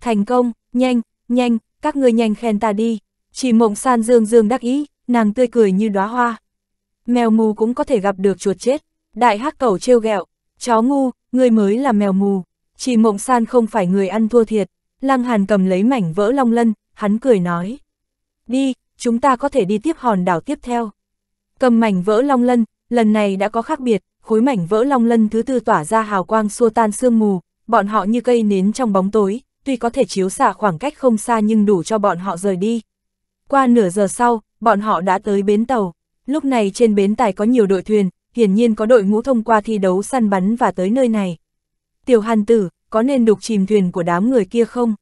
Thành công, nhanh, nhanh, các ngươi nhanh khen ta đi. Chỉ mộng san dương dương đắc ý, nàng tươi cười như đóa hoa. Mèo mù cũng có thể gặp được chuột chết. Đại hắc cầu trêu ghẹo, chó ngu, ngươi mới là mèo mù. Chỉ mộng san không phải người ăn thua thiệt. Lăng Hàn cầm lấy mảnh vỡ long lân, hắn cười nói. Đi, chúng ta có thể đi tiếp hòn đảo tiếp theo. Cầm mảnh vỡ long lân, lần này đã có khác biệt, khối mảnh vỡ long lân thứ tư tỏa ra hào quang xua tan sương mù, bọn họ như cây nến trong bóng tối, tuy có thể chiếu xạ khoảng cách không xa nhưng đủ cho bọn họ rời đi. Qua nửa giờ sau, bọn họ đã tới bến tàu. Lúc này trên bến tài có nhiều đội thuyền, hiển nhiên có đội ngũ thông qua thi đấu săn bắn và tới nơi này. Tiểu Hàn Tử, có nên đục chìm thuyền của đám người kia không?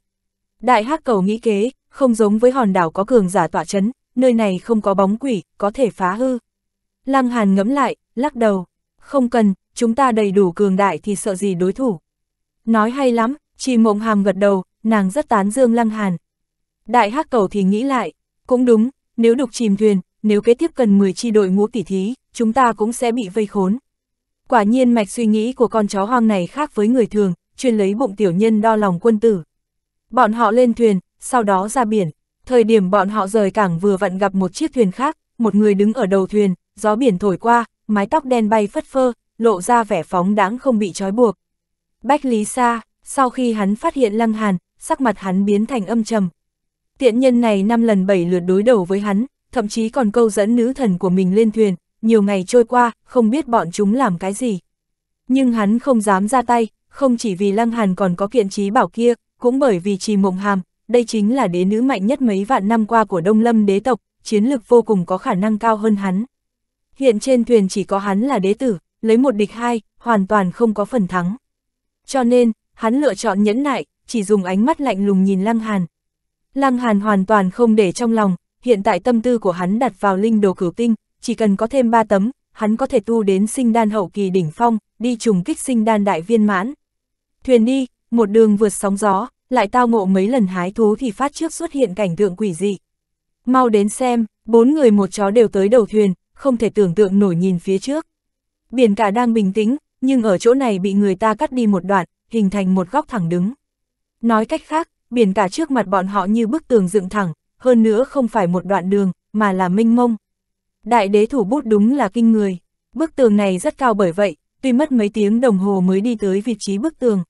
Đại Hắc Cầu nghĩ kế, không giống với hòn đảo có cường giả tỏa chấn, nơi này không có bóng quỷ, có thể phá hư. Lăng Hàn ngẫm lại, lắc đầu. Không cần, chúng ta đầy đủ cường đại thì sợ gì đối thủ. Nói hay lắm, chỉ mộng hàm gật đầu, nàng rất tán dương Lăng Hàn. Đại hắc cầu thì nghĩ lại, cũng đúng, nếu đục chìm thuyền, nếu kế tiếp cần 10 chi đội ngũ tỷ thí, chúng ta cũng sẽ bị vây khốn. Quả nhiên mạch suy nghĩ của con chó hoang này khác với người thường, chuyên lấy bụng tiểu nhân đo lòng quân tử. Bọn họ lên thuyền, sau đó ra biển. Thời điểm bọn họ rời cảng vừa vặn gặp một chiếc thuyền khác, một người đứng ở đầu thuyền, gió biển thổi qua, mái tóc đen bay phất phơ, lộ ra vẻ phóng đáng không bị trói buộc. Bách Lý Sa, sau khi hắn phát hiện Lăng Hàn, sắc mặt hắn biến thành âm trầm. Tiện nhân này năm lần bảy lượt đối đầu với hắn, thậm chí còn câu dẫn nữ thần của mình lên thuyền, nhiều ngày trôi qua, không biết bọn chúng làm cái gì. Nhưng hắn không dám ra tay, không chỉ vì Lăng Hàn còn có kiện trí bảo kia, cũng bởi vì trì mộng hàm, đây chính là đế nữ mạnh nhất mấy vạn năm qua của Đông Lâm đế tộc, chiến lực vô cùng có khả năng cao hơn hắn. Hiện trên thuyền chỉ có hắn là đế tử, lấy một địch hai, hoàn toàn không có phần thắng. Cho nên, hắn lựa chọn nhẫn nại, chỉ dùng ánh mắt lạnh lùng nhìn Lăng Hàn. Lăng Hàn hoàn toàn không để trong lòng, hiện tại tâm tư của hắn đặt vào linh đồ cửu tinh, chỉ cần có thêm ba tấm, hắn có thể tu đến sinh đan hậu kỳ đỉnh phong, đi trùng kích sinh đan đại viên mãn. Thuyền đi, một đường vượt sóng gió, lại tao ngộ mấy lần hái thú thì phát trước xuất hiện cảnh tượng quỷ dị. Mau đến xem, bốn người một chó đều tới đầu thuyền, không thể tưởng tượng nổi nhìn phía trước. Biển cả đang bình tĩnh, nhưng ở chỗ này bị người ta cắt đi một đoạn, hình thành một góc thẳng đứng. Nói cách khác, biển cả trước mặt bọn họ như bức tường dựng thẳng, hơn nữa không phải một đoạn đường, mà là minh mông. Đại đế thủ bút đúng là kinh người, bức tường này rất cao bởi vậy, tuy mất mấy tiếng đồng hồ mới đi tới vị trí bức tường.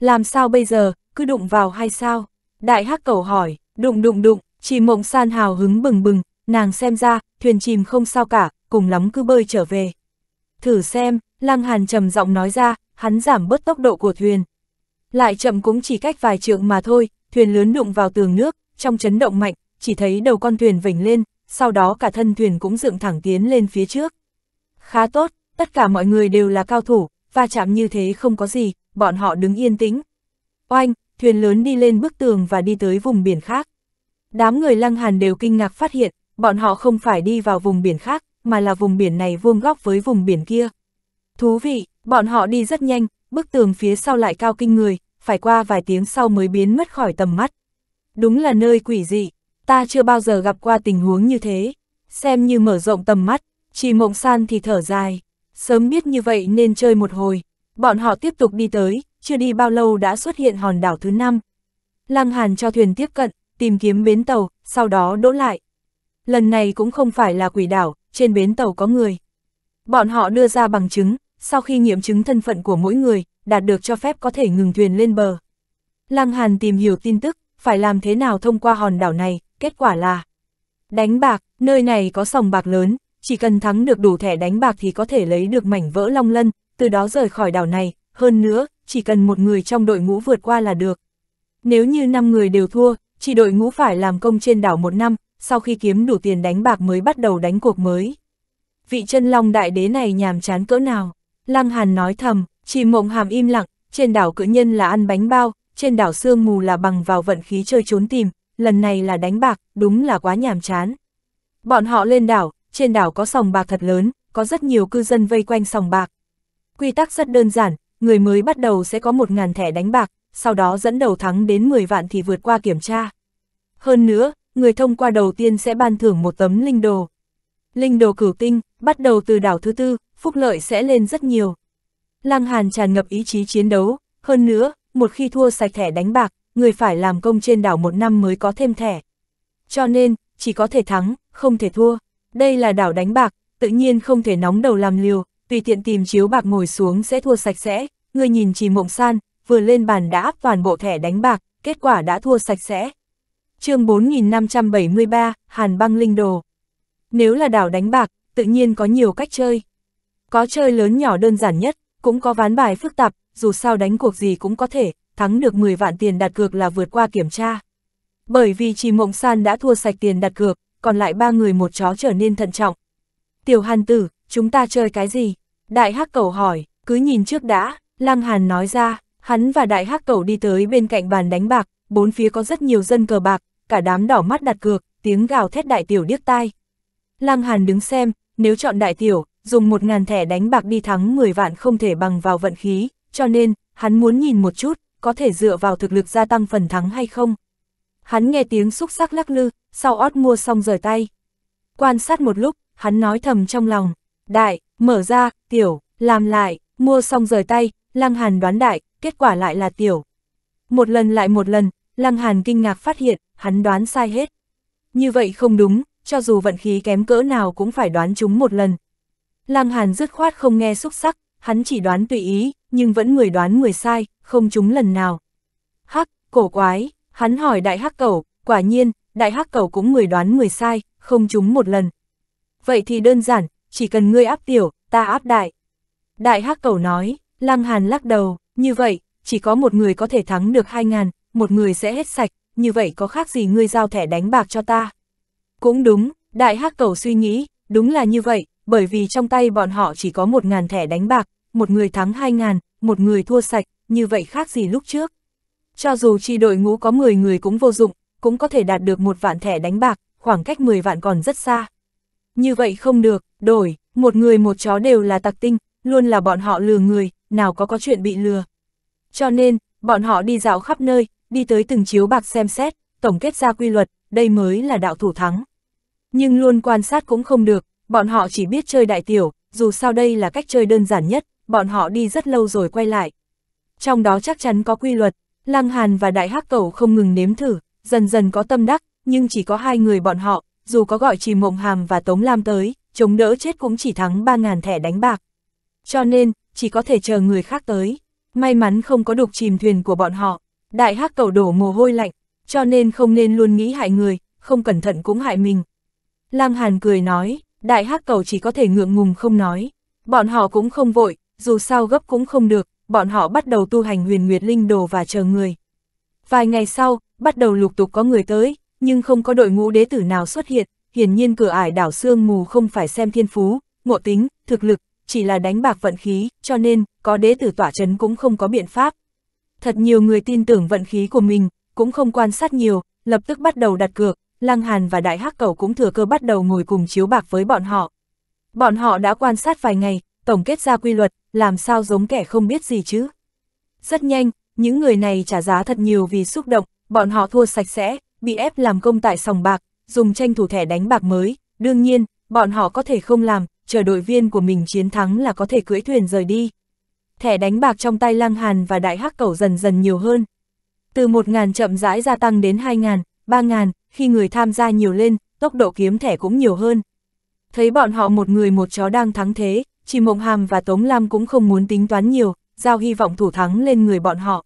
Làm sao bây giờ, cứ đụng vào hay sao? Đại hắc cầu hỏi, đụng đụng đụng, chỉ mộng san hào hứng bừng bừng, nàng xem ra, thuyền chìm không sao cả, cùng lắm cứ bơi trở về. Thử xem, lăng hàn trầm giọng nói ra, hắn giảm bớt tốc độ của thuyền. Lại chậm cũng chỉ cách vài trượng mà thôi, thuyền lớn đụng vào tường nước, trong chấn động mạnh, chỉ thấy đầu con thuyền vỉnh lên, sau đó cả thân thuyền cũng dựng thẳng tiến lên phía trước. Khá tốt, tất cả mọi người đều là cao thủ, va chạm như thế không có gì, bọn họ đứng yên tĩnh. Oanh, thuyền lớn đi lên bức tường và đi tới vùng biển khác. Đám người lăng hàn đều kinh ngạc phát hiện, bọn họ không phải đi vào vùng biển khác, mà là vùng biển này vuông góc với vùng biển kia. Thú vị, bọn họ đi rất nhanh, bức tường phía sau lại cao kinh người, phải qua vài tiếng sau mới biến mất khỏi tầm mắt. Đúng là nơi quỷ dị, ta chưa bao giờ gặp qua tình huống như thế, xem như mở rộng tầm mắt, chỉ mộng san thì thở dài, sớm biết như vậy nên chơi một hồi. Bọn họ tiếp tục đi tới, chưa đi bao lâu đã xuất hiện hòn đảo thứ năm. Lăng Hàn cho thuyền tiếp cận, tìm kiếm bến tàu, sau đó đỗ lại. Lần này cũng không phải là quỷ đảo, trên bến tàu có người. Bọn họ đưa ra bằng chứng, sau khi nghiệm chứng thân phận của mỗi người, đạt được cho phép có thể ngừng thuyền lên bờ. Lăng Hàn tìm hiểu tin tức, phải làm thế nào thông qua hòn đảo này, kết quả là Đánh bạc, nơi này có sòng bạc lớn, chỉ cần thắng được đủ thẻ đánh bạc thì có thể lấy được mảnh vỡ long lân, từ đó rời khỏi đảo này, hơn nữa, chỉ cần một người trong đội ngũ vượt qua là được. Nếu như 5 người đều thua, chỉ đội ngũ phải làm công trên đảo một năm, sau khi kiếm đủ tiền đánh bạc mới bắt đầu đánh cuộc mới. Vị chân long đại đế này nhàm chán cỡ nào? Lăng Hàn nói thầm, chỉ mộng hàm im lặng, trên đảo cự nhân là ăn bánh bao, trên đảo sương mù là bằng vào vận khí chơi trốn tìm, lần này là đánh bạc, đúng là quá nhàm chán. Bọn họ lên đảo, trên đảo có sòng bạc thật lớn, có rất nhiều cư dân vây quanh sòng bạc. Quy tắc rất đơn giản, người mới bắt đầu sẽ có 1.000 thẻ đánh bạc, sau đó dẫn đầu thắng đến 10 vạn thì vượt qua kiểm tra. Hơn nữa, người thông qua đầu tiên sẽ ban thưởng một tấm linh đồ. Linh đồ cửu tinh, bắt đầu từ đảo thứ tư, phúc lợi sẽ lên rất nhiều. Lăng Hàn tràn ngập ý chí chiến đấu, hơn nữa, một khi thua sạch thẻ đánh bạc, người phải làm công trên đảo một năm mới có thêm thẻ. Cho nên, chỉ có thể thắng, không thể thua. Đây là đảo đánh bạc, tự nhiên không thể nóng đầu làm liều, tùy tiện tìm chiếu bạc ngồi xuống sẽ thua sạch sẽ, người nhìn chỉ mộng san, vừa lên bàn đã áp toàn bộ thẻ đánh bạc, kết quả đã thua sạch sẽ. chương 4573, Hàn băng linh đồ. Nếu là đảo đánh bạc, tự nhiên có nhiều cách chơi. Có chơi lớn nhỏ đơn giản nhất, cũng có ván bài phức tạp, dù sao đánh cuộc gì cũng có thể, thắng được 10 vạn tiền đặt cược là vượt qua kiểm tra. Bởi vì Trì Mộng San đã thua sạch tiền đặt cược, còn lại ba người một chó trở nên thận trọng. Tiểu Hàn Tử, chúng ta chơi cái gì? Đại hắc cầu hỏi, cứ nhìn trước đã, Lăng Hàn nói ra, hắn và đại hắc cầu đi tới bên cạnh bàn đánh bạc, bốn phía có rất nhiều dân cờ bạc, cả đám đỏ mắt đặt cược, tiếng gào thét đại tiểu điếc tai. Lăng Hàn đứng xem, nếu chọn đại tiểu, dùng một ngàn thẻ đánh bạc đi thắng 10 vạn không thể bằng vào vận khí, cho nên, hắn muốn nhìn một chút, có thể dựa vào thực lực gia tăng phần thắng hay không. Hắn nghe tiếng xúc sắc lắc lư, sau ót mua xong rời tay. Quan sát một lúc, hắn nói thầm trong lòng, đại, mở ra, tiểu, làm lại, mua xong rời tay, Lăng Hàn đoán đại, kết quả lại là tiểu. Một lần lại một lần, Lăng Hàn kinh ngạc phát hiện, hắn đoán sai hết. Như vậy không đúng, cho dù vận khí kém cỡ nào cũng phải đoán chúng một lần. Lăng Hàn dứt khoát không nghe xúc sắc, hắn chỉ đoán tùy ý, nhưng vẫn người đoán người sai, không trúng lần nào. Hắc, cổ quái, hắn hỏi đại hắc cầu, quả nhiên, đại hắc cầu cũng người đoán người sai, không trúng một lần. Vậy thì đơn giản, chỉ cần ngươi áp tiểu, ta áp đại. Đại hắc cầu nói, lăng hàn lắc đầu, như vậy, chỉ có một người có thể thắng được hai ngàn, một người sẽ hết sạch, như vậy có khác gì ngươi giao thẻ đánh bạc cho ta. Cũng đúng, đại hắc cầu suy nghĩ, đúng là như vậy, bởi vì trong tay bọn họ chỉ có một ngàn thẻ đánh bạc, một người thắng hai ngàn, một người thua sạch, như vậy khác gì lúc trước. Cho dù chi đội ngũ có 10 người cũng vô dụng, cũng có thể đạt được một vạn thẻ đánh bạc, khoảng cách 10 vạn còn rất xa như vậy không được, đổi, một người một chó đều là tặc tinh, luôn là bọn họ lừa người, nào có có chuyện bị lừa. Cho nên, bọn họ đi dạo khắp nơi, đi tới từng chiếu bạc xem xét, tổng kết ra quy luật, đây mới là đạo thủ thắng. Nhưng luôn quan sát cũng không được, bọn họ chỉ biết chơi đại tiểu, dù sao đây là cách chơi đơn giản nhất, bọn họ đi rất lâu rồi quay lại. Trong đó chắc chắn có quy luật, Lăng Hàn và Đại Hắc Cẩu không ngừng nếm thử, dần dần có tâm đắc, nhưng chỉ có hai người bọn họ, dù có gọi Trì Mộng Hàm và Tống Lam tới, chống đỡ chết cũng chỉ thắng 3.000 thẻ đánh bạc. Cho nên, chỉ có thể chờ người khác tới. May mắn không có đục chìm thuyền của bọn họ. Đại hắc cầu đổ mồ hôi lạnh, cho nên không nên luôn nghĩ hại người, không cẩn thận cũng hại mình. Lang Hàn cười nói, đại hắc cầu chỉ có thể ngượng ngùng không nói. Bọn họ cũng không vội, dù sao gấp cũng không được, bọn họ bắt đầu tu hành huyền nguyệt linh đồ và chờ người. Vài ngày sau, bắt đầu lục tục có người tới, nhưng không có đội ngũ đế tử nào xuất hiện, hiển nhiên cửa ải đảo sương mù không phải xem thiên phú, ngộ tính, thực lực, chỉ là đánh bạc vận khí, cho nên, có đế tử tỏa chấn cũng không có biện pháp. Thật nhiều người tin tưởng vận khí của mình, cũng không quan sát nhiều, lập tức bắt đầu đặt cược, Lăng Hàn và Đại Hắc Cầu cũng thừa cơ bắt đầu ngồi cùng chiếu bạc với bọn họ. Bọn họ đã quan sát vài ngày, tổng kết ra quy luật, làm sao giống kẻ không biết gì chứ. Rất nhanh, những người này trả giá thật nhiều vì xúc động, bọn họ thua sạch sẽ, bị ép làm công tại sòng bạc, dùng tranh thủ thẻ đánh bạc mới, đương nhiên, bọn họ có thể không làm, chờ đội viên của mình chiến thắng là có thể cưỡi thuyền rời đi. Thẻ đánh bạc trong tay Lăng Hàn và Đại Hắc Cẩu dần dần nhiều hơn. Từ 1.000 chậm rãi gia tăng đến 2.000, 3.000, khi người tham gia nhiều lên, tốc độ kiếm thẻ cũng nhiều hơn. Thấy bọn họ một người một chó đang thắng thế, chỉ Mộng Hàm và Tống Lam cũng không muốn tính toán nhiều, giao hy vọng thủ thắng lên người bọn họ.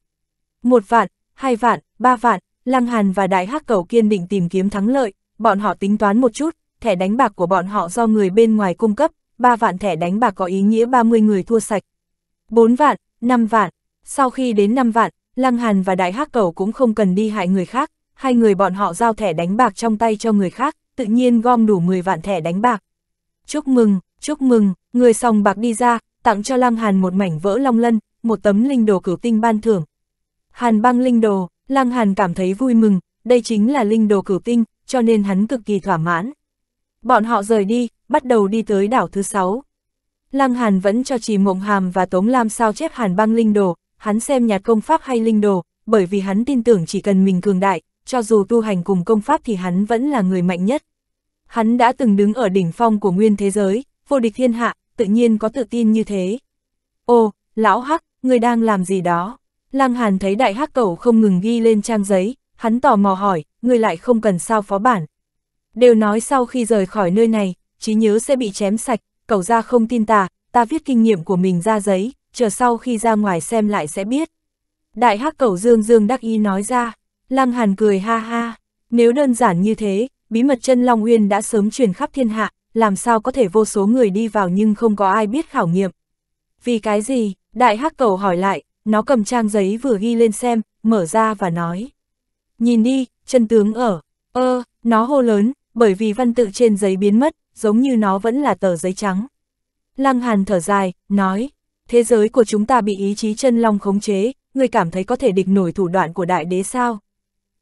Một vạn, hai vạn, ba vạn, Lăng Hàn và Đại Hắc Cầu kiên định tìm kiếm thắng lợi, bọn họ tính toán một chút, thẻ đánh bạc của bọn họ do người bên ngoài cung cấp, 3 vạn thẻ đánh bạc có ý nghĩa 30 người thua sạch. 4 vạn, 5 vạn, sau khi đến 5 vạn, Lăng Hàn và Đại Hắc Cầu cũng không cần đi hại người khác, hai người bọn họ giao thẻ đánh bạc trong tay cho người khác, tự nhiên gom đủ 10 vạn thẻ đánh bạc. Chúc mừng, chúc mừng, người sòng bạc đi ra, tặng cho Lăng Hàn một mảnh vỡ long lân, một tấm linh đồ cửu tinh ban thưởng. Hàn băng linh đồ, Lăng Hàn cảm thấy vui mừng, đây chính là linh đồ cửu tinh, cho nên hắn cực kỳ thỏa mãn. Bọn họ rời đi, bắt đầu đi tới đảo thứ sáu. Lăng Hàn vẫn cho Trì Mộng Hàm và Tống Lam sao chép Hàn băng linh đồ, hắn xem nhạt công pháp hay linh đồ, bởi vì hắn tin tưởng chỉ cần mình cường đại, cho dù tu hành cùng công pháp thì hắn vẫn là người mạnh nhất. Hắn đã từng đứng ở đỉnh phong của nguyên thế giới, vô địch thiên hạ, tự nhiên có tự tin như thế. Ô, lão hắc, người đang làm gì đó? Lăng Hàn thấy đại hắc Cầu không ngừng ghi lên trang giấy, hắn tò mò hỏi, người lại không cần sao phó bản. Đều nói sau khi rời khỏi nơi này, trí nhớ sẽ bị chém sạch, Cầu ra không tin ta, ta viết kinh nghiệm của mình ra giấy, chờ sau khi ra ngoài xem lại sẽ biết. Đại hắc Cầu dương dương đắc ý nói ra, Lăng Hàn cười ha ha, nếu đơn giản như thế, bí mật chân Long Uyên đã sớm truyền khắp thiên hạ, làm sao có thể vô số người đi vào nhưng không có ai biết khảo nghiệm. Vì cái gì? Đại hắc cầu hỏi lại, nó cầm trang giấy vừa ghi lên xem, mở ra và nói. Nhìn đi, chân tướng ở, ơ, nó hô lớn, bởi vì văn tự trên giấy biến mất, giống như nó vẫn là tờ giấy trắng. Lăng Hàn thở dài, nói, thế giới của chúng ta bị ý chí chân long khống chế, người cảm thấy có thể địch nổi thủ đoạn của đại đế sao?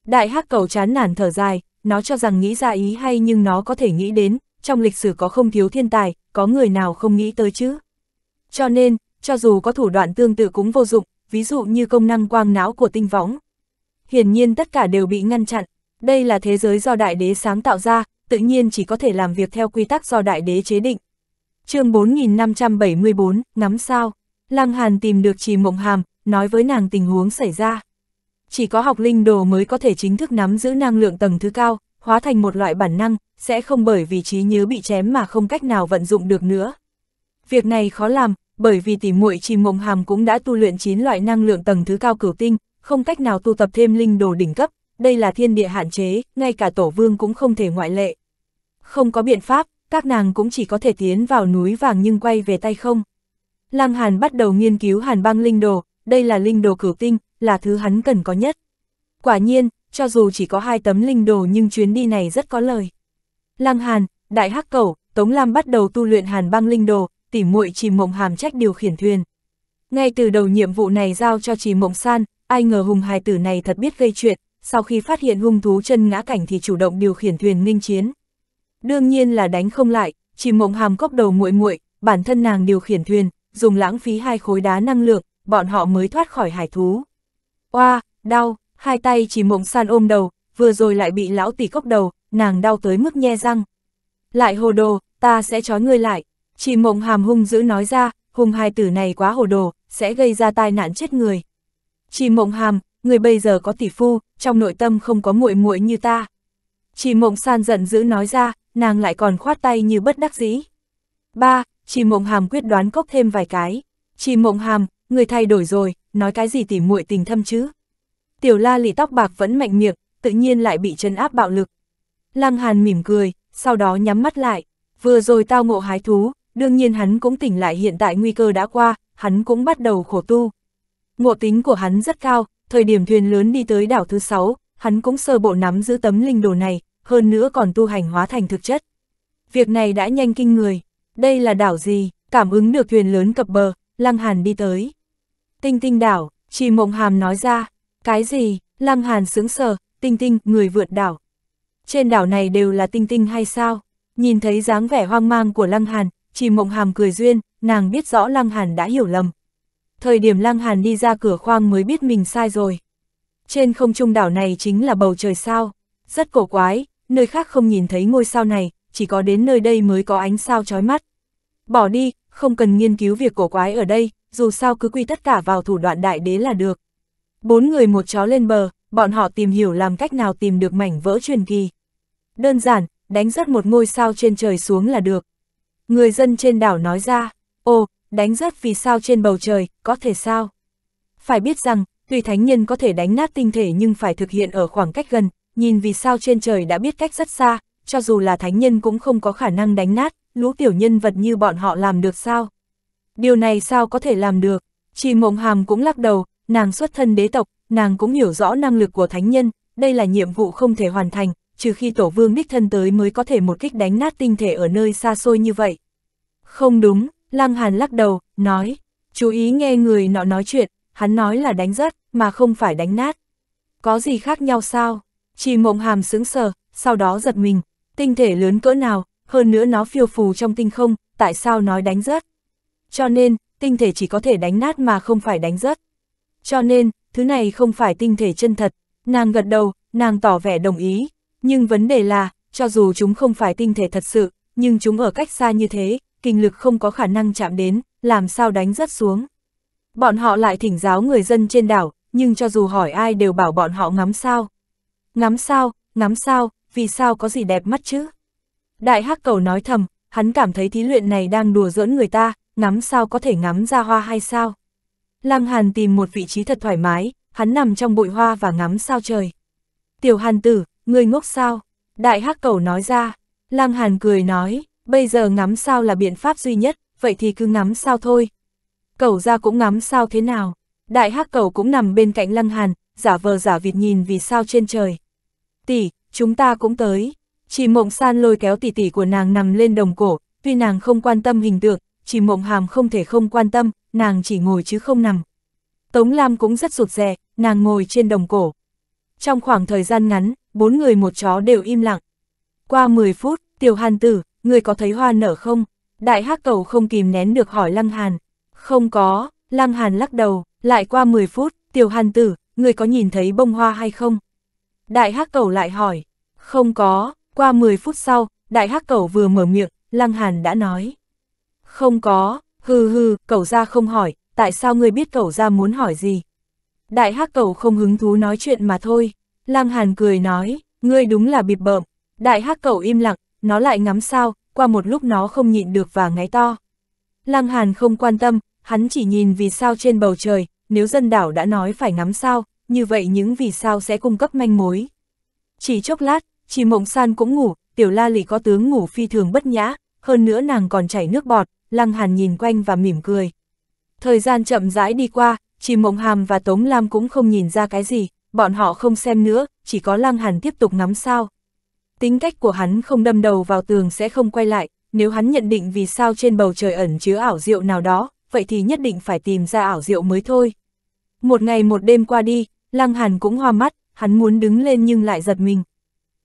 Đại hắc cầu chán nản thở dài, nó cho rằng nghĩ ra ý hay nhưng nó có thể nghĩ đến, trong lịch sử có không thiếu thiên tài, có người nào không nghĩ tới chứ? Cho nên, cho dù có thủ đoạn tương tự cũng vô dụng, ví dụ như công năng quang não của tinh võng. Hiển nhiên tất cả đều bị ngăn chặn, đây là thế giới do đại đế sáng tạo ra, tự nhiên chỉ có thể làm việc theo quy tắc do đại đế chế định. chương 4574, ngắm sao, Lăng Hàn tìm được trì mộng hàm, nói với nàng tình huống xảy ra. Chỉ có học linh đồ mới có thể chính thức nắm giữ năng lượng tầng thứ cao, hóa thành một loại bản năng, sẽ không bởi vì trí nhớ bị chém mà không cách nào vận dụng được nữa. Việc này khó làm, bởi vì tỷ muội Trì Mộng Hàm cũng đã tu luyện 9 loại năng lượng tầng thứ cao cửu tinh, không cách nào tu tập thêm linh đồ đỉnh cấp, đây là thiên địa hạn chế, ngay cả tổ vương cũng không thể ngoại lệ. Không có biện pháp, các nàng cũng chỉ có thể tiến vào núi vàng nhưng quay về tay không. Lam Hàn bắt đầu nghiên cứu Hàn băng linh đồ, đây là linh đồ cửu tinh, là thứ hắn cần có nhất. Quả nhiên, cho dù chỉ có hai tấm linh đồ nhưng chuyến đi này rất có lời. Lăng Hàn, Đại Hắc Cẩu, Tống Lam bắt đầu tu luyện Hàn băng linh đồ, tỉ muội Trì Mộng Hàm trách điều khiển thuyền. Ngay từ đầu nhiệm vụ này giao cho Trì Mộng San, ai ngờ hùng hài tử này thật biết gây chuyện, sau khi phát hiện hung thú chân ngã cảnh thì chủ động điều khiển thuyền nghênh chiến. Đương nhiên là đánh không lại, Trì Mộng Hàm cốc đầu muội muội, bản thân nàng điều khiển thuyền, dùng lãng phí hai khối đá năng lượng, bọn họ mới thoát khỏi hải thú. Oa, đau, hai tay Trì Mộng San ôm đầu, vừa rồi lại bị lão tỷ cốc đầu, nàng đau tới mức nhe răng. Lại hồ đồ, ta sẽ trói ngươi lại. Chỉ mộng hàm hung dữ nói ra, hùng hai tử này quá hồ đồ, sẽ gây ra tai nạn chết người. Chỉ mộng hàm, người bây giờ có tỷ phu, trong nội tâm không có muội muội như ta. Chỉ mộng san giận dữ nói ra, nàng lại còn khoát tay như bất đắc dĩ. Ba, chỉ mộng hàm quyết đoán cốc thêm vài cái. Chỉ mộng hàm, người thay đổi rồi, nói cái gì tỉ muội tình thâm chứ. Tiểu la lì tóc bạc vẫn mạnh miệng, tự nhiên lại bị trấn áp bạo lực. Lăng hàn mỉm cười, sau đó nhắm mắt lại. Vừa rồi tao ngộ hái thú, đương nhiên hắn cũng tỉnh lại hiện tại nguy cơ đã qua, hắn cũng bắt đầu khổ tu. Ngộ tính của hắn rất cao, thời điểm thuyền lớn đi tới đảo thứ 6, hắn cũng sơ bộ nắm giữ tấm linh đồ này, hơn nữa còn tu hành hóa thành thực chất. Việc này đã nhanh kinh người, đây là đảo gì, cảm ứng được thuyền lớn cập bờ, Lăng Hàn đi tới. Tinh tinh đảo, Trì Mộng Hàm nói ra, cái gì, Lăng Hàn sướng sờ, tinh tinh, người vượt đảo. Trên đảo này đều là tinh tinh hay sao? Nhìn thấy dáng vẻ hoang mang của Lăng Hàn, chỉ mộng hàm cười duyên, nàng biết rõ Lăng Hàn đã hiểu lầm. Thời điểm Lăng Hàn đi ra cửa khoang mới biết mình sai rồi. Trên không trung đảo này chính là bầu trời sao, rất cổ quái, nơi khác không nhìn thấy ngôi sao này, chỉ có đến nơi đây mới có ánh sao chói mắt. Bỏ đi, không cần nghiên cứu việc cổ quái ở đây, dù sao cứ quy tất cả vào thủ đoạn đại đế là được. Bốn người một chó lên bờ, bọn họ tìm hiểu làm cách nào tìm được mảnh vỡ truyền kỳ. Đơn giản, đánh rớt một ngôi sao trên trời xuống là được. Người dân trên đảo nói ra, ồ, đánh rớt vì sao trên bầu trời, có thể sao? Phải biết rằng, tuy thánh nhân có thể đánh nát tinh thể nhưng phải thực hiện ở khoảng cách gần, nhìn vì sao trên trời đã biết cách rất xa, cho dù là thánh nhân cũng không có khả năng đánh nát, lũ tiểu nhân vật như bọn họ làm được sao? Điều này sao có thể làm được? Chỉ mộng hàm cũng lắc đầu, nàng xuất thân đế tộc, nàng cũng hiểu rõ năng lực của thánh nhân, đây là nhiệm vụ không thể hoàn thành, trừ khi tổ vương đích thân tới mới có thể một kích đánh nát tinh thể ở nơi xa xôi như vậy. Không đúng, Lăng Hàn lắc đầu, nói, chú ý nghe người nọ nói chuyện, hắn nói là đánh rớt, mà không phải đánh nát. Có gì khác nhau sao? Chỉ mộng hàm sững sờ, sau đó giật mình, tinh thể lớn cỡ nào, hơn nữa nó phiêu phù trong tinh không, tại sao nói đánh rớt? Cho nên, tinh thể chỉ có thể đánh nát mà không phải đánh rớt. Cho nên, thứ này không phải tinh thể chân thật, nàng gật đầu, nàng tỏ vẻ đồng ý, nhưng vấn đề là, cho dù chúng không phải tinh thể thật sự, nhưng chúng ở cách xa như thế, kinh lực không có khả năng chạm đến, làm sao đánh rất xuống. Bọn họ lại thỉnh giáo người dân trên đảo, nhưng cho dù hỏi ai đều bảo bọn họ ngắm sao. Ngắm sao, ngắm sao, vì sao có gì đẹp mắt chứ? Đại hắc cầu nói thầm, hắn cảm thấy thí luyện này đang đùa giỡn người ta, ngắm sao có thể ngắm ra hoa hay sao? Lăng Hàn tìm một vị trí thật thoải mái, hắn nằm trong bụi hoa và ngắm sao trời. Tiểu Hàn tử, ngươi ngốc sao? Đại hắc cầu nói ra, Lăng Hàn cười nói, bây giờ ngắm sao là biện pháp duy nhất, vậy thì cứ ngắm sao thôi. Cầu ra cũng ngắm sao thế nào? Đại hắc cầu cũng nằm bên cạnh Lăng Hàn, giả vờ giả vịt nhìn vì sao trên trời. Tỷ, chúng ta cũng tới. Chỉ mộng san lôi kéo tỷ tỷ của nàng nằm lên đồng cổ, tuy nàng không quan tâm hình tượng, chỉ mộng hàm không thể không quan tâm, nàng chỉ ngồi chứ không nằm. Tống Lam cũng rất rụt rè, nàng ngồi trên đồng cổ. Trong khoảng thời gian ngắn, bốn người một chó đều im lặng. Qua 10 phút, tiểu hàn tử, người có thấy hoa nở không? Đại hắc cầu không kìm nén được hỏi Lăng Hàn. Không có, Lăng Hàn lắc đầu, lại qua 10 phút, tiểu hàn tử, người có nhìn thấy bông hoa hay không? Đại hắc cầu lại hỏi. Không có, qua 10 phút sau, đại hắc cầu vừa mở miệng, Lăng Hàn đã nói. Không có, hừ hừ, cậu ra không hỏi, tại sao người biết cậu ra muốn hỏi gì? Đại hắc cầu không hứng thú nói chuyện mà thôi. Lăng Hàn cười nói, ngươi đúng là bịp bợm. Đại hắc cẩu im lặng, nó lại ngắm sao, qua một lúc nó không nhịn được và ngáy to. Lăng Hàn không quan tâm, hắn chỉ nhìn vì sao trên bầu trời, nếu dân đảo đã nói phải ngắm sao, như vậy những vì sao sẽ cung cấp manh mối. Chỉ chốc lát, chỉ mộng san cũng ngủ, tiểu la Lì có tướng ngủ phi thường bất nhã, hơn nữa nàng còn chảy nước bọt, lăng hàn nhìn quanh và mỉm cười. Thời gian chậm rãi đi qua, chỉ mộng hàm và tống lam cũng không nhìn ra cái gì, bọn họ không xem nữa, chỉ có Lăng Hàn tiếp tục ngắm sao. Tính cách của hắn không đâm đầu vào tường sẽ không quay lại, nếu hắn nhận định vì sao trên bầu trời ẩn chứa ảo diệu nào đó, vậy thì nhất định phải tìm ra ảo diệu mới thôi. Một ngày một đêm qua đi, Lăng Hàn cũng hoa mắt, hắn muốn đứng lên nhưng lại giật mình.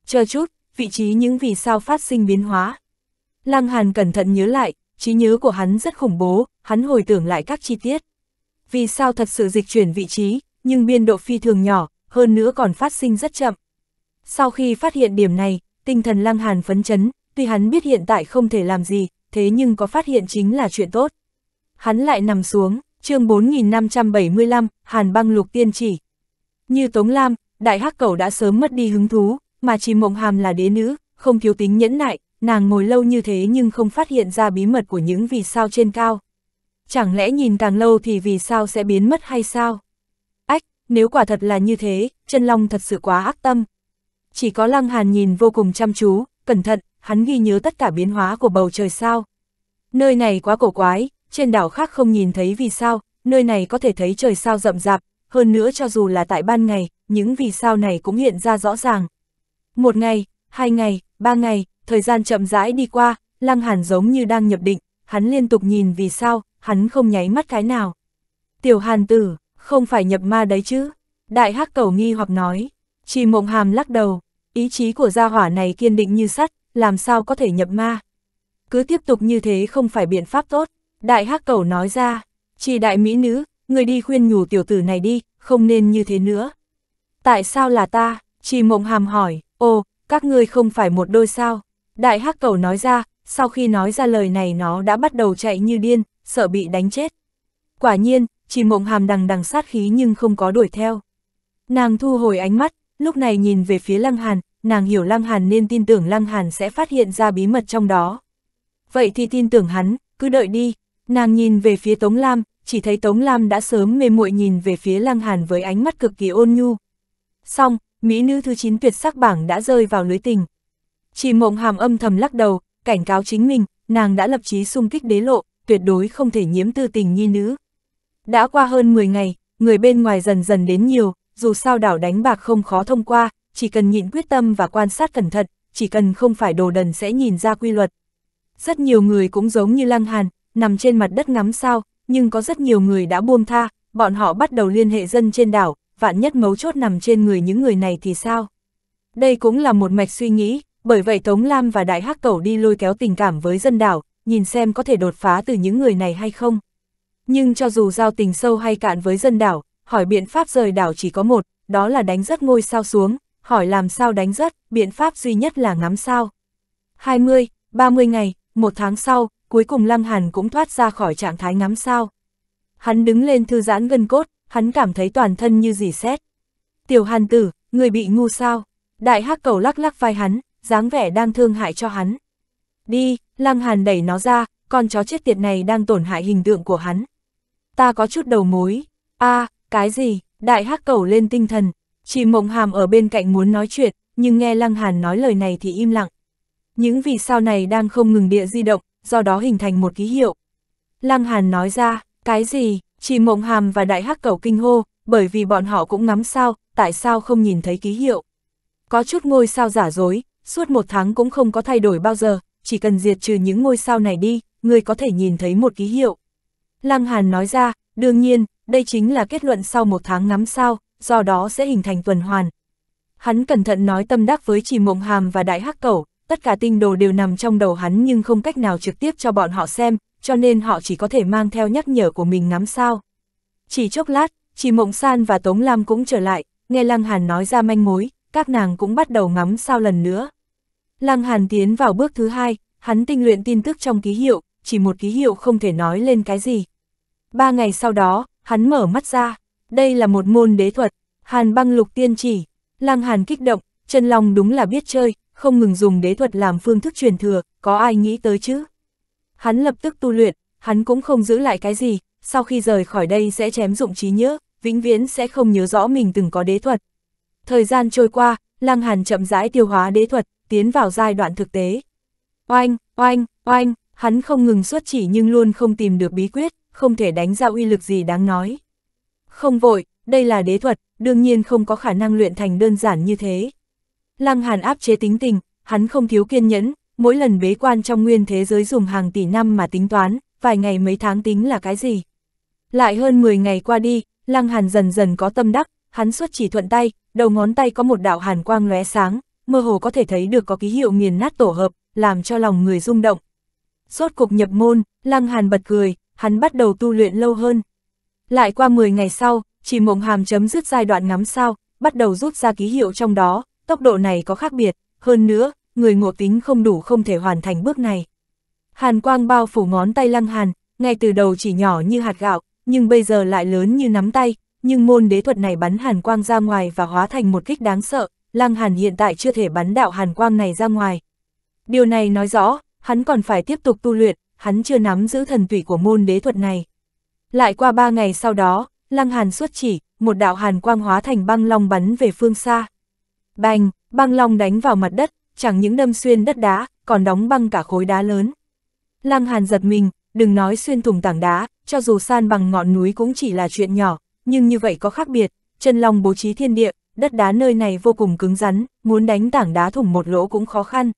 Chờ chút, vị trí những vì sao phát sinh biến hóa. Lăng Hàn cẩn thận nhớ lại, trí nhớ của hắn rất khủng bố, hắn hồi tưởng lại các chi tiết. Vì sao thật sự dịch chuyển vị trí, nhưng biên độ phi thường nhỏ, hơn nữa còn phát sinh rất chậm. Sau khi phát hiện điểm này, tinh thần Lăng Hàn phấn chấn, tuy hắn biết hiện tại không thể làm gì, thế nhưng có phát hiện chính là chuyện tốt. Hắn lại nằm xuống, chương 4575, Hàn băng lục tiên chỉ. Như Tống Lam, đại hắc cầu đã sớm mất đi hứng thú, mà chỉ mộng hàm là đế nữ, không thiếu tính nhẫn nại, nàng ngồi lâu như thế nhưng không phát hiện ra bí mật của những vì sao trên cao. Chẳng lẽ nhìn càng lâu thì vì sao sẽ biến mất hay sao? nếu quả thật là như thế, chân long thật sự quá ác tâm. Chỉ có lăng hàn nhìn vô cùng chăm chú, cẩn thận, hắn ghi nhớ tất cả biến hóa của bầu trời sao. Nơi này quá cổ quái, trên đảo khác không nhìn thấy vì sao, nơi này có thể thấy trời sao rậm rạp, hơn nữa cho dù là tại ban ngày, những vì sao này cũng hiện ra rõ ràng. Một ngày, hai ngày, ba ngày, thời gian chậm rãi đi qua, Lăng Hàn giống như đang nhập định, hắn liên tục nhìn vì sao, hắn không nháy mắt cái nào. Tiểu Hàn tử, không phải nhập ma đấy chứ. Đại hắc cầu nghi hoặc nói. Chỉ mộng hàm lắc đầu. Ý chí của gia hỏa này kiên định như sắt, làm sao có thể nhập ma. Cứ tiếp tục như thế không phải biện pháp tốt. Đại hắc cầu nói ra. Chỉ đại mỹ nữ, người đi khuyên nhủ tiểu tử này đi, không nên như thế nữa. Tại sao là ta? Chỉ mộng hàm hỏi. Ồ, các ngươi không phải một đôi sao. Đại hắc cầu nói ra, sau khi nói ra lời này nó đã bắt đầu chạy như điên, sợ bị đánh chết. Quả nhiên, chỉ mộng hàm đằng đằng sát khí nhưng không có đuổi theo. Nàng thu hồi ánh mắt, lúc này nhìn về phía Lăng Hàn, nàng hiểu Lăng Hàn nên tin tưởng Lăng Hàn sẽ phát hiện ra bí mật trong đó. Vậy thì tin tưởng hắn, cứ đợi đi, nàng nhìn về phía Tống Lam, chỉ thấy Tống Lam đã sớm mê muội nhìn về phía Lăng Hàn với ánh mắt cực kỳ ôn nhu. Xong, mỹ nữ thứ 9 tuyệt sắc bảng đã rơi vào lưới tình. Chỉ mộng hàm âm thầm lắc đầu, cảnh cáo chính mình, nàng đã lập chí xung kích đế lộ, tuyệt đối không thể nhiễm tư tình nhi nữ. Đã qua hơn 10 ngày, người bên ngoài dần dần đến nhiều, dù sao đảo đánh bạc không khó thông qua, chỉ cần nhịn quyết tâm và quan sát cẩn thận, chỉ cần không phải đồ đần sẽ nhìn ra quy luật. Rất nhiều người cũng giống như Lăng Hàn, nằm trên mặt đất ngắm sao, nhưng có rất nhiều người đã buông tha, bọn họ bắt đầu liên hệ dân trên đảo, vạn nhất mấu chốt nằm trên người những người này thì sao? Đây cũng là một mạch suy nghĩ, bởi vậy Tống Lam và Đại Hắc Cẩu đi lôi kéo tình cảm với dân đảo, nhìn xem có thể đột phá từ những người này hay không. Nhưng cho dù giao tình sâu hay cạn với dân đảo, hỏi biện pháp rời đảo chỉ có một, đó là đánh rớt ngôi sao xuống, hỏi làm sao đánh rớt, biện pháp duy nhất là ngắm sao. 20, 30 ngày, một tháng sau, cuối cùng Lăng Hàn cũng thoát ra khỏi trạng thái ngắm sao. Hắn đứng lên thư giãn gân cốt, hắn cảm thấy toàn thân như dì xét. Tiểu Hàn tử, người bị ngu sao? Đại hắc cầu lắc lắc vai hắn, dáng vẻ đang thương hại cho hắn. Đi, Lăng Hàn đẩy nó ra, con chó chết tiệt này đang tổn hại hình tượng của hắn, ta có chút đầu mối. a à, cái gì, đại hắc cẩu lên tinh thần, chỉ mộng hàm ở bên cạnh muốn nói chuyện, nhưng nghe Lăng Hàn nói lời này thì im lặng. Những vì sao này đang không ngừng địa di động, do đó hình thành một ký hiệu. Lăng Hàn nói ra, cái gì, chỉ mộng hàm và đại hắc cẩu kinh hô, bởi vì bọn họ cũng ngắm sao, tại sao không nhìn thấy ký hiệu. Có chút ngôi sao giả dối, suốt một tháng cũng không có thay đổi bao giờ, chỉ cần diệt trừ những ngôi sao này đi, người có thể nhìn thấy một ký hiệu. Lăng Hàn nói ra, đương nhiên, đây chính là kết luận sau một tháng ngắm sao, do đó sẽ hình thành tuần hoàn. Hắn cẩn thận nói tâm đắc với chỉ mộng hàm và đại hắc cẩu, tất cả tinh đồ đều nằm trong đầu hắn nhưng không cách nào trực tiếp cho bọn họ xem, cho nên họ chỉ có thể mang theo nhắc nhở của mình ngắm sao. Chỉ chốc lát, chỉ mộng san và Tống Lam cũng trở lại, nghe Lăng Hàn nói ra manh mối, các nàng cũng bắt đầu ngắm sao lần nữa. Lăng Hàn tiến vào bước thứ hai, hắn tinh luyện tin tức trong ký hiệu, chỉ một ký hiệu không thể nói lên cái gì. Ba ngày sau đó, hắn mở mắt ra, đây là một môn đế thuật, hàn băng lục tiên chỉ, lang hàn kích động, chân long đúng là biết chơi, không ngừng dùng đế thuật làm phương thức truyền thừa, có ai nghĩ tới chứ? Hắn lập tức tu luyện, hắn cũng không giữ lại cái gì, sau khi rời khỏi đây sẽ chém dụng trí nhớ, vĩnh viễn sẽ không nhớ rõ mình từng có đế thuật. Thời gian trôi qua, lang hàn chậm rãi tiêu hóa đế thuật, tiến vào giai đoạn thực tế. Oanh, oanh, oanh, Hắn không ngừng xuất chỉ nhưng luôn không tìm được bí quyết, không thể đánh ra uy lực gì đáng nói. Không vội, đây là đế thuật, đương nhiên không có khả năng luyện thành đơn giản như thế. Lăng Hàn áp chế tính tình, hắn không thiếu kiên nhẫn, mỗi lần bế quan trong nguyên thế giới dùng hàng tỷ năm mà tính toán, vài ngày mấy tháng tính là cái gì. Lại hơn 10 ngày qua đi, Lăng Hàn dần dần có tâm đắc, hắn xuất chỉ thuận tay, đầu ngón tay có một đạo hàn quang lóe sáng, mơ hồ có thể thấy được có ký hiệu nghiền nát tổ hợp, làm cho lòng người rung động, Rốt cục nhập môn, Lăng Hàn bật cười, hắn bắt đầu tu luyện lâu hơn. Lại qua 10 ngày sau, chỉ mộng hàm chấm dứt giai đoạn ngắm sao, bắt đầu rút ra ký hiệu trong đó, tốc độ này có khác biệt, hơn nữa, người ngộ tính không đủ không thể hoàn thành bước này. Hàn quang bao phủ ngón tay lăng hàn, ngay từ đầu chỉ nhỏ như hạt gạo, nhưng bây giờ lại lớn như nắm tay, nhưng môn đế thuật này bắn hàn quang ra ngoài và hóa thành một kích đáng sợ, lăng hàn hiện tại chưa thể bắn đạo hàn quang này ra ngoài. Điều này nói rõ, hắn còn phải tiếp tục tu luyện, hắn chưa nắm giữ thần tủy của môn đế thuật này. Lại qua ba ngày sau đó, Lăng Hàn xuất chỉ, một đạo hàn quang hóa thành băng long bắn về phương xa. Bành, băng long đánh vào mặt đất, chẳng những đâm xuyên đất đá, còn đóng băng cả khối đá lớn. Lăng Hàn giật mình, đừng nói xuyên thủng tảng đá, cho dù san bằng ngọn núi cũng chỉ là chuyện nhỏ, nhưng như vậy có khác biệt, chân long bố trí thiên địa, đất đá nơi này vô cùng cứng rắn, muốn đánh tảng đá thủng một lỗ cũng khó khăn.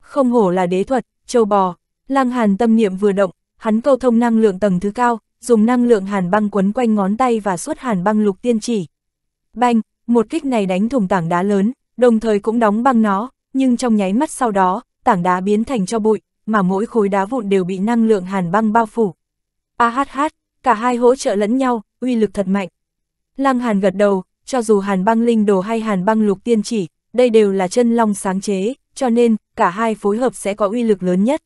Không hổ là đế thuật, châu bò, Lăng Hàn tâm niệm vừa động, hắn câu thông năng lượng tầng thứ cao, dùng năng lượng hàn băng quấn quanh ngón tay và xuất hàn băng lục tiên chỉ. Banh, một kích này đánh thủng tảng đá lớn, đồng thời cũng đóng băng nó, nhưng trong nháy mắt sau đó, tảng đá biến thành cho bụi, mà mỗi khối đá vụn đều bị năng lượng hàn băng bao phủ. A hát hát, cả hai hỗ trợ lẫn nhau, uy lực thật mạnh. Lăng Hàn gật đầu, cho dù hàn băng linh đồ hay hàn băng lục tiên chỉ, đây đều là chân long sáng chế cho nên cả hai phối hợp sẽ có uy lực lớn nhất.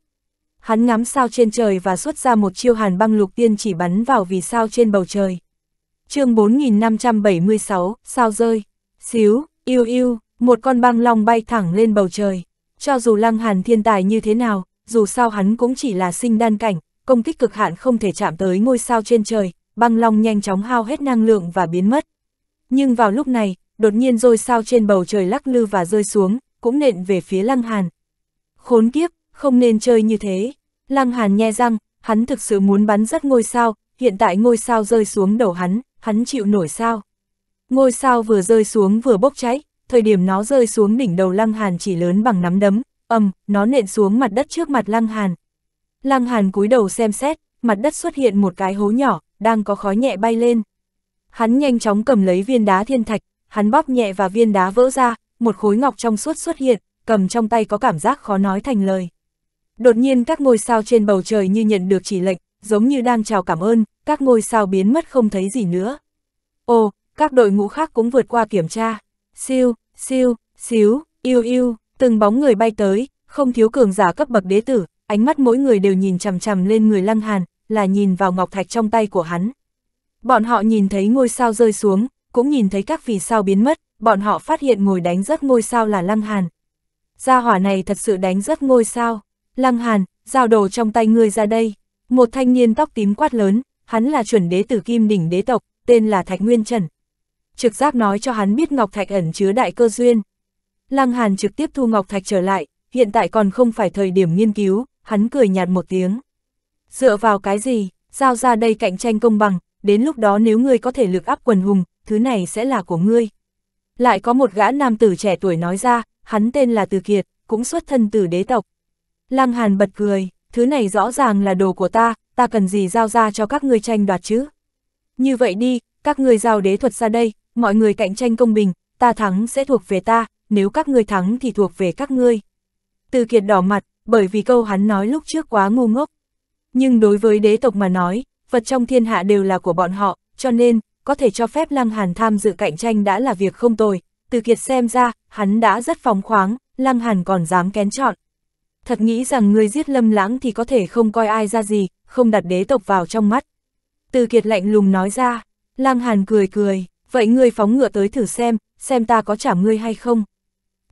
Hắn ngắm sao trên trời và xuất ra một chiêu hàn băng lục tiên chỉ bắn vào vì sao trên bầu trời. chương 4576, sao rơi, xíu, yêu yêu, một con băng long bay thẳng lên bầu trời. Cho dù lăng hàn thiên tài như thế nào, dù sao hắn cũng chỉ là sinh đan cảnh, công kích cực hạn không thể chạm tới ngôi sao trên trời, băng long nhanh chóng hao hết năng lượng và biến mất. Nhưng vào lúc này, đột nhiên rồi sao trên bầu trời lắc lư và rơi xuống, cũng nện về phía Lăng Hàn. Khốn kiếp, không nên chơi như thế. Lăng Hàn nhe răng, hắn thực sự muốn bắn rất ngôi sao, hiện tại ngôi sao rơi xuống đầu hắn, hắn chịu nổi sao. Ngôi sao vừa rơi xuống vừa bốc cháy, thời điểm nó rơi xuống đỉnh đầu Lăng Hàn chỉ lớn bằng nắm đấm, ầm, nó nện xuống mặt đất trước mặt Lăng Hàn. Lăng Hàn cúi đầu xem xét, mặt đất xuất hiện một cái hố nhỏ, đang có khói nhẹ bay lên. Hắn nhanh chóng cầm lấy viên đá thiên thạch, hắn bóp nhẹ và viên đá vỡ ra, một khối ngọc trong suốt xuất hiện, cầm trong tay có cảm giác khó nói thành lời. Đột nhiên các ngôi sao trên bầu trời như nhận được chỉ lệnh, giống như đang chào cảm ơn, các ngôi sao biến mất không thấy gì nữa. Ồ, các đội ngũ khác cũng vượt qua kiểm tra. Siêu, siêu, xíu, yêu yêu, từng bóng người bay tới, không thiếu cường giả cấp bậc đế tử, ánh mắt mỗi người đều nhìn chằm chằm lên người Lăng Hàn, là nhìn vào ngọc thạch trong tay của hắn. Bọn họ nhìn thấy ngôi sao rơi xuống, cũng nhìn thấy các vì sao biến mất, bọn họ phát hiện ngồi đánh rất ngôi sao là Lăng Hàn. Gia hỏa này thật sự đánh rất ngôi sao. Lăng Hàn, giao đồ trong tay ngươi ra đây. Một thanh niên tóc tím quát lớn, hắn là chuẩn đế tử kim đỉnh đế tộc, tên là Thạch Nguyên Trần. Trực giác nói cho hắn biết Ngọc Thạch ẩn chứa đại cơ duyên. Lăng Hàn trực tiếp thu Ngọc Thạch trở lại, hiện tại còn không phải thời điểm nghiên cứu, hắn cười nhạt một tiếng. Dựa vào cái gì, giao ra đây cạnh tranh công bằng, đến lúc đó nếu ngươi có thể lực áp quần hùng, thứ này sẽ là của ngươi, lại có một gã nam tử trẻ tuổi nói ra, hắn tên là Từ Kiệt, cũng xuất thân từ đế tộc. Lăng Hàn bật cười, thứ này rõ ràng là đồ của ta, ta cần gì giao ra cho các ngươi tranh đoạt chứ. Như vậy đi, các ngươi giao đế thuật ra đây, mọi người cạnh tranh công bình, ta thắng sẽ thuộc về ta, nếu các ngươi thắng thì thuộc về các ngươi. Từ Kiệt đỏ mặt, bởi vì câu hắn nói lúc trước quá ngu ngốc. Nhưng đối với đế tộc mà nói, vật trong thiên hạ đều là của bọn họ, cho nên, có thể cho phép Lăng Hàn tham dự cạnh tranh đã là việc không tồi, từ kiệt xem ra, hắn đã rất phóng khoáng, Lăng Hàn còn dám kén chọn. Thật nghĩ rằng người giết lâm lãng thì có thể không coi ai ra gì, không đặt đế tộc vào trong mắt. Từ kiệt lạnh lùng nói ra, Lăng Hàn cười cười, vậy ngươi phóng ngựa tới thử xem, xem ta có trả ngươi hay không.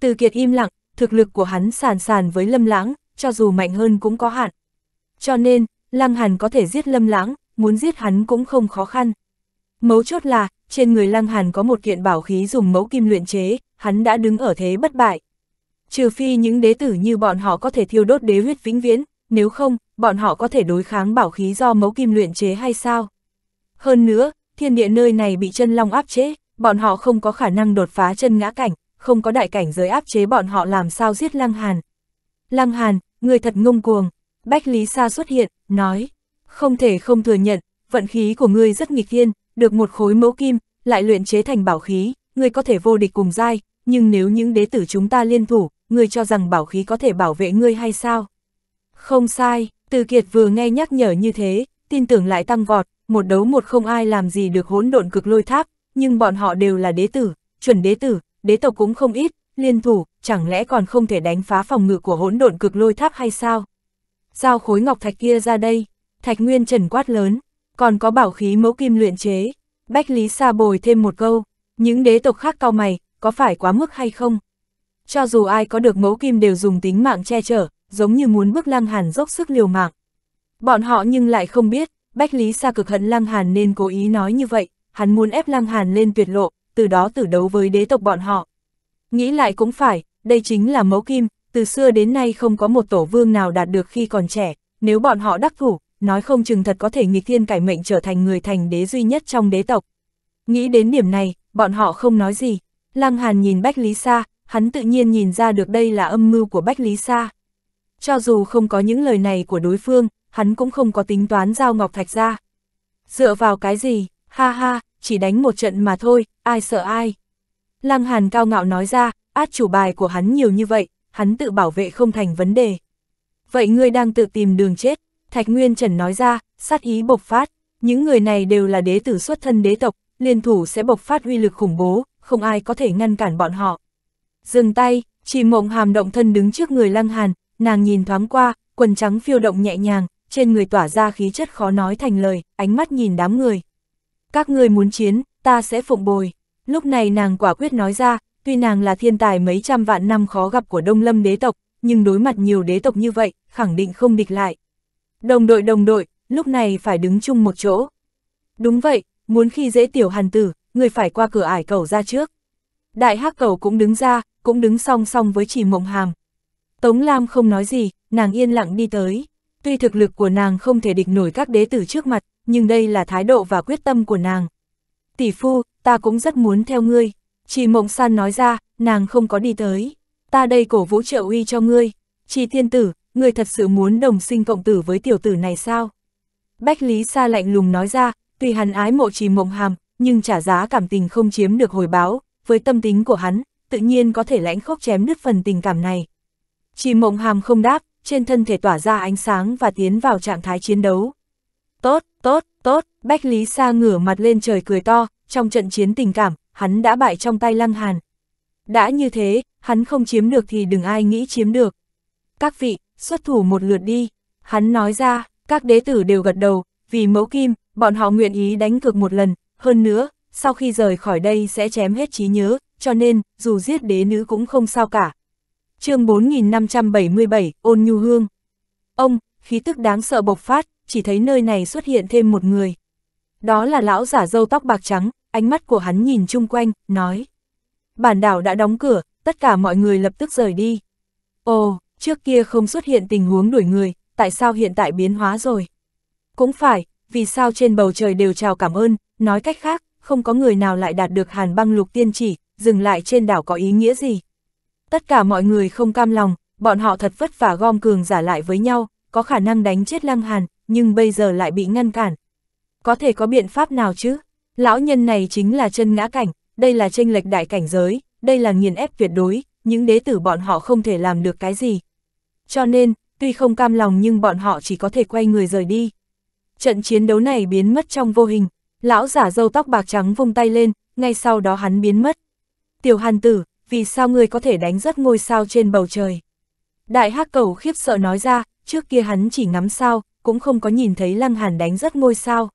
Từ kiệt im lặng, thực lực của hắn sàn sàn với lâm lãng, cho dù mạnh hơn cũng có hạn. Cho nên, Lăng Hàn có thể giết lâm lãng, muốn giết hắn cũng không khó khăn. Mấu chốt là, trên người Lăng Hàn có một kiện bảo khí dùng mẫu kim luyện chế, hắn đã đứng ở thế bất bại. Trừ phi những đế tử như bọn họ có thể thiêu đốt đế huyết vĩnh viễn, nếu không, bọn họ có thể đối kháng bảo khí do mẫu kim luyện chế hay sao? Hơn nữa, thiên địa nơi này bị chân long áp chế, bọn họ không có khả năng đột phá chân ngã cảnh, không có đại cảnh giới áp chế bọn họ làm sao giết Lăng Hàn. Lăng Hàn, người thật ngông cuồng, Bách Lý Sa xuất hiện, nói, không thể không thừa nhận, vận khí của ngươi rất nghịch thiên, được một khối mẫu kim, lại luyện chế thành bảo khí, người có thể vô địch cùng giai, nhưng nếu những đế tử chúng ta liên thủ, người cho rằng bảo khí có thể bảo vệ ngươi hay sao? Không sai, Từ Kiệt vừa nghe nhắc nhở như thế, tin tưởng lại tăng vọt, một đấu một không ai làm gì được hỗn độn cực lôi tháp, nhưng bọn họ đều là đế tử, chuẩn đế tử, đế tộc cũng không ít, liên thủ, chẳng lẽ còn không thể đánh phá phòng ngự của hỗn độn cực lôi tháp hay sao? Giao khối ngọc thạch kia ra đây, Thạch Nguyên Trần quát lớn, còn có bảo khí mẫu kim luyện chế. Bách Lý Sa bồi thêm một câu, những đế tộc khác cao mày, có phải quá mức hay không? Cho dù ai có được mẫu kim đều dùng tính mạng che chở, giống như muốn bước Lăng Hàn dốc sức liều mạng. Bọn họ nhưng lại không biết, Bách Lý Sa cực hận Lăng Hàn nên cố ý nói như vậy, hắn muốn ép Lăng Hàn lên tuyệt lộ, từ đó tử đấu với đế tộc bọn họ. Nghĩ lại cũng phải, đây chính là mẫu kim, từ xưa đến nay không có một tổ vương nào đạt được khi còn trẻ, nếu bọn họ đắc thủ, nói không chừng thật có thể nghịch thiên cải mệnh trở thành người thành đế duy nhất trong đế tộc. Nghĩ đến điểm này, bọn họ không nói gì. Lăng Hàn nhìn Bách Lý Sa, hắn tự nhiên nhìn ra được đây là âm mưu của Bách Lý Sa. Cho dù không có những lời này của đối phương, hắn cũng không có tính toán giao Ngọc Thạch ra. Dựa vào cái gì, ha ha, chỉ đánh một trận mà thôi, ai sợ ai. Lăng Hàn cao ngạo nói ra, át chủ bài của hắn nhiều như vậy, hắn tự bảo vệ không thành vấn đề. Vậy ngươi đang tự tìm đường chết, Thạch Nguyên Trần nói ra, sát ý bộc phát, những người này đều là đế tử xuất thân đế tộc, liên thủ sẽ bộc phát uy lực khủng bố, không ai có thể ngăn cản bọn họ. Dừng tay, chỉ mộng hàm động thân đứng trước người lăng hàn, nàng nhìn thoáng qua, quần trắng phiêu động nhẹ nhàng, trên người tỏa ra khí chất khó nói thành lời, ánh mắt nhìn đám người. Các người muốn chiến, ta sẽ phụng bồi. Lúc này nàng quả quyết nói ra, tuy nàng là thiên tài mấy trăm vạn năm khó gặp của đông lâm đế tộc, nhưng đối mặt nhiều đế tộc như vậy, khẳng định không địch lại. Đồng đội đồng đội, lúc này phải đứng chung một chỗ. Đúng vậy, muốn khi dễ tiểu hàn tử, người phải qua cửa ải cầu ra trước. Đại hắc cầu cũng đứng ra, cũng đứng song song với chỉ mộng hàm. Tống Lam không nói gì, nàng yên lặng đi tới. Tuy thực lực của nàng không thể địch nổi các đế tử trước mặt, nhưng đây là thái độ và quyết tâm của nàng. Tỷ phu, ta cũng rất muốn theo ngươi. Chỉ mộng san nói ra, nàng không có đi tới. Ta đây cổ vũ trợ uy cho ngươi. Chỉ thiên tử, người thật sự muốn đồng sinh cộng tử với tiểu tử này sao? Bách Lý Sa lạnh lùng nói ra, tuy hắn ái mộ trì mộng hàm, nhưng trả giá cảm tình không chiếm được hồi báo, với tâm tính của hắn, tự nhiên có thể lãnh khốc chém đứt phần tình cảm này. Trì mộng hàm không đáp, trên thân thể tỏa ra ánh sáng và tiến vào trạng thái chiến đấu. Tốt, tốt, tốt, Bách Lý Sa ngửa mặt lên trời cười to, trong trận chiến tình cảm, hắn đã bại trong tay Lăng Hàn. Đã như thế, hắn không chiếm được thì đừng ai nghĩ chiếm được. Các vị, xuất thủ một lượt đi. Hắn nói ra, các đế tử đều gật đầu, vì mẫu kim, bọn họ nguyện ý đánh cược một lần, hơn nữa, sau khi rời khỏi đây sẽ chém hết trí nhớ, cho nên, dù giết đế nữ cũng không sao cả. chương 4577, Ôn Nhu Hương Ông, khí tức đáng sợ bộc phát, chỉ thấy nơi này xuất hiện thêm một người. Đó là lão giả dâu tóc bạc trắng, ánh mắt của hắn nhìn chung quanh, nói. Bản đảo đã đóng cửa, tất cả mọi người lập tức rời đi. Ồ, trước kia không xuất hiện tình huống đuổi người, tại sao hiện tại biến hóa rồi? Cũng phải, vì sao trên bầu trời đều chào cảm ơn, nói cách khác, không có người nào lại đạt được hàn băng lục tiên chỉ, dừng lại trên đảo có ý nghĩa gì? Tất cả mọi người không cam lòng, bọn họ thật vất vả gom cường giả lại với nhau, có khả năng đánh chết lăng hàn, nhưng bây giờ lại bị ngăn cản. Có thể có biện pháp nào chứ? Lão nhân này chính là chân ngã cảnh, đây là tranh lệch đại cảnh giới, đây là nghiền ép tuyệt đối, những đế tử bọn họ không thể làm được cái gì, cho nên, tuy không cam lòng nhưng bọn họ chỉ có thể quay người rời đi. Trận chiến đấu này biến mất trong vô hình, lão giả dâu tóc bạc trắng vung tay lên, ngay sau đó hắn biến mất. Tiểu hàn tử, vì sao người có thể đánh rất ngôi sao trên bầu trời? Đại hắc cầu khiếp sợ nói ra, trước kia hắn chỉ ngắm sao, cũng không có nhìn thấy lăng hàn đánh rất ngôi sao.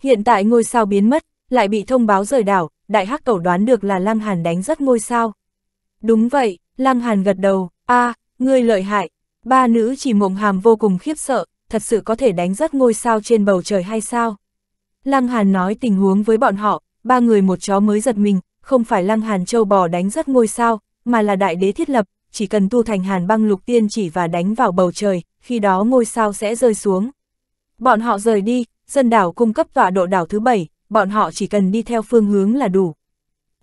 Hiện tại ngôi sao biến mất, lại bị thông báo rời đảo, đại hắc cầu đoán được là lăng hàn đánh rất ngôi sao. Đúng vậy, lăng hàn gật đầu, a à, Ngươi lợi hại, ba nữ chỉ mộng hàm vô cùng khiếp sợ, thật sự có thể đánh rất ngôi sao trên bầu trời hay sao? Lăng Hàn nói tình huống với bọn họ, ba người một chó mới giật mình, không phải Lăng Hàn châu bò đánh rất ngôi sao, mà là đại đế thiết lập, chỉ cần tu thành hàn băng lục tiên chỉ và đánh vào bầu trời, khi đó ngôi sao sẽ rơi xuống. Bọn họ rời đi, dân đảo cung cấp tọa độ đảo thứ bảy, bọn họ chỉ cần đi theo phương hướng là đủ.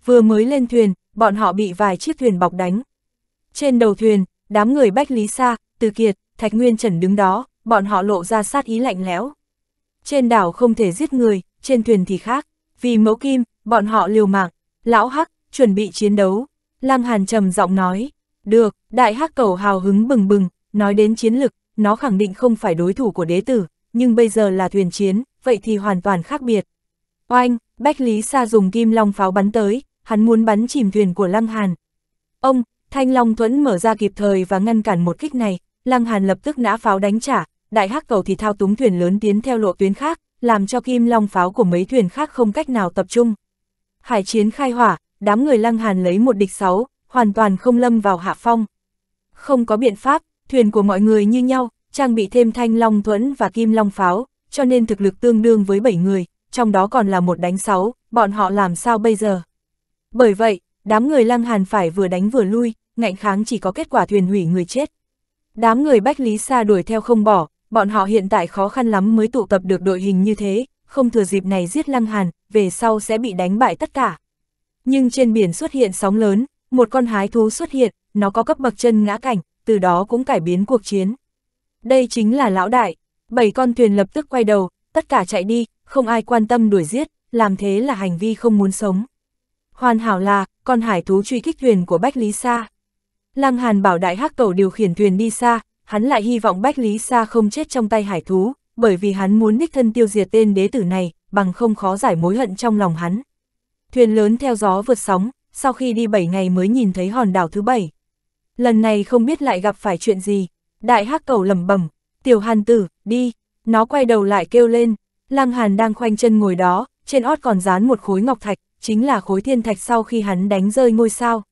Vừa mới lên thuyền, bọn họ bị vài chiếc thuyền bọc đánh. Trên đầu thuyền, đám người Bách Lý Sa, Từ Kiệt, Thạch Nguyên Trần đứng đó, bọn họ lộ ra sát ý lạnh lẽo. Trên đảo không thể giết người, trên thuyền thì khác, vì mẫu kim, bọn họ liều mạng, lão hắc, chuẩn bị chiến đấu. Lăng Hàn trầm giọng nói, được, đại hắc cầu hào hứng bừng bừng, nói đến chiến lực, nó khẳng định không phải đối thủ của đế tử, nhưng bây giờ là thuyền chiến, vậy thì hoàn toàn khác biệt. Oanh, Bách Lý Sa dùng kim long pháo bắn tới, hắn muốn bắn chìm thuyền của Lăng Hàn. Ông, Thanh Long Thuẫn mở ra kịp thời và ngăn cản một kích này, Lăng Hàn lập tức nã pháo đánh trả, đại hắc cầu thì thao túng thuyền lớn tiến theo lộ tuyến khác, làm cho kim long pháo của mấy thuyền khác không cách nào tập trung. Hải chiến khai hỏa, đám người Lăng Hàn lấy một địch sáu, hoàn toàn không lâm vào hạ phong. Không có biện pháp, thuyền của mọi người như nhau, trang bị thêm Thanh Long Thuẫn và kim long pháo, cho nên thực lực tương đương với 7 người, trong đó còn là một đánh sáu. bọn họ làm sao bây giờ? Bởi vậy, đám người Lăng Hàn phải vừa đánh vừa lui, ngạnh kháng chỉ có kết quả thuyền hủy người chết. Đám người Bách Lý Sa đuổi theo không bỏ, bọn họ hiện tại khó khăn lắm mới tụ tập được đội hình như thế, không thừa dịp này giết Lăng Hàn, về sau sẽ bị đánh bại tất cả. Nhưng trên biển xuất hiện sóng lớn, một con hái thú xuất hiện, nó có cấp bậc chân ngã cảnh, từ đó cũng cải biến cuộc chiến. Đây chính là lão đại, bảy con thuyền lập tức quay đầu, tất cả chạy đi, không ai quan tâm đuổi giết, làm thế là hành vi không muốn sống. Hoàn hảo là, con hải thú truy kích thuyền của Bách Lý Sa. Lăng Hàn bảo đại hắc cầu điều khiển thuyền đi xa, hắn lại hy vọng Bách Lý Sa không chết trong tay hải thú, bởi vì hắn muốn đích thân tiêu diệt tên đế tử này, bằng không khó giải mối hận trong lòng hắn. Thuyền lớn theo gió vượt sóng, sau khi đi 7 ngày mới nhìn thấy hòn đảo thứ 7. Lần này không biết lại gặp phải chuyện gì, đại hắc cầu lầm bẩm tiểu hàn tử, đi, nó quay đầu lại kêu lên, lăng hàn đang khoanh chân ngồi đó, trên ót còn dán một khối ngọc thạch, chính là khối thiên thạch sau khi hắn đánh rơi ngôi sao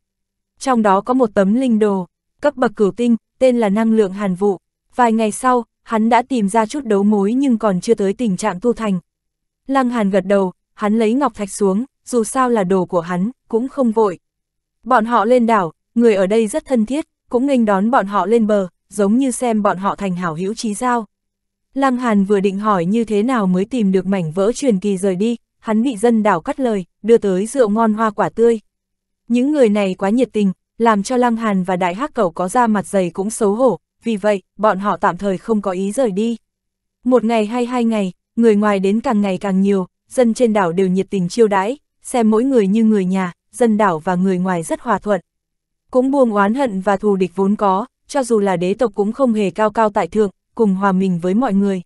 trong đó có một tấm linh đồ, cấp bậc cửu tinh, tên là năng lượng hàn vụ. Vài ngày sau, hắn đã tìm ra chút đấu mối nhưng còn chưa tới tình trạng tu thành. Lăng hàn gật đầu, hắn lấy ngọc thạch xuống, dù sao là đồ của hắn, cũng không vội. Bọn họ lên đảo, người ở đây rất thân thiết, cũng nghênh đón bọn họ lên bờ, giống như xem bọn họ thành hảo hữu trí giao. Lăng Hàn vừa định hỏi như thế nào mới tìm được mảnh vỡ truyền kỳ rời đi, hắn bị dân đảo cắt lời, đưa tới rượu ngon hoa quả tươi. Những người này quá nhiệt tình, làm cho Lăng Hàn và Đại Hắc Cẩu có ra mặt dày cũng xấu hổ, vì vậy, bọn họ tạm thời không có ý rời đi. Một ngày hay hai ngày, người ngoài đến càng ngày càng nhiều, dân trên đảo đều nhiệt tình chiêu đãi, xem mỗi người như người nhà, dân đảo và người ngoài rất hòa thuận. Cũng buông oán hận và thù địch vốn có, cho dù là đế tộc cũng không hề cao cao tại thượng, cùng hòa mình với mọi người.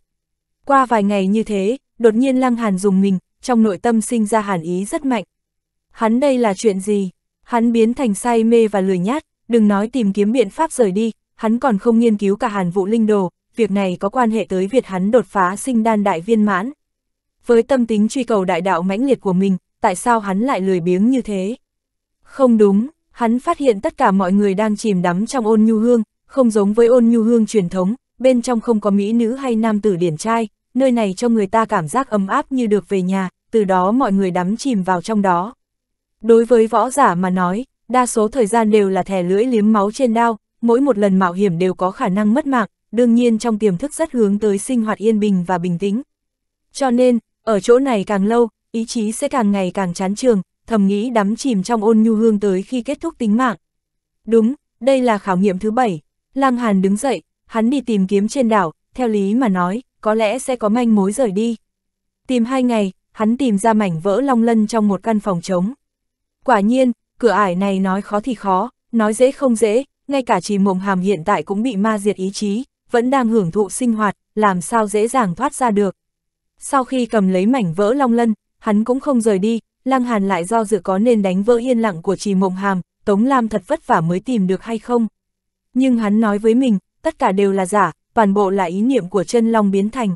Qua vài ngày như thế, đột nhiên Lăng Hàn dùng mình, trong nội tâm sinh ra hàn ý rất mạnh. Hắn đây là chuyện gì? Hắn biến thành say mê và lười nhát, đừng nói tìm kiếm biện pháp rời đi, hắn còn không nghiên cứu cả hàn vụ linh đồ, việc này có quan hệ tới việc hắn đột phá sinh đan đại viên mãn. Với tâm tính truy cầu đại đạo mãnh liệt của mình, tại sao hắn lại lười biếng như thế? Không đúng, hắn phát hiện tất cả mọi người đang chìm đắm trong ôn nhu hương, không giống với ôn nhu hương truyền thống, bên trong không có mỹ nữ hay nam tử điển trai, nơi này cho người ta cảm giác ấm áp như được về nhà, từ đó mọi người đắm chìm vào trong đó. Đối với võ giả mà nói, đa số thời gian đều là thẻ lưỡi liếm máu trên đao, mỗi một lần mạo hiểm đều có khả năng mất mạng, đương nhiên trong tiềm thức rất hướng tới sinh hoạt yên bình và bình tĩnh. Cho nên, ở chỗ này càng lâu, ý chí sẽ càng ngày càng chán trường, thầm nghĩ đắm chìm trong ôn nhu hương tới khi kết thúc tính mạng. Đúng, đây là khảo nghiệm thứ bảy. Lang Hàn đứng dậy, hắn đi tìm kiếm trên đảo, theo lý mà nói, có lẽ sẽ có manh mối rời đi. Tìm hai ngày, hắn tìm ra mảnh vỡ long lân trong một căn phòng trống. Quả nhiên, cửa ải này nói khó thì khó, nói dễ không dễ, ngay cả trì mộng hàm hiện tại cũng bị ma diệt ý chí, vẫn đang hưởng thụ sinh hoạt, làm sao dễ dàng thoát ra được. Sau khi cầm lấy mảnh vỡ long lân, hắn cũng không rời đi, Lăng Hàn lại do dự có nên đánh vỡ yên lặng của trì mộng hàm, Tống Lam thật vất vả mới tìm được hay không. Nhưng hắn nói với mình, tất cả đều là giả, toàn bộ là ý niệm của chân long biến thành.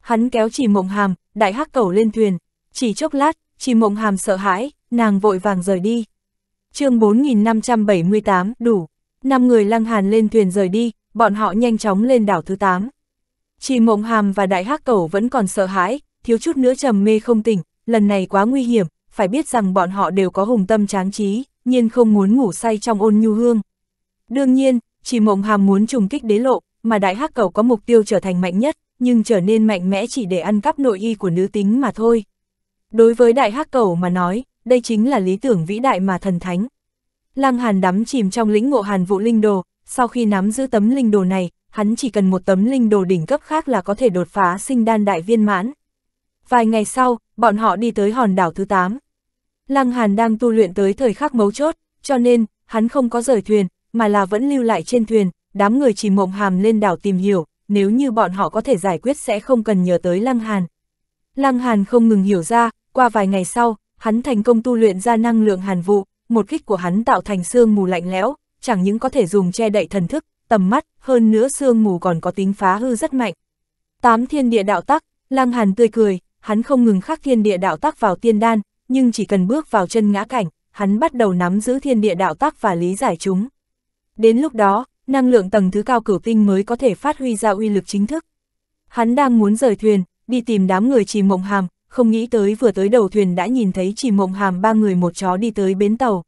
Hắn kéo trì mộng hàm, đại hắc cầu lên thuyền, chỉ chốc lát, trì mộng hàm sợ hãi, nàng vội vàng rời đi. chương 4578, đủ. năm người lăng hàn lên thuyền rời đi, bọn họ nhanh chóng lên đảo thứ 8. Chỉ mộng hàm và đại hắc cầu vẫn còn sợ hãi, thiếu chút nữa trầm mê không tỉnh, lần này quá nguy hiểm, phải biết rằng bọn họ đều có hùng tâm tráng trí, nhiên không muốn ngủ say trong ôn nhu hương. Đương nhiên, chỉ mộng hàm muốn trùng kích đế lộ, mà đại hắc cầu có mục tiêu trở thành mạnh nhất, nhưng trở nên mạnh mẽ chỉ để ăn cắp nội y của nữ tính mà thôi. Đối với đại hắc cầu mà nói, đây chính là lý tưởng vĩ đại mà thần thánh. Lăng Hàn đắm chìm trong lĩnh ngộ Hàn Vũ Linh Đồ, sau khi nắm giữ tấm linh đồ này, hắn chỉ cần một tấm linh đồ đỉnh cấp khác là có thể đột phá sinh đan đại viên mãn. Vài ngày sau, bọn họ đi tới hòn đảo thứ 8. Lăng Hàn đang tu luyện tới thời khắc mấu chốt, cho nên, hắn không có rời thuyền, mà là vẫn lưu lại trên thuyền, đám người chỉ mộng hàm lên đảo tìm hiểu, nếu như bọn họ có thể giải quyết sẽ không cần nhờ tới Lăng Hàn. Lăng Hàn không ngừng hiểu ra, qua vài ngày sau, hắn thành công tu luyện ra năng lượng hàn vụ, một kích của hắn tạo thành xương mù lạnh lẽo, chẳng những có thể dùng che đậy thần thức, tầm mắt, hơn nữa xương mù còn có tính phá hư rất mạnh. Tám thiên địa đạo tắc, lang Hàn tươi cười, hắn không ngừng khắc thiên địa đạo tắc vào tiên đan, nhưng chỉ cần bước vào chân ngã cảnh, hắn bắt đầu nắm giữ thiên địa đạo tắc và lý giải chúng. Đến lúc đó, năng lượng tầng thứ cao cửu tinh mới có thể phát huy ra uy lực chính thức. Hắn đang muốn rời thuyền, đi tìm đám người trì mộng hàm, không nghĩ tới vừa tới đầu thuyền đã nhìn thấy chỉ mộng hàm ba người một chó đi tới bến tàu.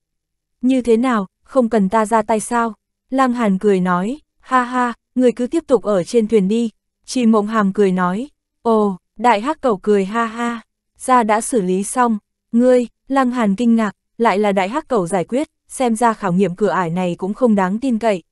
Như thế nào, không cần ta ra tay sao? Lang Hàn cười nói, ha ha, người cứ tiếp tục ở trên thuyền đi. Chỉ mộng hàm cười nói, ồ, đại hắc cầu cười ha ha, ra đã xử lý xong. Ngươi, Lang Hàn kinh ngạc, lại là đại hắc cầu giải quyết, xem ra khảo nghiệm cửa ải này cũng không đáng tin cậy.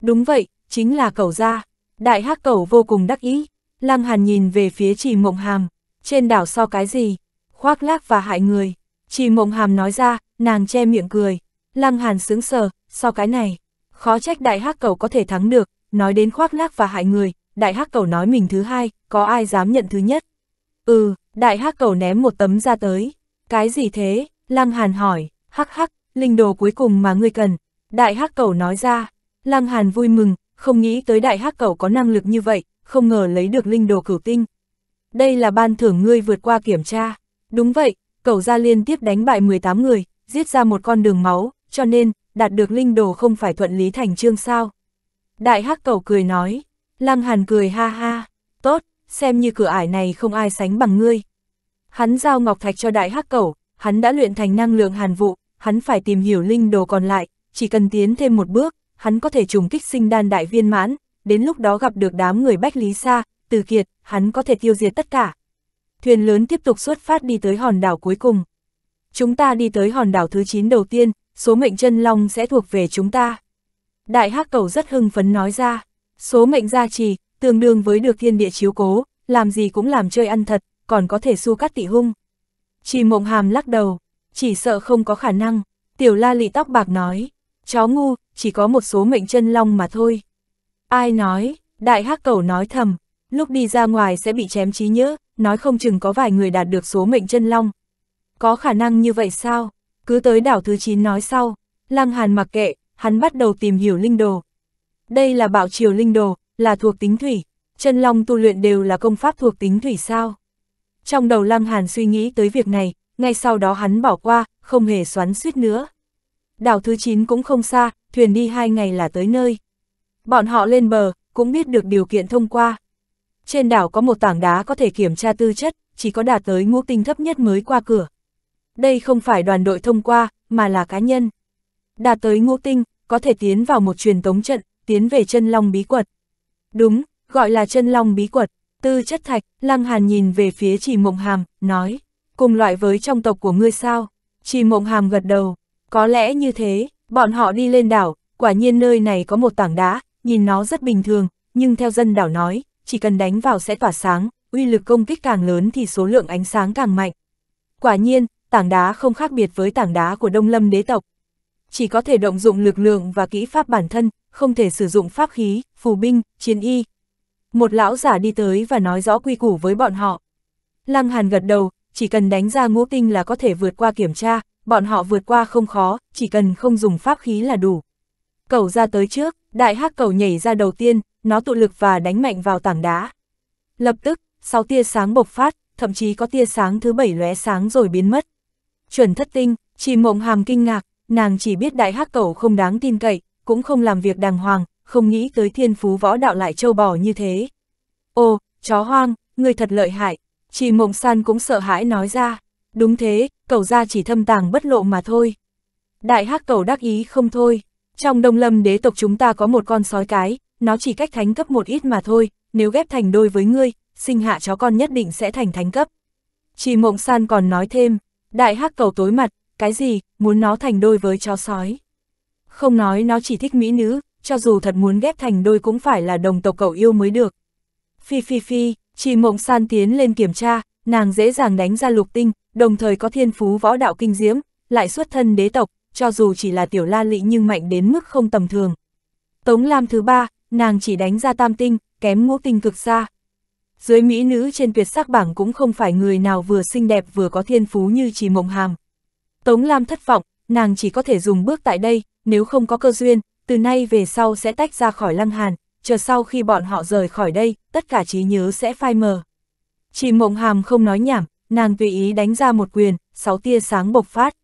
Đúng vậy, chính là cầu ra. Đại hắc cầu vô cùng đắc ý. Lang Hàn nhìn về phía trì mộng hàm, trên đảo so cái gì, khoác lác và hại người. Chỉ mộng hàm nói ra, nàng che miệng cười. Lăng hàn sướng sờ, so cái này. Khó trách đại hắc cầu có thể thắng được, nói đến khoác lác và hại người, đại hắc cầu nói mình thứ hai, có ai dám nhận thứ nhất. Ừ, đại hắc cầu ném một tấm ra tới. Cái gì thế? Lăng hàn hỏi, hắc hắc, linh đồ cuối cùng mà ngươi cần. Đại hắc cầu nói ra, lăng hàn vui mừng, không nghĩ tới đại hắc cầu có năng lực như vậy, không ngờ lấy được linh đồ cửu tinh, đây là ban thưởng ngươi vượt qua kiểm tra. Đúng vậy, cậu ra liên tiếp đánh bại 18 người, giết ra một con đường máu, cho nên, đạt được linh đồ không phải thuận lý thành trương sao. Đại hắc cậu cười nói, lăng hàn cười ha ha, tốt, xem như cửa ải này không ai sánh bằng ngươi. Hắn giao ngọc thạch cho đại hắc cậu, hắn đã luyện thành năng lượng hàn vụ, hắn phải tìm hiểu linh đồ còn lại, chỉ cần tiến thêm một bước, hắn có thể trùng kích sinh đan đại viên mãn, đến lúc đó gặp được đám người Bách Lý Sa, Từ Kiệt, hắn có thể tiêu diệt tất cả. Thuyền lớn tiếp tục xuất phát đi tới hòn đảo cuối cùng. Chúng ta đi tới hòn đảo thứ 9 đầu tiên, số mệnh chân long sẽ thuộc về chúng ta. Đại hắc cầu rất hưng phấn nói ra, số mệnh gia trì, tương đương với được thiên địa chiếu cố, làm gì cũng làm chơi ăn thật, còn có thể su cắt tị hung. Chỉ mộng hàm lắc đầu, chỉ sợ không có khả năng, tiểu la lị tóc bạc nói, chó ngu, chỉ có một số mệnh chân long mà thôi. Ai nói, đại hắc cầu nói thầm, lúc đi ra ngoài sẽ bị chém trí nhớ, nói không chừng có vài người đạt được số mệnh chân long. Có khả năng như vậy sao? Cứ tới đảo thứ 9 nói sau, Lăng Hàn mặc kệ, hắn bắt đầu tìm hiểu linh đồ. Đây là bạo triều linh đồ, là thuộc tính thủy, chân long tu luyện đều là công pháp thuộc tính thủy sao. Trong đầu Lăng Hàn suy nghĩ tới việc này, ngay sau đó hắn bỏ qua, không hề xoắn suýt nữa. Đảo thứ 9 cũng không xa, thuyền đi hai ngày là tới nơi. Bọn họ lên bờ, cũng biết được điều kiện thông qua. Trên đảo có một tảng đá có thể kiểm tra tư chất, chỉ có đạt tới ngũ tinh thấp nhất mới qua cửa. Đây không phải đoàn đội thông qua, mà là cá nhân. Đạt tới ngũ tinh, có thể tiến vào một truyền tống trận, tiến về chân long bí quật. Đúng, gọi là chân long bí quật, tư chất thạch, Lăng Hàn nhìn về phía Trì Mộng Hàm, nói, cùng loại với trong tộc của ngươi sao? Trì Mộng Hàm gật đầu, có lẽ như thế, bọn họ đi lên đảo, quả nhiên nơi này có một tảng đá, nhìn nó rất bình thường, nhưng theo dân đảo nói, chỉ cần đánh vào sẽ tỏa sáng, uy lực công kích càng lớn thì số lượng ánh sáng càng mạnh. Quả nhiên, tảng đá không khác biệt với tảng đá của Đông Lâm đế tộc. Chỉ có thể động dụng lực lượng và kỹ pháp bản thân, không thể sử dụng pháp khí, phù binh, chiến y. Một lão giả đi tới và nói rõ quy củ với bọn họ. Lăng Hàn gật đầu, chỉ cần đánh ra ngũ tinh là có thể vượt qua kiểm tra, bọn họ vượt qua không khó, chỉ cần không dùng pháp khí là đủ. Cầu ra tới trước, đại hắc cầu nhảy ra đầu tiên, nó tụ lực và đánh mạnh vào tảng đá. Lập tức, sáu tia sáng bộc phát, thậm chí có tia sáng thứ bảy lóe sáng rồi biến mất. Chuẩn thất tinh, chỉ mộng hàm kinh ngạc, nàng chỉ biết đại hắc cẩu không đáng tin cậy, cũng không làm việc đàng hoàng, không nghĩ tới thiên phú võ đạo lại trâu bò như thế. Ô, chó hoang, người thật lợi hại, chỉ mộng san cũng sợ hãi nói ra. Đúng thế, cẩu ra chỉ thâm tàng bất lộ mà thôi. Đại hắc cẩu đắc ý không thôi, trong đông lâm đế tộc chúng ta có một con sói cái, nó chỉ cách thánh cấp một ít mà thôi, nếu ghép thành đôi với ngươi, sinh hạ chó con nhất định sẽ thành thánh cấp. Chỉ mộng san còn nói thêm, đại hắc cầu tối mặt, cái gì, muốn nó thành đôi với chó sói. Không nói nó chỉ thích mỹ nữ, cho dù thật muốn ghép thành đôi cũng phải là đồng tộc cậu yêu mới được. Phi phi phi, chỉ mộng san tiến lên kiểm tra, nàng dễ dàng đánh ra lục tinh, đồng thời có thiên phú võ đạo kinh diễm, lại xuất thân đế tộc, cho dù chỉ là tiểu la lị nhưng mạnh đến mức không tầm thường. Tống Lam thứ ba, nàng chỉ đánh ra tam tinh, kém ngũ tinh cực xa. Dưới mỹ nữ trên tuyệt sắc bảng cũng không phải người nào vừa xinh đẹp vừa có thiên phú như chỉ mộng hàm. Tống Lam thất vọng, nàng chỉ có thể dùng bước tại đây, nếu không có cơ duyên, từ nay về sau sẽ tách ra khỏi lăng hàn, chờ sau khi bọn họ rời khỏi đây, tất cả trí nhớ sẽ phai mờ. Chỉ mộng hàm không nói nhảm, nàng tùy ý đánh ra một quyền, sáu tia sáng bộc phát.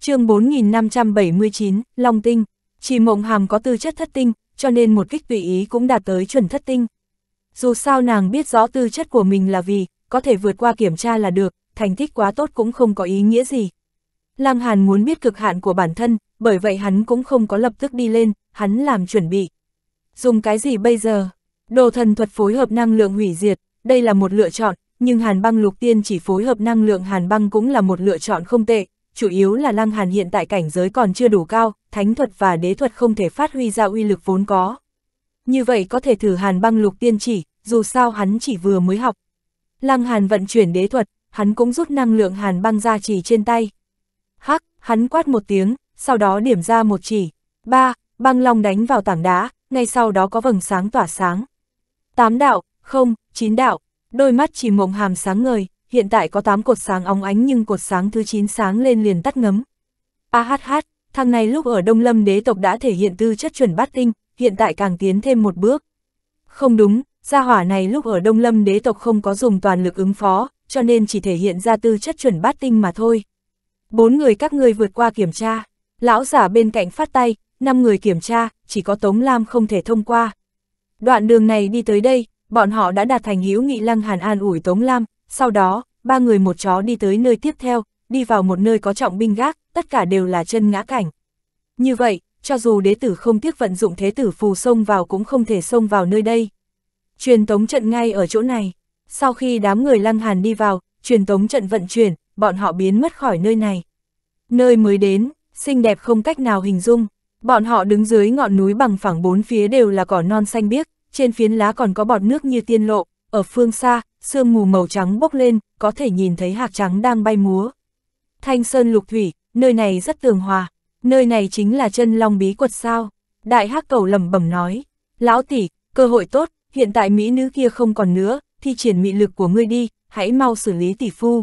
chương 4579, Long Tinh, chỉ mộng hàm có tư chất thất tinh, cho nên một kích tùy ý cũng đạt tới chuẩn thất tinh. Dù sao nàng biết rõ tư chất của mình là vì, có thể vượt qua kiểm tra là được, thành tích quá tốt cũng không có ý nghĩa gì. Lăng Hàn muốn biết cực hạn của bản thân, bởi vậy hắn cũng không có lập tức đi lên, hắn làm chuẩn bị. Dùng cái gì bây giờ? Đồ thần thuật phối hợp năng lượng hủy diệt, đây là một lựa chọn, nhưng hàn băng lục tiên chỉ phối hợp năng lượng hàn băng cũng là một lựa chọn không tệ, chủ yếu là Lăng Hàn hiện tại cảnh giới còn chưa đủ cao, thánh thuật và đế thuật không thể phát huy ra uy lực vốn có. Như vậy có thể thử Hàn băng lục tiên chỉ, dù sao hắn chỉ vừa mới học. Lăng Hàn vận chuyển đế thuật, hắn cũng rút năng lượng Hàn băng ra chỉ trên tay. Hắc, hắn quát một tiếng, sau đó điểm ra một chỉ. Ba, băng long đánh vào tảng đá, ngay sau đó có vầng sáng tỏa sáng. Tám đạo, không, chín đạo, đôi mắt chỉ mộng hàm sáng ngời hiện tại có 8 cột sáng óng ánh nhưng cột sáng thứ 9 sáng lên liền tắt ngấm. AHH, thằng này lúc ở Đông Lâm đế tộc đã thể hiện tư chất chuẩn bát tinh, hiện tại càng tiến thêm một bước. Không đúng, gia hỏa này lúc ở Đông Lâm đế tộc không có dùng toàn lực ứng phó, cho nên chỉ thể hiện ra tư chất chuẩn bát tinh mà thôi. Bốn người các ngươi vượt qua kiểm tra, lão giả bên cạnh phát tay, năm người kiểm tra, chỉ có Tống Lam không thể thông qua. Đoạn đường này đi tới đây, bọn họ đã đạt thành hữu nghị lăng hàn an ủi Tống Lam, sau đó, ba người một chó đi tới nơi tiếp theo, đi vào một nơi có trọng binh gác, tất cả đều là chân ngã cảnh. Như vậy, cho dù đế tử không tiếc vận dụng thế tử phù xông vào cũng không thể xông vào nơi đây. Truyền tống trận ngay ở chỗ này. Sau khi đám người lăng hàn đi vào, truyền tống trận vận chuyển, bọn họ biến mất khỏi nơi này. Nơi mới đến, xinh đẹp không cách nào hình dung. Bọn họ đứng dưới ngọn núi bằng phẳng bốn phía đều là cỏ non xanh biếc, trên phiến lá còn có bọt nước như tiên lộ, ở phương xa, sương mù màu trắng bốc lên, có thể nhìn thấy hạc trắng đang bay múa. Thanh Sơn Lục Thủy, nơi này rất tường hòa, nơi này chính là chân long bí quật sao. Đại hắc cầu lẩm bẩm nói, lão tỷ, cơ hội tốt, hiện tại mỹ nữ kia không còn nữa, thi triển mị lực của ngươi đi, hãy mau xử lý tỷ phu.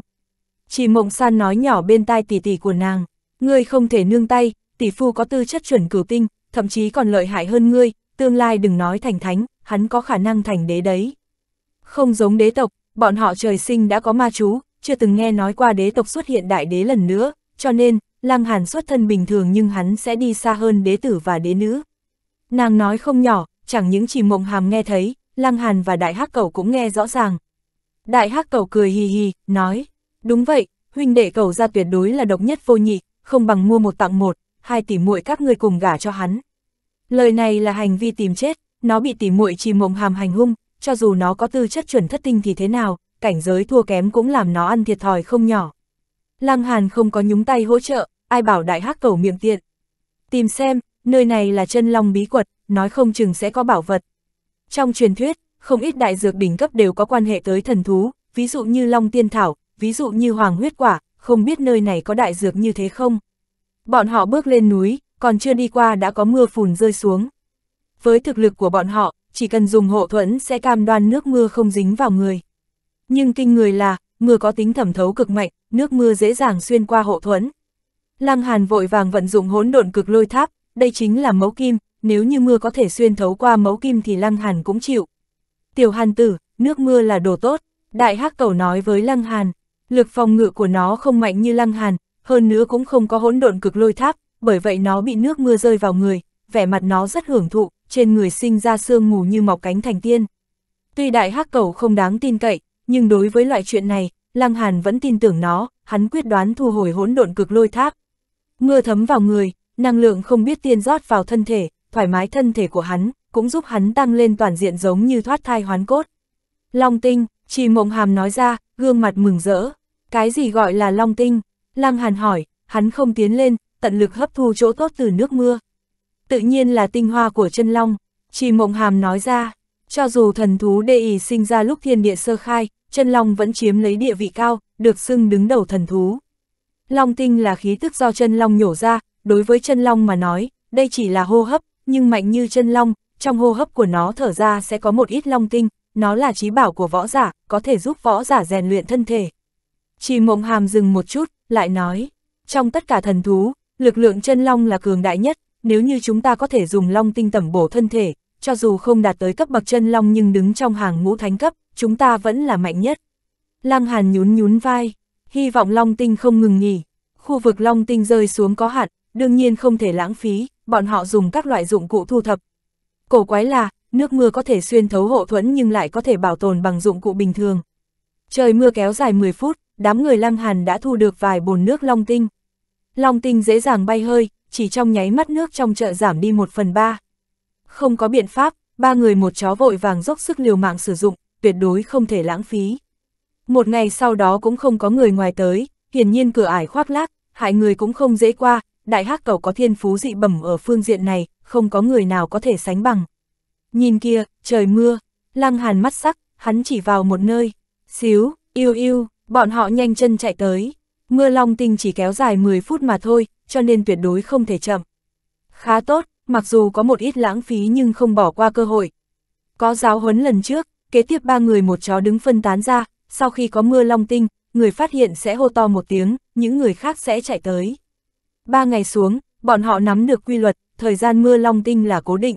Chỉ mộng san nói nhỏ bên tai tỷ tỷ của nàng, ngươi không thể nương tay, tỷ phu có tư chất chuẩn cửu tinh, thậm chí còn lợi hại hơn ngươi, tương lai đừng nói thành thánh, hắn có khả năng thành đế đấy. Không giống đế tộc, bọn họ trời sinh đã có ma chú, chưa từng nghe nói qua đế tộc xuất hiện đại đế lần nữa, cho nên, Lăng Hàn xuất thân bình thường nhưng hắn sẽ đi xa hơn đế tử và đế nữ. Nàng nói không nhỏ, chẳng những chỉ mộng hàm nghe thấy, Lăng Hàn và Đại Hắc Cẩu cũng nghe rõ ràng. Đại Hắc Cẩu cười hì hì, nói, đúng vậy, huynh đệ cầu ra tuyệt đối là độc nhất vô nhị, không bằng mua một tặng một, hai tỷ muội các ngươi cùng gả cho hắn. Lời này là hành vi tìm chết, nó bị tỷ muội chỉ mộng hàm hành hung, cho dù nó có tư chất chuẩn thất tinh thì thế nào, cảnh giới thua kém cũng làm nó ăn thiệt thòi không nhỏ. Lăng Hàn không có nhúng tay hỗ trợ, ai bảo đại hắc cầu miệng tiện. Tìm xem, nơi này là chân long bí quật, nói không chừng sẽ có bảo vật. Trong truyền thuyết, không ít đại dược đỉnh cấp đều có quan hệ tới thần thú, ví dụ như long tiên thảo, ví dụ như hoàng huyết quả, không biết nơi này có đại dược như thế không. Bọn họ bước lên núi, còn chưa đi qua đã có mưa phùn rơi xuống. Với thực lực của bọn họ, chỉ cần dùng hộ thuẫn sẽ cam đoan nước mưa không dính vào người. Nhưng kinh người là, mưa có tính thẩm thấu cực mạnh, nước mưa dễ dàng xuyên qua hộ thuẫn. Lăng Hàn vội vàng vận dụng hỗn độn cực lôi tháp, đây chính là mấu kim, nếu như mưa có thể xuyên thấu qua mấu kim thì Lăng Hàn cũng chịu. Tiểu Hàn tử, nước mưa là đồ tốt, Đại Hắc Cầu nói với Lăng Hàn, lực phòng ngự của nó không mạnh như Lăng Hàn, hơn nữa cũng không có hỗn độn cực lôi tháp, bởi vậy nó bị nước mưa rơi vào người, vẻ mặt nó rất hưởng thụ, trên người sinh ra sương mù như mọc cánh thành tiên. Tuy đại hắc cầu không đáng tin cậy, nhưng đối với loại chuyện này, Lăng Hàn vẫn tin tưởng nó, hắn quyết đoán thu hồi hỗn độn cực lôi tháp. Mưa thấm vào người, năng lượng không biết tiên rót vào thân thể, thoải mái thân thể của hắn, cũng giúp hắn tăng lên toàn diện giống như thoát thai hoán cốt. Long tinh, chỉ mộng hàm nói ra, gương mặt mừng rỡ. Cái gì gọi là long tinh? Lăng Hàn hỏi, hắn không tiến lên, tận lực hấp thu chỗ tốt từ nước mưa tự nhiên là tinh hoa của chân long, chỉ mộng hàm nói ra, cho dù thần thú đệ ý sinh ra lúc thiên địa sơ khai, chân long vẫn chiếm lấy địa vị cao, được xưng đứng đầu thần thú. Long tinh là khí tức do chân long nhổ ra, đối với chân long mà nói, đây chỉ là hô hấp, nhưng mạnh như chân long, trong hô hấp của nó thở ra sẽ có một ít long tinh, nó là trí bảo của võ giả, có thể giúp võ giả rèn luyện thân thể. Chỉ mộng hàm dừng một chút, lại nói, trong tất cả thần thú, lực lượng chân long là cường đại nhất, nếu như chúng ta có thể dùng long tinh tẩm bổ thân thể, cho dù không đạt tới cấp bậc chân long nhưng đứng trong hàng ngũ thánh cấp, chúng ta vẫn là mạnh nhất. Lăng Hàn nhún nhún vai, hy vọng long tinh không ngừng nghỉ. Khu vực long tinh rơi xuống có hạn, đương nhiên không thể lãng phí, bọn họ dùng các loại dụng cụ thu thập. Cổ quái là, nước mưa có thể xuyên thấu hộ thuẫn nhưng lại có thể bảo tồn bằng dụng cụ bình thường. Trời mưa kéo dài 10 phút, đám người Lăng Hàn đã thu được vài bồn nước long tinh. Long tinh dễ dàng bay hơi, chỉ trong nháy mắt nước trong chợ giảm đi một phần ba. Không có biện pháp, ba người một chó vội vàng dốc sức liều mạng sử dụng, tuyệt đối không thể lãng phí. Một ngày sau đó cũng không có người ngoài tới, hiển nhiên cửa ải khoác lác, hại người cũng không dễ qua, đại hắc cầu có thiên phú dị bẩm ở phương diện này, không có người nào có thể sánh bằng. Nhìn kia, trời mưa, lăng hàn mắt sắc, hắn chỉ vào một nơi, xíu, yêu yêu, bọn họ nhanh chân chạy tới. Mưa long tinh chỉ kéo dài 10 phút mà thôi, cho nên tuyệt đối không thể chậm. Khá tốt, mặc dù có một ít lãng phí nhưng không bỏ qua cơ hội. Có giáo huấn lần trước, kế tiếp ba người một chó đứng phân tán ra, sau khi có mưa long tinh, người phát hiện sẽ hô to một tiếng, những người khác sẽ chạy tới. Ba ngày xuống, bọn họ nắm được quy luật, thời gian mưa long tinh là cố định.